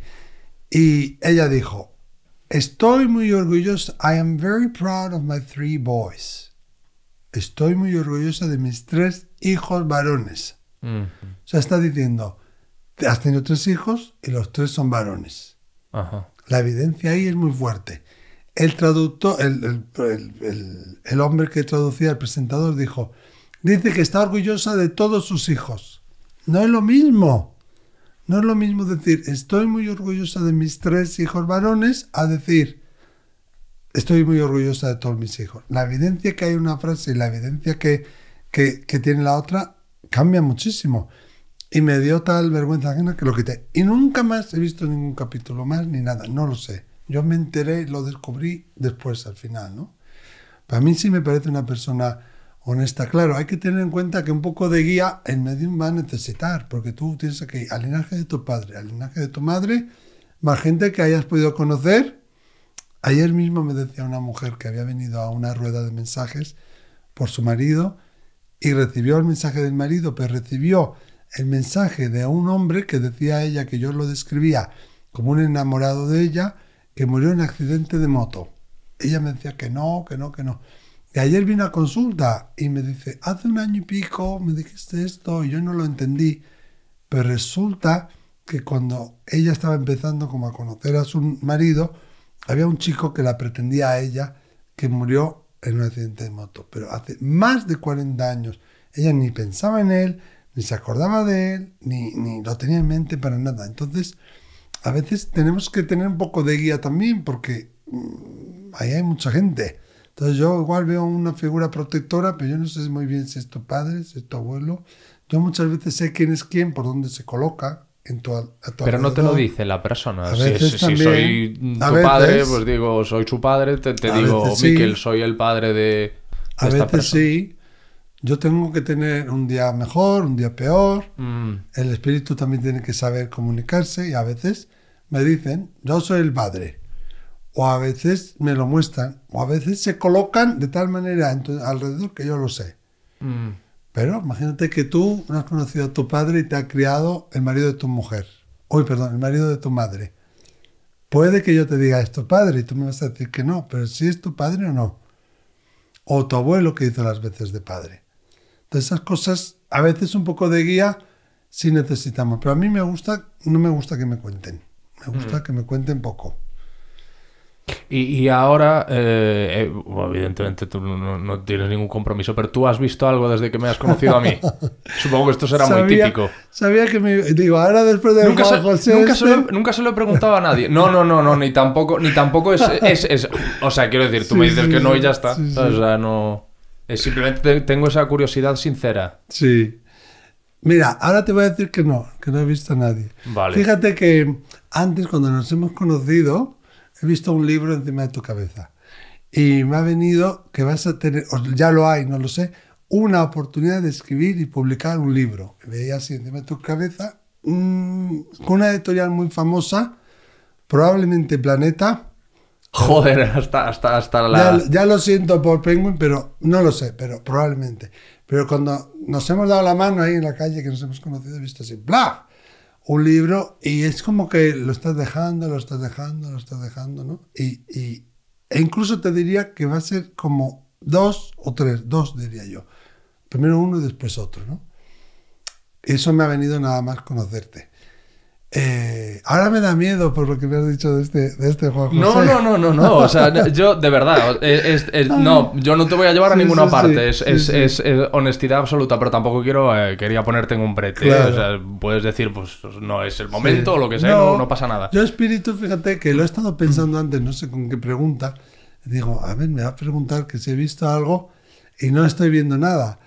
Y ella dijo, estoy muy orgullosa, I am very proud of my three boys. Estoy muy orgullosa de mis tres hijos varones. O sea, está diciendo, has tenido tres hijos y los tres son varones. La evidencia ahí es muy fuerte. El traductor, el, hombre que traducía, el presentador, dijo, dice que está orgullosa de todos sus hijos. No es lo mismo. No es lo mismo decir, estoy muy orgullosa de mis tres hijos varones, a decir, estoy muy orgullosa de todos mis hijos. La evidencia que hay una frase y la evidencia que, que, que tiene la otra cambia muchísimo. Y me dio tal vergüenza que lo quité. Y nunca más he visto ningún capítulo más ni nada, no lo sé. Yo me enteré, lo descubrí después, al final, ¿no? Para mí sí me parece una persona honesta. Claro, hay que tener en cuenta que un poco de guía en medio va a necesitar, porque tú tienes que al linaje de tu padre, al linaje de tu madre, más gente que hayas podido conocer. Ayer mismo me decía una mujer que había venido a una rueda de mensajes por su marido y recibió el mensaje del marido, pero recibió el mensaje de un hombre que decía ella que yo lo describía como un enamorado de ella que murió en accidente de moto. Ella me decía que no, que no, que no. Y ayer vino a consulta y me dice, hace un año y pico me dijiste esto y yo no lo entendí, pero pues resulta que cuando ella estaba empezando como a conocer a su marido, había un chico que la pretendía a ella que murió en un accidente de moto, pero hace más de 40 años. Ella ni pensaba en él, ni se acordaba de él, ni, ni lo tenía en mente para nada. Entonces, a veces tenemos que tener un poco de guía también, porque mm, ahí hay mucha gente. Entonces yo igual veo una figura protectora, pero yo no sé muy bien si es tu padre, si es tu abuelo. Yo muchas veces sé quién es quién, por dónde se coloca. En tu, pero no te lo dice la persona. A veces si, también, soy tu padre, pues digo, soy su padre, te, digo, Miquel, soy el padre de... a veces sí, yo tengo que tener un día mejor, un día peor. Mm. El espíritu también tiene que saber comunicarse y a veces me dicen, yo soy el padre. O a veces me lo muestran, o a veces se colocan de tal manera alrededor que yo lo sé. Mm. Pero imagínate que tú no has conocido a tu padre y te ha criado el marido de tu mujer. Hoy, perdón, el marido de tu madre. Puede que yo te diga, es tu padre, y tú me vas a decir que no, pero si es tu padre o no. O tu abuelo que hizo las veces de padre de esas cosas, a veces un poco de guía sí necesitamos, pero a mí me gusta, no me gusta que me cuenten, me gusta mm. que me cuenten poco. Y, ahora, eh, eh, evidentemente tú no, tienes ningún compromiso, pero tú has visto algo desde que me has conocido a mí. Supongo que esto será muy típico. Sabía que me... Digo, ahora después de nunca Juan se, José... Nunca, se lo, he preguntado a nadie. No, no, no, no, ni tampoco, ni tampoco es... o sea, quiero decir, tú me dices que no y ya está. o sea, no simplemente tengo esa curiosidad sincera. Sí. Mira, ahora te voy a decir que no, que no he visto a nadie. Fíjate que antes, cuando nos hemos conocido, he visto un libro encima de tu cabeza. Y me ha venido que vas a tener, o ya lo hay, no lo sé, una oportunidad de escribir y publicar un libro. veía así encima de tu cabeza, mm, con una editorial muy famosa, probablemente Planeta, Joder, hasta, hasta, hasta la... Ya, lo siento por Penguin, pero no lo sé, pero probablemente. Pero cuando nos hemos dado la mano ahí en la calle, que nos hemos conocido, he visto así, ¡bla! Un libro y es como que lo estás dejando, lo estás dejando, lo estás dejando, ¿no? Y, y e incluso te diría que va a ser como dos o tres, dos diría yo. Primero uno y después otro, ¿no? Eso me ha venido nada más conocerte. Eh, ahora me da miedo por lo que me has dicho de este, de este Juan José. No, no, no, no, no. O sea, yo, de verdad, eh, no, yo no te voy a llevar a ninguna parte. es, es, honestidad absoluta, pero tampoco quiero, eh, quería ponerte en un brete. O sea, puedes decir, pues no es el momento o lo que sea, no, no, pasa nada. Yo, espíritu, fíjate que lo he estado pensando antes, no sé con qué pregunta. Digo, a ver, me va a preguntar que si he visto algo y no estoy viendo nada.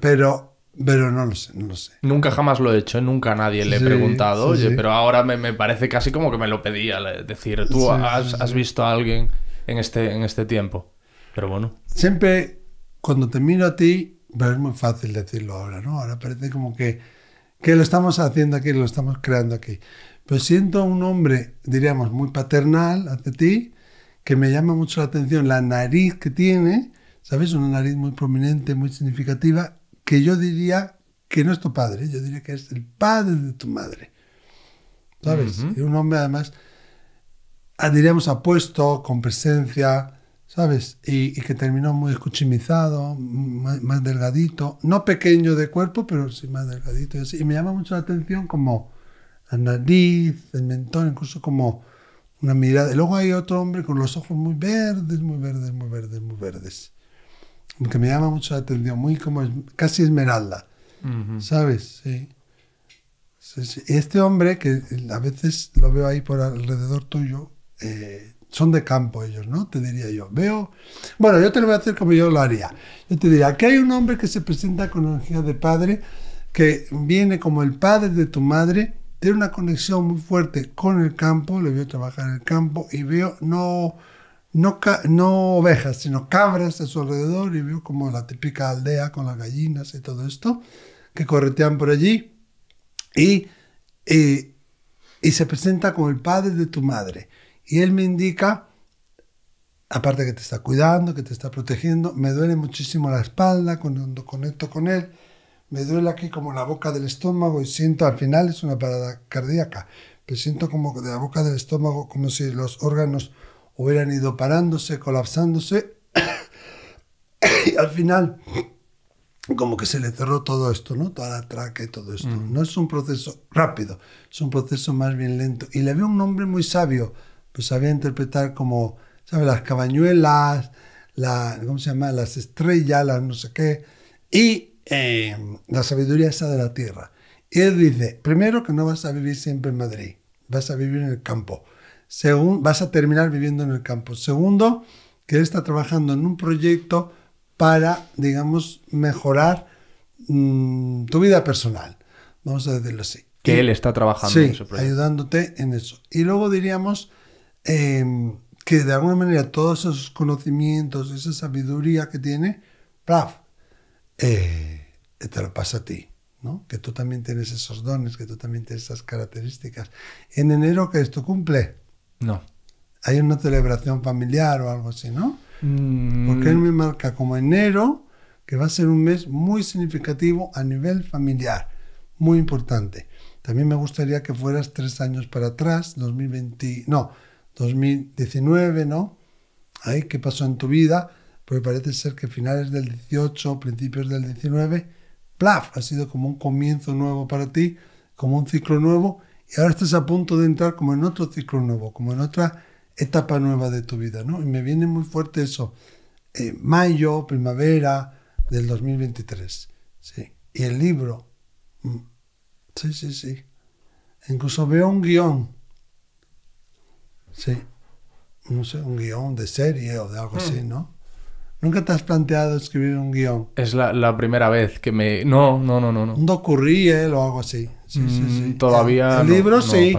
pero pero no lo sé, no lo sé. Nunca jamás lo he hecho, nunca a nadie le he preguntado, oye, pero ahora me, me, parece casi como que me lo pedía, decir, tú has, has, visto a alguien en este, en este tiempo. Pero bueno. Siempre, cuando te miro a ti, pero es muy fácil decirlo ahora, ¿no? Ahora parece como que, que lo estamos haciendo aquí, lo estamos creando aquí. Pero pues siento un hombre, diríamos, muy paternal hacia ti, que me llama mucho la atención la nariz que tiene, ¿sabes? Una nariz muy prominente, muy significativa, que yo diría que no es tu padre, yo diría que es el padre de tu madre. ¿Sabes? Y un hombre además, ah, diríamos, apuesto, con presencia, ¿sabes? Y, que terminó muy escuchimizado, más, delgadito, no pequeño de cuerpo, pero sí más delgadito. Y, y me llama mucho la atención como la nariz, el mentón, incluso como una mirada. Y luego hay otro hombre con los ojos muy verdes, muy verdes, muy verdes, muy verdes que me llama mucho la atención, muy como casi esmeralda, ¿sabes? Sí. Este hombre, que a veces lo veo ahí por alrededor tuyo, eh, son de campo ellos, ¿no? Te diría yo. Veo. Bueno, yo te lo voy a hacer como yo lo haría. Yo te diría, aquí hay un hombre que se presenta con energía de padre, que viene como el padre de tu madre, tiene una conexión muy fuerte con el campo, le veo trabajar en el campo y veo no no, ovejas, sino cabras a su alrededor y veo como la típica aldea con las gallinas y todo esto, que corretean por allí y, y, se presenta como el padre de tu madre. Y él me indica, aparte que te está cuidando, que te está protegiendo, me duele muchísimo la espalda cuando conecto con él, me duele aquí como la boca del estómago y siento al final es una parada cardíaca, me siento como de la boca del estómago como si los órganos hubieran ido parándose, colapsándose, y al final como que se le cerró todo esto, ¿no? Toda la traque y todo esto. Mm. No es un proceso rápido, es un proceso más bien lento. Y le había un hombre muy sabio, pues sabía interpretar como, ¿sabes? Las cabañuelas, la, ¿cómo se llama? Las estrellas, las no sé qué, y eh, la sabiduría esa de la tierra. Y él dice, primero que no vas a vivir siempre en Madrid, vas a vivir en el campo. Según, vas a terminar viviendo en el campo. Segundo, que él está trabajando en un proyecto para, digamos, mejorar mm, tu vida personal. Vamos a decirlo así. Que él está trabajando en ese proyecto. ayudándote en eso. Y luego diríamos em, que de alguna manera todos esos conocimientos, esa sabiduría que tiene, ¡plaf! Eh, te lo pasa a ti. ¿no? Que tú también tienes esos dones, que tú también tienes esas características. En enero, que esto cumple? No. Hay una celebración familiar o algo así, ¿no? Mm. Porque él me marca como enero, que va a ser un mes muy significativo a nivel familiar, muy importante. También me gustaría que fueras tres años para atrás, 2020, no, 2019, ¿no? Ahí, ¿qué pasó en tu vida? Porque parece ser que finales del 18, principios del 19, plaf, ha sido como un comienzo nuevo para ti, como un ciclo nuevo y ahora estás a punto de entrar como en otro ciclo nuevo, como en otra etapa nueva de tu vida, ¿no? Y me viene muy fuerte eso, eh, mayo, primavera del 2023, ¿sí? Y el libro, mm, sí, sí, sí. Incluso veo un guión, sí, no sé, un guión de serie o de algo así, mm. ¿no? ¿Nunca te has planteado escribir un guión? Es la, primera vez que me... No, no, no, no. no. Un docurriel o algo así. Mm, sí, Todavía. El libro sí.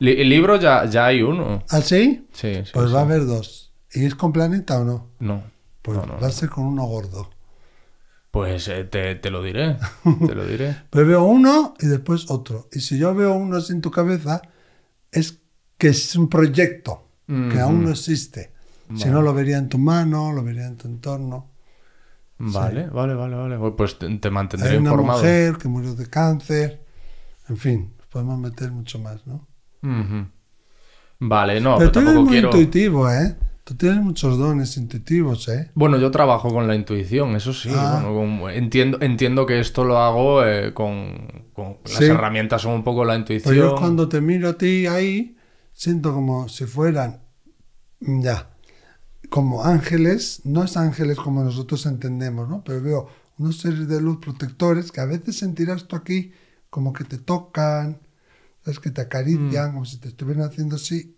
el libro ya, ya hay uno. ¿Ah, sí? Sí. pues va a haber dos. ¿Y es con Planeta o no? No. Pues va a ser con uno gordo. Pues eh, te, lo diré. Te lo diré. pues veo uno y después otro. Y si yo veo uno sin tu cabeza, es que es un proyecto que aún no existe. Si no, lo vería en tu mano, lo vería en tu entorno. Vale, vale, vale, vale. Pues te, mantendré Hay Una mujer que murió de cáncer en fin, podemos meter mucho más, ¿no? Vale, no, pero, pero tú tampoco muy quiero... intuitivo, ¿eh? Tú tienes muchos dones intuitivos, ¿eh? Bueno, yo trabajo con la intuición, eso sí. Ah. entiendo, entiendo que esto lo hago eh, con, Las herramientas son un poco la pues intuición. Pero yo cuando te miro a ti ahí, siento como si fueran... Mm, ya. Como ángeles, no es ángeles como nosotros entendemos, ¿no? Pero veo unos seres de luz protectores que a veces sentirás tú aquí como que te tocan, sabes que te acarician, mm. como si te estuvieran haciendo así.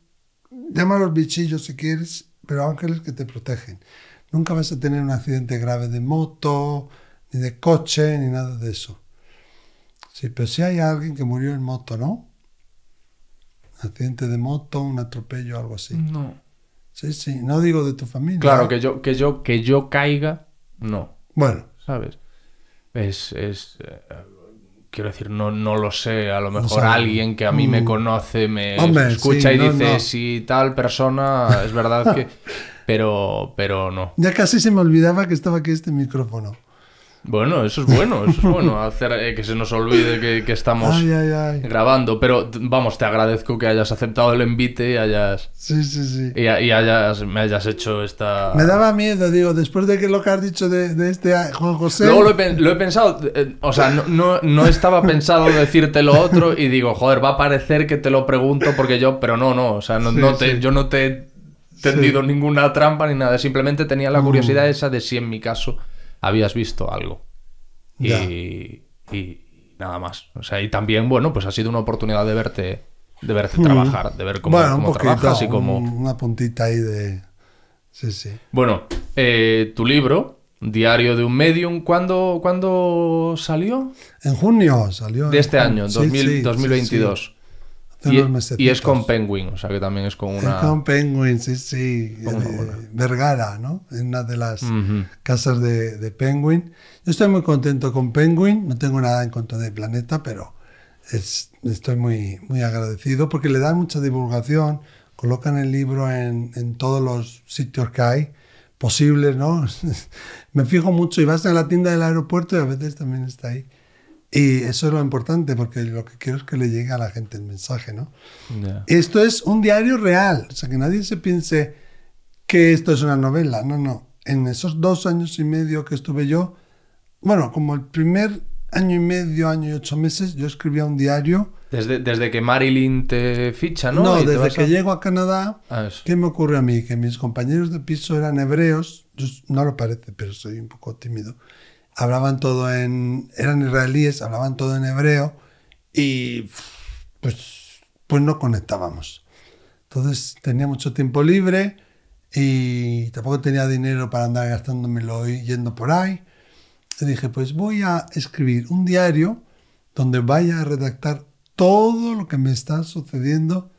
Llama a los bichillos si quieres, pero ángeles que te protegen. Nunca vas a tener un accidente grave de moto, ni de coche, ni nada de eso. Sí, pero si hay alguien que murió en moto, ¿no? Un accidente de moto, un atropello, algo así. No. Sí, sí, no digo de tu familia. Claro, ¿eh? que yo, que yo, que yo caiga, no. Bueno. ¿Sabes? Es, es, eh, quiero decir, no, no lo sé, a lo mejor alguien que a mí me mm. conoce me escucha y dice, si tal persona, es verdad que... Pero, pero no. Ya casi se me olvidaba que estaba aquí este micrófono. Bueno, eso es bueno, eso es bueno, hacer eh, que se nos olvide que, estamos grabando. Pero vamos, te agradezco que hayas aceptado el envite y hayas. Sí, sí, sí. Y, hayas, me hayas hecho esta. Me daba miedo, digo, después de que lo que has dicho de, este Juan José. Luego lo he, pensado, eh, o sea, no, estaba pensado decirte lo otro y digo, joder, va a parecer que te lo pregunto porque yo. Pero no, no, o sea, no, te, yo no te he tendido ninguna trampa ni nada, simplemente tenía la mm. curiosidad esa de si en mi caso habías visto algo. Y, nada más. O sea, y también, bueno, pues ha sido una oportunidad de verte, de verte mm. trabajar, de ver cómo, trabajas y cómo. Una puntita ahí de. Sí, sí. Bueno, eh, tu libro, Diario de un Medium, ¿cuándo, salió? En junio salió. De este año, 2022. E- y, es con Penguin, o sea que también es con una. Es con Penguin, sí, sí. Eh, Vergara, ¿no? En una de las casas de, Penguin. Yo estoy muy contento con Penguin, no tengo nada en contra del Planeta, pero estoy muy, muy agradecido porque le dan mucha divulgación, colocan el libro en, en todos los sitios que hay posibles, ¿no? Me fijo mucho y vas a la tienda del aeropuerto y a veces también está ahí. Y eso es lo importante, porque lo que quiero es que le llegue a la gente el mensaje, ¿no? Esto es un diario real, o sea, que nadie se piense que esto es una novela, no, no. En esos dos años y medio que estuve yo, bueno, como el primer año y medio, año y ocho meses, yo escribía un diario. Desde, desde que Marilyn te ficha, ¿no? No, desde que llego a Canadá, ah, ¿qué me ocurre a mí? Que mis compañeros de piso eran hebreos, no lo parece, pero soy un poco tímido hablaban todo en, eran israelíes, hablaban todo en hebreo y pues, pues no conectábamos. Entonces tenía mucho tiempo libre y tampoco tenía dinero para andar gastándomelo yendo por ahí. Y dije, pues voy a escribir un diario donde vaya a redactar todo lo que me está sucediendo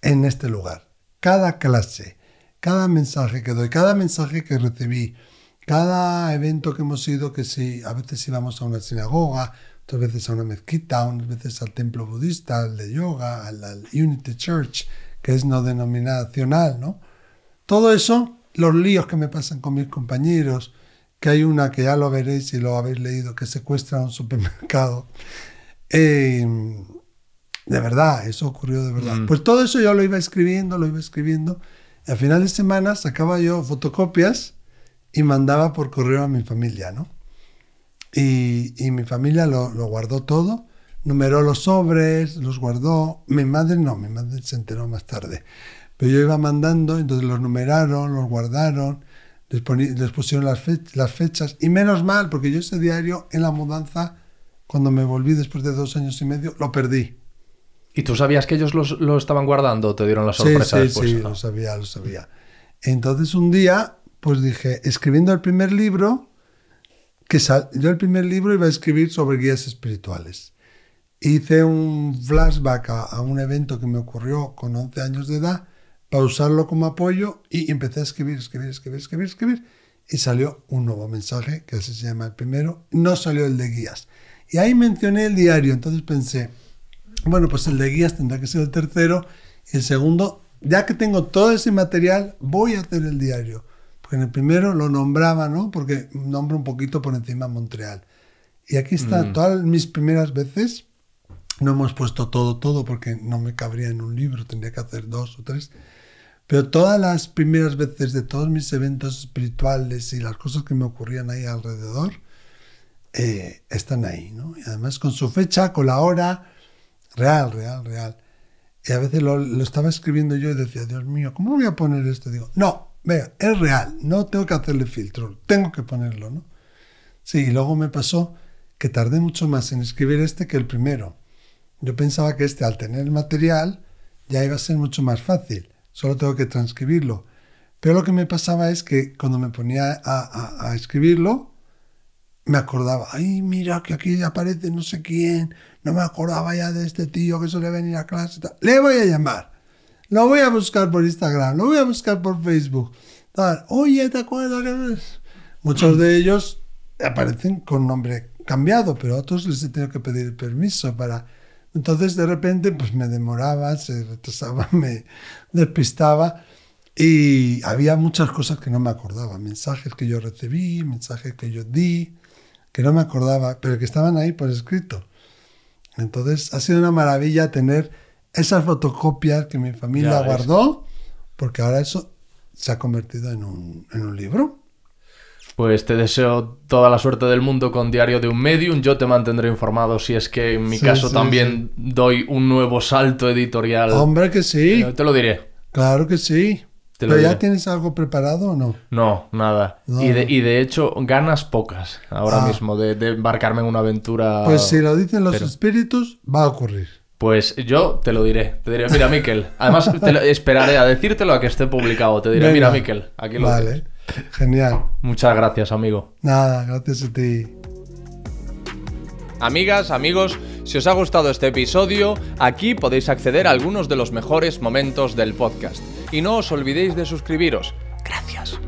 en este lugar. Cada clase, cada mensaje que doy, cada mensaje que recibí, cada evento que hemos ido, que sí, a veces íbamos a una sinagoga, otras veces a una mezquita, unas veces al templo budista, al de yoga, al, Unity Church, que es no denominacional, ¿no? Todo eso, los líos que me pasan con mis compañeros, que hay una que ya lo veréis si lo habéis leído, que secuestra a un supermercado. Em, de verdad, eso ocurrió de verdad. Mm. Pues todo eso yo lo iba escribiendo, lo iba escribiendo. Y a final de semana sacaba yo fotocopias y mandaba por correo a mi familia, ¿no? Y, mi familia lo, guardó todo, numeró los sobres, los guardó. Mi madre no, mi madre se enteró más tarde. Pero yo iba mandando, entonces los numeraron, los guardaron, les, pusieron las, las fechas. Y menos mal, porque yo ese diario en la mudanza, cuando me volví después de dos años y medio, lo perdí. ¿Y tú sabías que ellos lo estaban guardando? ¿Te dieron la sorpresa sí, sí, ah. lo sabía, lo sabía. Entonces un día pues dije, escribiendo el primer libro, que yo el primer libro iba a escribir sobre guías espirituales. Hice un flashback a, un evento que me ocurrió con 11 años de edad para usarlo como apoyo y empecé a escribir, escribir, escribir, escribir, escribir. Y salió un nuevo mensaje, que así se llama el primero. No salió el de guías. Y ahí mencioné el diario. Entonces pensé, bueno, pues el de guías tendrá que ser el tercero. Y el segundo, ya que tengo todo ese material, voy a hacer el diario. En el primero lo nombraba, ¿no? Porque nombro un poquito por encima Montreal. Y aquí está, mm. todas mis primeras veces, no hemos puesto todo, todo, porque no me cabría en un libro, tendría que hacer dos o tres. Pero todas las primeras veces de todos mis eventos espirituales y las cosas que me ocurrían ahí alrededor, eh, están ahí, ¿no? Y además con su fecha, con la hora, real, real, real. Y a veces lo, estaba escribiendo yo y decía, Dios mío, ¿cómo voy a poner esto? digo, no, Venga, es real, no tengo que hacerle filtro, tengo que ponerlo, ¿no? Sí, y luego me pasó que tardé mucho más en escribir este que el primero. Yo pensaba que este, al tener el material, ya iba a ser mucho más fácil, solo tengo que transcribirlo. Pero lo que me pasaba es que cuando me ponía a, escribirlo, me acordaba, ay, mira que aquí aparece no sé quién, no me acordaba ya de este tío que suele venir a clase, le voy a llamar. Lo voy a buscar por Instagram, lo voy a buscar por Facebook. Oye, ¿te acuerdas? Muchos de ellos aparecen con nombre cambiado, pero a otros les he tenido que pedir permiso para... Entonces de repente pues me demoraba, se retrasaba, me despistaba y había muchas cosas que no me acordaba, mensajes que yo recibí, mensajes que yo di, que no me acordaba, pero que estaban ahí por escrito. Entonces ha sido una maravilla tener esas fotocopias que mi familia guardó, porque ahora eso se ha convertido en un, en un libro. Pues te deseo toda la suerte del mundo con Diario de un Medium. Yo te mantendré informado si es que en mi caso también doy un nuevo salto editorial. Hombre, que sí. Eh, te lo diré. Claro que sí. ¿Pero ya tienes algo preparado o no? No, nada. Y, de, hecho, ganas pocas ahora ah. mismo de, embarcarme en una aventura. Pues si lo dicen los espíritus, va a ocurrir. Pues yo te lo diré. Te diré, mira, Miquel. Además, esperaré a decírtelo a que esté publicado. Te diré, mira, Miquel. Aquí lo Vale. Genial. Muchas gracias, amigo. Nada, gracias a ti. Amigas, amigos, si os ha gustado este episodio, aquí podéis acceder a algunos de los mejores momentos del podcast. Y no os olvidéis de suscribiros. Gracias.